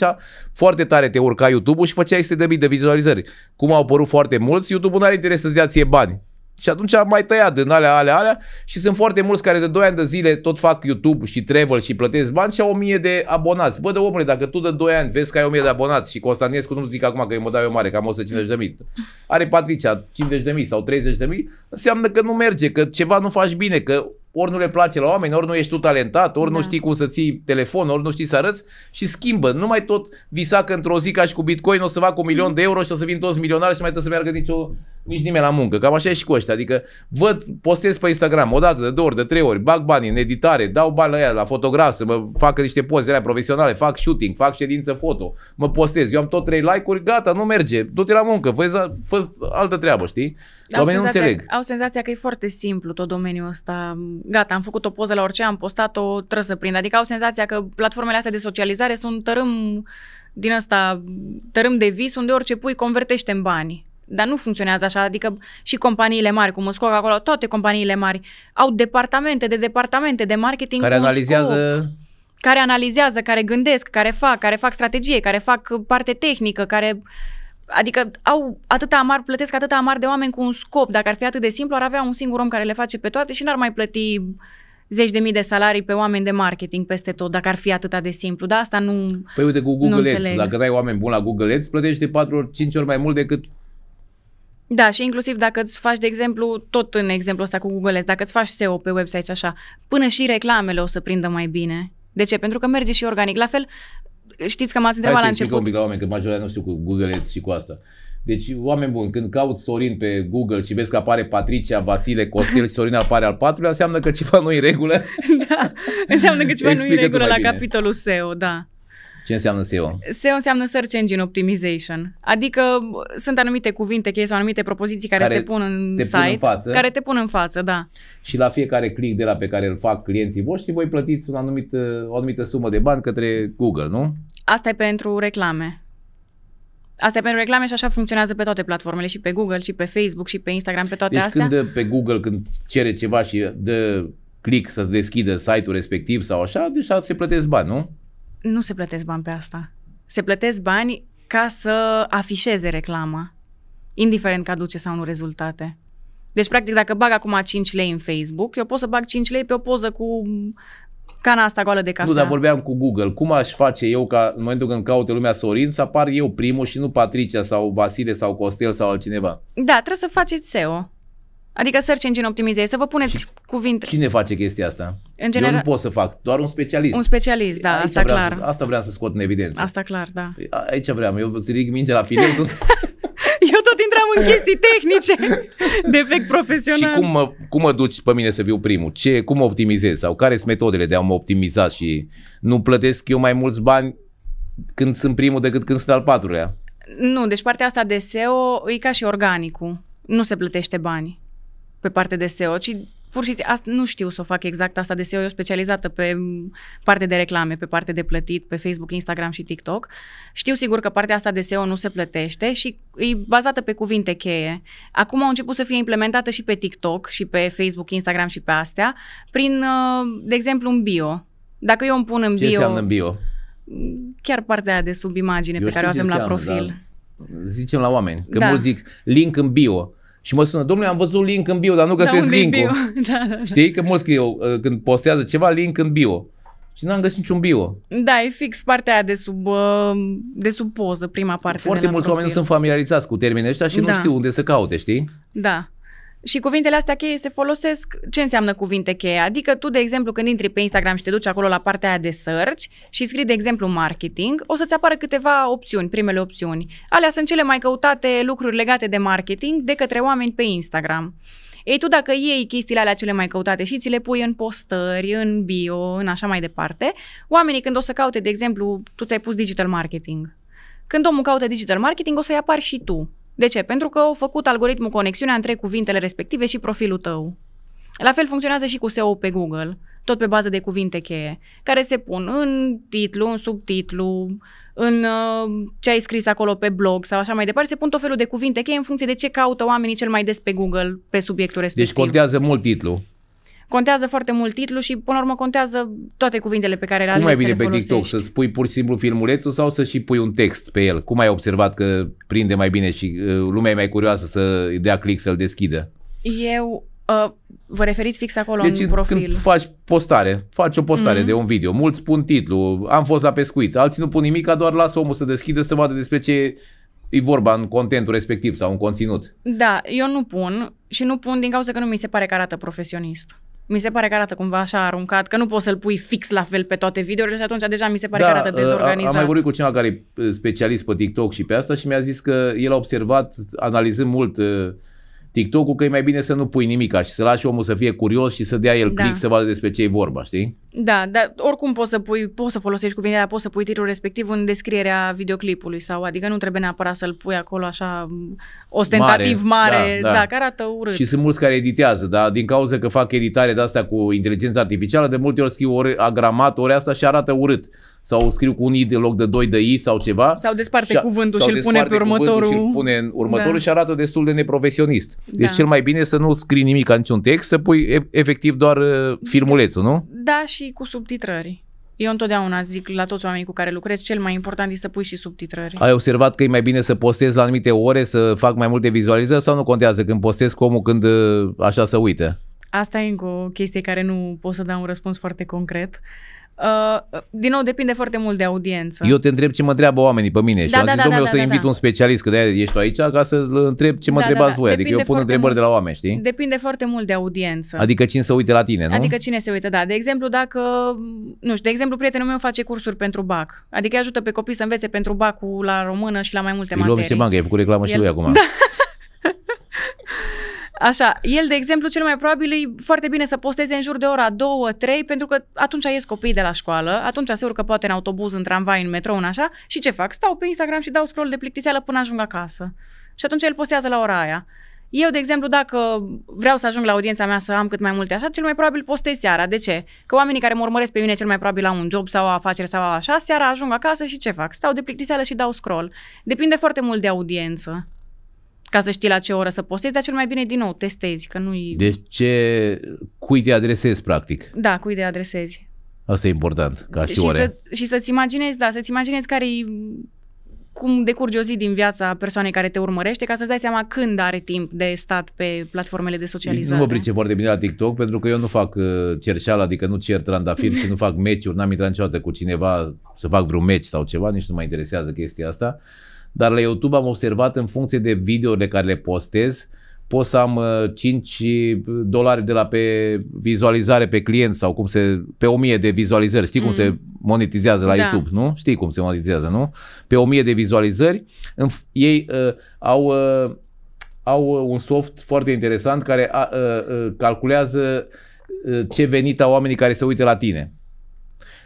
foarte tare te urca YouTube-ul și făcea 6 de mii de vizualizări. Cum au apărut foarte mulți, YouTube-ul nu are interes să-ți dea ție bani. Și atunci am mai tăiat din alea, alea, alea și sunt foarte mulți care de 2 ani de zile tot fac YouTube și travel și plătesc bani și au 1000 de abonați. Bă, de omule, dacă tu de 2 ani vezi că ai 1000 de abonați și Constantinescu nu zic acum că îi mă dau eu mare, că am 150 de mii, are Patricia 50 de mii sau 30 de mii, înseamnă că nu merge, că ceva nu faci bine, că ori nu le place la oameni, ori nu ești tu talentat, ori da. nu știi cum să ții telefon, ori nu știi să arăți și schimbă. Nu mai tot visa că într-o zi ca și cu Bitcoin o să fac un milion de euro și o să vin toți milionari și mai trebuie să meargă nicio nici nimeni la muncă. Cam așa e și cu ăștia. Adică văd, postez pe Instagram o dată, de două ori, de trei ori, bag bani în editare, dau bani la ea, la fotograf, să mă facă niște poze alea profesionale, fac shooting, fac ședință foto, mă postez. Eu am tot trei like-uri, gata, nu merge. Du-te la muncă, fă, fă altă treabă, știi? Au senzația, nu înțeleg. au senzația că e foarte simplu tot domeniul ăsta. Gata, am făcut o poză la orice, am postat-o, trebuie să prind. Adică au senzația că platformele astea de socializare sunt tărâm din asta, tărâm de vis, unde orice pui convertește în bani. Dar nu funcționează așa, adică și companiile mari, cum Coca acolo, toate companiile mari au departamente de departamente de marketing care analizează care analizează, care gândesc, care fac, care fac strategie, care fac parte tehnică, care Adică au atâta amar, plătesc atâta amar de oameni cu un scop. Dacă ar fi atât de simplu, ar avea un singur om care le face pe toate și n-ar mai plăti zeci de mii de salarii pe oameni de marketing peste tot, dacă ar fi atât de simplu. Dar asta nu Păi uite, cu Google Ads, dacă dai oameni buni la Google Ads, plătești de 4 ori, 5 ori mai mult decât da, și inclusiv dacă îți faci, de exemplu, tot în exemplu ăsta cu Google Ads, dacă îți faci SEO pe website așa, până și reclamele o să prindă mai bine. De ce? Pentru că merge și organic. La fel, știți că m-ați întrebat Hai la început. un pic la oameni, că majoritatea nu știu cu Google Ads și cu asta. Deci, oameni buni, când caut Sorin pe Google și vezi că apare Patricia, Vasile, Costel și Sorin apare al patrulea, înseamnă că ceva nu e regulă. [laughs] Da, înseamnă că ceva nu e regulă la bine. capitolul SEO, da. Ce înseamnă SEO? SEO înseamnă Search Engine Optimization. Adică sunt anumite cuvinte cheie sau anumite propoziții care, care se pun în te site, pun în față. care te pun în față, da. Și la fiecare click de la pe care îl fac clienții voștri, voi plătiți un anumit, uh, o anumită sumă de bani către Google, nu? Asta e pentru reclame. Asta e pentru reclame și așa funcționează pe toate platformele, și pe Google, și pe Facebook, și pe Instagram, pe toate deci astea. când pe Google, când cere ceva și dă click să deschidă site-ul respectiv sau așa, deja se plătesc bani, nu? nu se plătesc bani pe asta. Se plătesc bani ca să afișeze reclama, indiferent că aduce sau nu rezultate. Deci, practic, dacă bag acum 5 lei în Facebook, eu pot să bag 5 lei pe o poză cu cana asta goală de cafea. Nu, dar vorbeam cu Google. Cum aș face eu ca în momentul când caute lumea Sorin să apar eu primul și nu Patricia sau Vasile sau Costel sau altcineva? Da, trebuie să faceți SEO. Adică search engine optimizare, să vă puneți cuvinte. Cine face chestia asta? În general, Eu nu pot să fac, doar un specialist. Un specialist, da, Aici asta vreau clar. Să, asta vreau să scot în evidență. Asta clar, da. Păi, aici vreau, eu îți ridic mingea la fire. [laughs] eu tot intram în chestii tehnice, [laughs] defect profesional. Și cum mă, cum mă duci pe mine să fiu primul? Ce, cum mă optimizez? Sau care sunt metodele de a mă optimiza și nu plătesc eu mai mulți bani când sunt primul decât când sunt al patrulea? Nu, deci partea asta de SEO e ca și organicul. Nu se plătește bani pe parte de SEO, ci pur și simplu nu știu să o fac exact asta de SEO, eu specializată pe parte de reclame, pe parte de plătit, pe Facebook, Instagram și TikTok. Știu sigur că partea asta de SEO nu se plătește și e bazată pe cuvinte cheie. Acum au început să fie implementată și pe TikTok și pe Facebook, Instagram și pe astea, prin, uh, de exemplu, un bio. Dacă eu îmi pun în ce bio... Ce înseamnă bio? Chiar partea de sub imagine eu pe care o avem la profil. Dar zicem la oameni, că da. mulți zic link în bio. Și mă sună, domnule, am văzut link în bio, dar nu găsesc da, link-ul. Link [laughs] da, da, da. Știi că mulți scriu uh, când postează ceva, link în bio. Și n-am găsit niciun bio. Da, e fix partea aia de sub, uh, de sub poză, prima parte. Foarte mulți profil. oameni nu sunt familiarizați cu termenii ăștia și da. nu știu unde să caute, știi? Da. Și cuvintele astea cheie se folosesc. Ce înseamnă cuvinte cheie? Adică tu, de exemplu, când intri pe Instagram și te duci acolo la partea aia de search și scrii, de exemplu, marketing, o să-ți apară câteva opțiuni, primele opțiuni. Alea sunt cele mai căutate lucruri legate de marketing de către oameni pe Instagram. Ei, tu dacă iei chestiile alea cele mai căutate și ți le pui în postări, în bio, în așa mai departe, oamenii când o să caute, de exemplu, tu ți-ai pus digital marketing. Când omul caută digital marketing, o să-i apar și tu de ce? Pentru că au făcut algoritmul conexiunea între cuvintele respective și profilul tău. La fel funcționează și cu SEO pe Google, tot pe bază de cuvinte cheie, care se pun în titlu, în subtitlu, în uh, ce ai scris acolo pe blog sau așa mai departe, se pun tot felul de cuvinte cheie în funcție de ce caută oamenii cel mai des pe Google pe subiectul deci respectiv. Deci contează mult titlul contează foarte mult titlul și, până la urmă, contează toate cuvintele pe care le a Nu mai bine pe TikTok să-ți pui pur și simplu filmulețul sau să și pui un text pe el? Cum ai observat că prinde mai bine și uh, lumea e mai curioasă să dea click să-l deschidă? Eu Uh, vă referiți fix acolo deci, în profil. când faci postare, faci o postare mm-hmm. de un video, mulți pun titlu, am fost la pescuit, alții nu pun nimic, doar lasă omul să deschidă să vadă despre ce e vorba în contentul respectiv sau în conținut. Da, eu nu pun și nu pun din cauza că nu mi se pare că arată profesionist mi se pare că arată cumva așa aruncat, că nu poți să-l pui fix la fel pe toate videourile și atunci deja mi se pare da, că arată uh, dezorganizat. Am mai vorbit cu cineva care e specialist pe TikTok și pe asta și mi-a zis că el a observat, analizând mult uh, TikTok-ul că e mai bine să nu pui nimica și să lași omul să fie curios și să dea el da. să vadă despre ce e vorba, știi? Da, dar oricum poți să pui, poți să folosești cuvintele, poți să pui titlul respectiv în descrierea videoclipului sau adică nu trebuie neapărat să-l pui acolo așa ostentativ mare, mare da, da. da, care arată urât. Și sunt mulți care editează, dar din cauza că fac editare de asta cu inteligența artificială, de multe ori scriu ori agramat, ori asta și arată urât sau scriu cu un i de loc de doi de i sau ceva. Sau desparte și, cuvântul și îl pune pe următorul. Și îl pune în următorul da. și arată destul de neprofesionist. Da. Deci da. cel mai bine să nu scrii nimic în niciun text, să pui efectiv doar uh, filmulețul, nu? Da, și cu subtitrări. Eu întotdeauna zic la toți oamenii cu care lucrez, cel mai important e să pui și subtitrări. Ai observat că e mai bine să postez la anumite ore, să fac mai multe vizualizări sau nu contează când postez cu omul când uh, așa să uite? Asta e încă o chestie care nu pot să dau un răspuns foarte concret. Uh, Uh, din nou, depinde foarte mult de audiență. Eu te întreb ce mă întreabă oamenii pe mine da, și am da, zis, da, domnule, da, o să da, da. invit da. un specialist, că de ești tu aici, ca să întreb ce mă da, da întrebați da, da. voi. Adică depinde eu pun întrebări mult, de la oameni, știi? Depinde foarte mult de audiență. Adică cine se uite la tine, nu? Adică cine se uită, da. De exemplu, dacă, nu știu, de exemplu, prietenul meu face cursuri pentru BAC. Adică ajută pe copii să învețe pentru bac la română și la mai multe materii. Îi luăm și bancă, ai făcut reclamă El... și lui acum. Da. [laughs] Așa, el, de exemplu, cel mai probabil e foarte bine să posteze în jur de ora 2-3, pentru că atunci ies copiii de la școală, atunci se urcă poate în autobuz, în tramvai, în metrou, în așa, și ce fac? Stau pe Instagram și dau scroll de plictiseală până ajung acasă. Și atunci el postează la ora aia. Eu, de exemplu, dacă vreau să ajung la audiența mea să am cât mai multe așa, cel mai probabil postez seara. De ce? Că oamenii care mă urmăresc pe mine cel mai probabil la un job sau o afacere sau așa, seara ajung acasă și ce fac? Stau de plictiseală și dau scroll. Depinde foarte mult de audiență ca să știi la ce oră să postezi, dar cel mai bine din nou testezi, că nu-i... Deci ce, cui te adresezi practic? Da, cui te adresezi. Asta e important, ca și, și ore. Să, și să-ți imaginezi, da, să-ți imaginezi care e cum decurge o zi din viața persoanei care te urmărește ca să-ți dai seama când are timp de stat pe platformele de deci socializare. Nu mă pricep foarte bine la TikTok pentru că eu nu fac uh, cerșeală, adică nu cer trandafiri și nu fac meciuri, n-am intrat niciodată cu cineva să fac vreun meci sau ceva, nici nu mă interesează chestia asta. Uh, dar la YouTube am observat în funcție de videourile care le postez, pot să am 5 uh, dolari de la pe vizualizare pe client sau cum se, pe 1000 de vizualizări, știi mm. cum se monetizează la da. YouTube, nu? Știi cum se monetizează, nu? Pe 1000 de vizualizări, în, ei uh, au uh, au un soft foarte interesant care a, uh, a, uh, calculează uh, ce venit au oamenii care se uită la tine.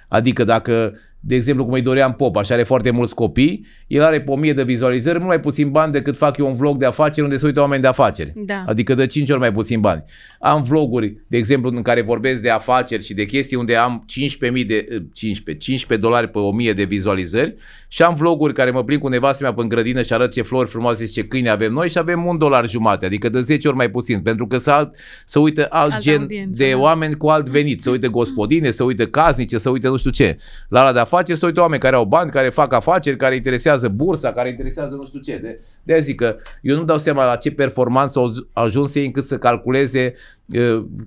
Adică dacă de exemplu cum îi Dorian Popa și are foarte mulți copii, el are pe 1000 de vizualizări mult mai puțin bani decât fac eu un vlog de afaceri unde se uită oameni de afaceri. Da. Adică de 5 ori mai puțin bani. Am vloguri, de exemplu, în care vorbesc de afaceri și de chestii unde am 15.000 de 15, eh, 15 dolari pe 1000 de vizualizări și am vloguri care mă plin cu nevastă mea pe în grădină și arăt ce flori frumoase și ce câini avem noi și avem un dolar jumate, adică de 10 ori mai puțin, pentru că să, alt, uită alt Altă gen audiență, de da. oameni cu alt venit, să uită gospodine, să uită casnice, să uită nu știu ce. La la de afaceri, face să uite oameni care au bani, care fac afaceri, care interesează bursa, care interesează nu știu ce. De, de aia zic că eu nu dau seama la ce performanță au ajuns ei încât să calculeze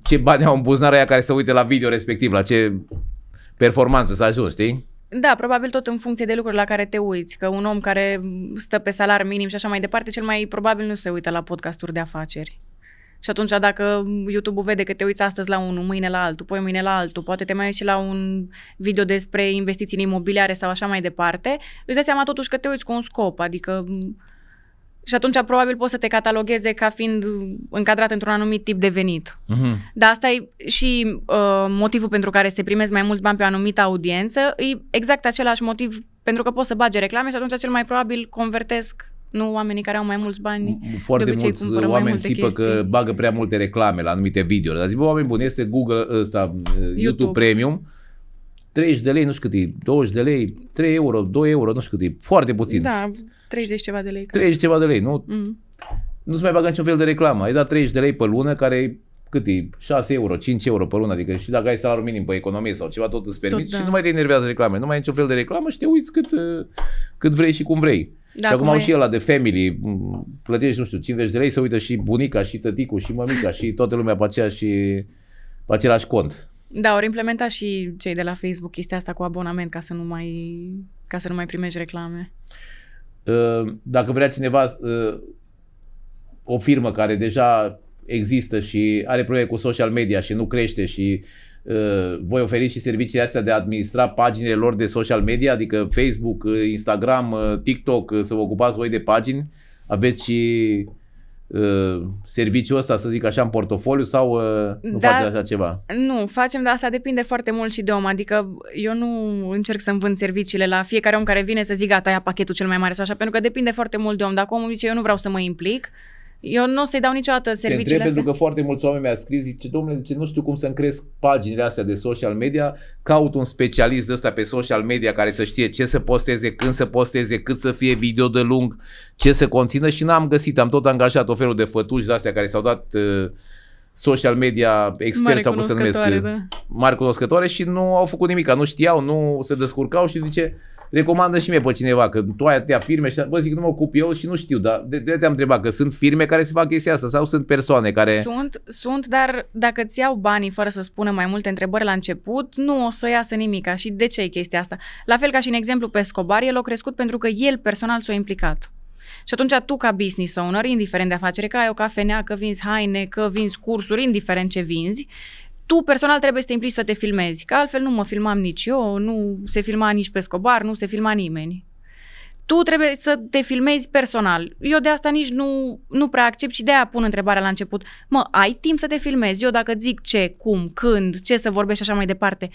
ce bani au în buzunar aia care se uite la video respectiv, la ce performanță s-a ajuns, știi? Da, probabil tot în funcție de lucruri la care te uiți, că un om care stă pe salar minim și așa mai departe, cel mai probabil nu se uită la podcasturi de afaceri. Și atunci dacă YouTube-ul vede că te uiți astăzi la unul, mâine la altul, poi mâine la altul, poate te mai uiți și la un video despre investiții în imobiliare sau așa mai departe, îți dai seama totuși că te uiți cu un scop, adică și atunci probabil poți să te catalogheze ca fiind încadrat într-un anumit tip de venit. Mm-hmm. Dar asta e și uh, motivul pentru care se primesc mai mulți bani pe o anumită audiență, e exact același motiv pentru că poți să bage reclame și atunci cel mai probabil convertesc nu oamenii care au mai mulți bani. Foarte de obicei, mulți oameni țipă că bagă prea multe reclame la anumite videouri. Dar zic, bă, oameni buni, este Google ăsta, eh, YouTube, YouTube Premium, 30 de lei, nu știu cât e, 20 de lei, 3 euro, 2 euro, nu știu cât e, foarte puțin. Da, 30 ceva de lei. 30 ceva de lei, nu? Mm. Nu-ți mai bagă niciun fel de reclamă. Ai dat 30 de lei pe lună, care cât e, 6 euro, 5 euro pe lună, adică și dacă ai salariu minim pe economie sau ceva, tot îți permiți tot, da. și nu mai te enervează reclame, nu mai ai niciun fel de reclamă și te uiți cât, uh, cât vrei și cum vrei. Da, și acum au și ăla de family, mm, plătești, nu știu, 50 de lei, să uită și bunica, și tăticul, și mămica, și toată lumea pe și pe același cont. Da, ori implementa și cei de la Facebook chestia asta cu abonament ca să nu mai, ca să nu mai primești reclame. Uh, dacă vrea cineva uh, o firmă care deja există și are probleme cu social media și nu crește și uh, voi oferi și serviciile astea de a administra paginile lor de social media, adică Facebook, uh, Instagram, uh, TikTok, uh, să vă ocupați voi de pagini, aveți și serviciul ăsta, să zic așa, în portofoliu sau nu da, faceți așa ceva? Nu, facem, dar asta depinde foarte mult și de om. Adică eu nu încerc să-mi vând serviciile la fiecare om care vine să zic gata, ia pachetul cel mai mare sau așa, pentru că depinde foarte mult de om. Dacă omul zice eu nu vreau să mă implic, uh, eu nu o să-i dau niciodată serviciile Te întreb astea. pentru că foarte mulți oameni mi-a scris, zice, domnule, zice, nu știu cum să-mi cresc paginile astea de social media, caut un specialist de ăsta pe social media care să știe ce să posteze, când să posteze, cât să fie video de lung, ce să conțină și n-am găsit, am tot angajat o felul de fătuși de astea care s-au dat uh, social media expert sau cum să numesc, uh, da. mari cunoscătoare și nu au făcut nimic, nu știau, nu se descurcau și zice, recomandă și mie pe cineva, că tu ai atâtea firme și vă zic, nu mă ocup eu și nu știu, dar de, de te-am întrebat, că sunt firme care se fac chestia asta sau sunt persoane care... Sunt, sunt, dar dacă ți iau banii fără să spună mai multe întrebări la început, nu o să iasă nimica și de ce e chestia asta? La fel ca și în exemplu pe Scobar, el a crescut pentru că el personal s-a implicat. Și atunci tu ca business owner, indiferent de afacere, că ai o cafenea, că vinzi haine, că vinzi cursuri, indiferent ce vinzi, uh, tu personal trebuie să te implici să te filmezi, că altfel nu mă filmam nici eu, nu se filma nici pe scobar, nu se filma nimeni. Tu trebuie să te filmezi personal. Eu de asta nici nu, nu prea accept și de aia pun întrebarea la început. Mă, ai timp să te filmezi? Eu dacă zic ce, cum, când, ce să vorbești și așa mai departe,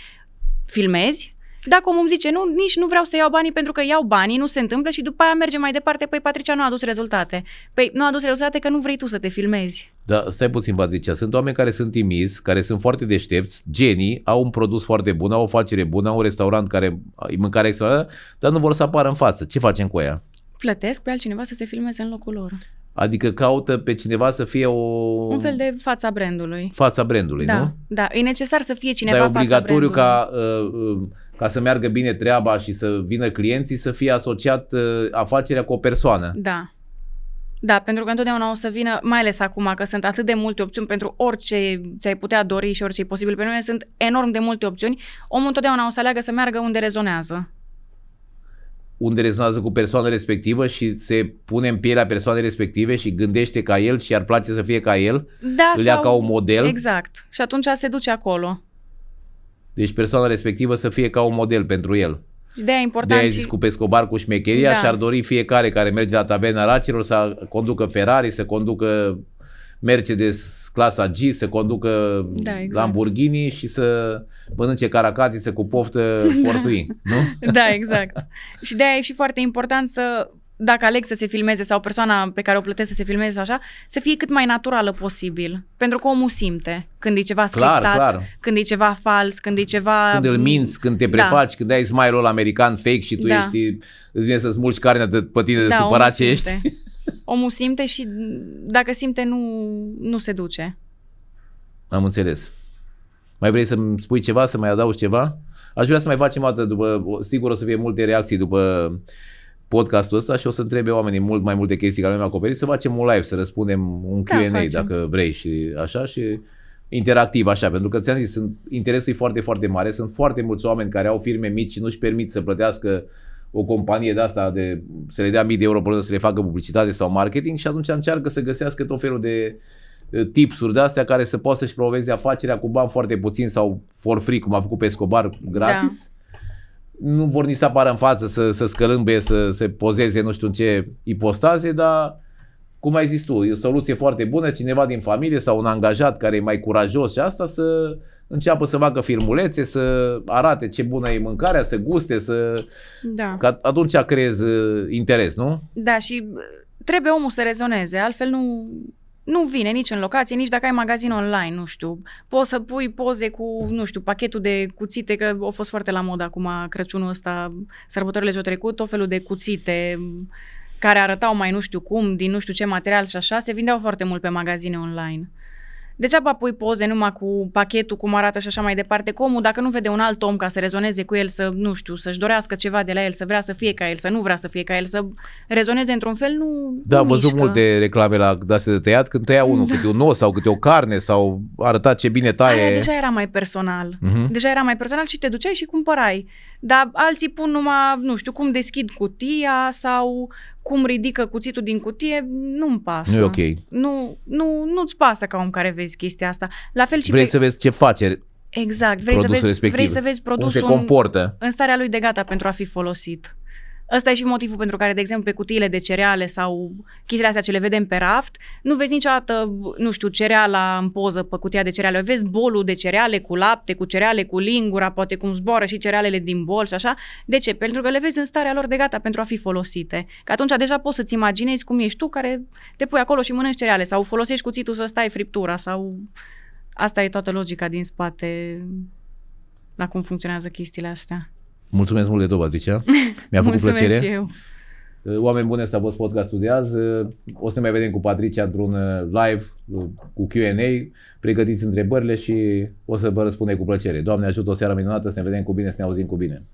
filmezi? Dacă omul îmi zice nu, nici nu vreau să iau banii pentru că iau banii, nu se întâmplă și după aia merge mai departe, păi Patricia nu a adus rezultate. Păi nu a adus rezultate că nu vrei tu să te filmezi. Da, stai puțin, Patricia. Sunt oameni care sunt timizi, care sunt foarte deștepți, genii, au un produs foarte bun, au o facere bună, au un restaurant care e mâncare extraordinară, dar nu vor să apară în față. Ce facem cu ea? Plătesc pe altcineva să se filmeze în locul lor. Adică caută pe cineva să fie o... Un fel de fața brandului. Fața brandului, da, nu? Da, e necesar să fie cineva Dar e obligatoriu fața brandului. ca, uh, uh, ca să meargă bine treaba și să vină clienții să fie asociat uh, afacerea cu o persoană. Da. Da, pentru că întotdeauna o să vină, mai ales acum că sunt atât de multe opțiuni pentru orice ți-ai putea dori și orice e posibil. Pentru mine sunt enorm de multe opțiuni. Omul întotdeauna o să aleagă să meargă unde rezonează unde rezonează cu persoana respectivă și se pune în pielea persoanei respective și gândește ca el și ar place să fie ca el, da, îl ia ca un model. Exact. Și atunci se duce acolo. Deci persoana respectivă să fie ca un model pentru el. De aia important. De aia zis și... cu Pescobar, cu șmecheria da. și ar dori fiecare care merge la taverna racilor să conducă Ferrari, să conducă Mercedes clasa G, să conducă da, exact. Lamborghini și să mănânce caracati, cu poftă portui, [laughs] da. nu? Da, exact. și de-aia e și foarte important să dacă aleg să se filmeze sau persoana pe care o plătesc să se filmeze așa, să fie cât mai naturală posibil. Pentru că omul simte când e ceva scriptat, clar, clar. când e ceva fals, când e ceva... Când îl minți, când te da. prefaci, da. când ai smile-ul american fake și tu da. ești... Îți vine să-ți mulci carnea de, pe tine da, de supărat ce ești. [laughs] Omul simte și dacă simte nu, nu se duce. Am înțeles. Mai vrei să-mi spui ceva, să mai adaugi ceva? Aș vrea să mai facem o dată după, sigur o să fie multe reacții după podcastul ăsta și o să întrebe oamenii mult mai multe chestii care noi am acoperit, să facem un live, să răspundem un Q&A da, dacă vrei și așa și interactiv așa, pentru că ți-am zis, sunt, interesul e foarte, foarte mare, sunt foarte mulți oameni care au firme mici și nu-și permit să plătească o companie de asta, de, să le dea mii de euro pe să le facă publicitate sau marketing și atunci încearcă să găsească tot felul de tipsuri de astea care să poată să-și promoveze afacerea cu bani foarte puțin sau for free, cum a făcut pe Escobar, gratis. Da. Nu vor nici să apară în față să, să scălâmbe, să se pozeze nu știu în ce ipostaze, dar cum ai zis tu, e o soluție foarte bună, cineva din familie sau un angajat care e mai curajos și asta să înceapă să facă filmulețe, să arate ce bună e mâncarea, să guste, să... Da. Că atunci creezi uh, interes, nu? Da, și uh, trebuie omul să rezoneze, altfel nu, nu vine nici în locație, nici dacă ai magazin online, nu știu. Poți să pui poze cu, nu știu, pachetul de cuțite, că au fost foarte la mod acum Crăciunul ăsta, sărbătorile ce au trecut, tot felul de cuțite, care arătau mai nu știu cum, din nu știu ce material și așa, se vindeau foarte mult pe magazine online. Degeaba pui poze numai cu pachetul, cum arată și așa mai departe, cu omul, dacă nu vede un alt om ca să rezoneze cu el, să, nu știu, să-și dorească ceva de la el, să vrea să fie ca el, să nu vrea să fie ca el, să rezoneze într-un fel, nu Da, am văzut multe reclame la dase de tăiat, când tăia unul da. câte un os sau câte o carne sau arăta ce bine taie. Aia deja era mai personal. Uh-huh. Deja era mai personal și te duceai și cumpărai. Dar alții pun numai, nu știu, cum deschid cutia sau cum ridică cuțitul din cutie, nu-mi pasă. Nu e ok. Nu, nu, nu-ți pasă ca om care vezi chestia asta. La fel și Vrei pe... să vezi ce face Exact, vrei să, vezi, respectiv. vrei să vezi produsul Cum se comportă. În, în starea lui de gata pentru a fi folosit. Ăsta e și motivul pentru care, de exemplu, pe cutiile de cereale sau chestiile astea ce le vedem pe raft, nu vezi niciodată, nu știu, cereala în poză pe cutia de cereale. Vezi bolul de cereale cu lapte, cu cereale cu lingura, poate cum zboară și cerealele din bol și așa. De ce? Pentru că le vezi în starea lor de gata pentru a fi folosite. Că atunci deja poți să-ți imaginezi cum ești tu care te pui acolo și mănânci cereale sau folosești cuțitul să stai friptura sau... Asta e toată logica din spate la cum funcționează chestiile astea. Mulțumesc mult de tot, Patricia. [laughs] Mi-a făcut Mulțumesc plăcere. Și eu. Uh, oameni buni, asta a fost podcastul de azi. Uh, o să ne mai vedem cu Patricia într-un uh, live cu Q&A. Pregătiți întrebările și o să vă răspunde cu plăcere. Doamne ajută, o seară minunată, să ne vedem cu bine, să ne auzim cu bine.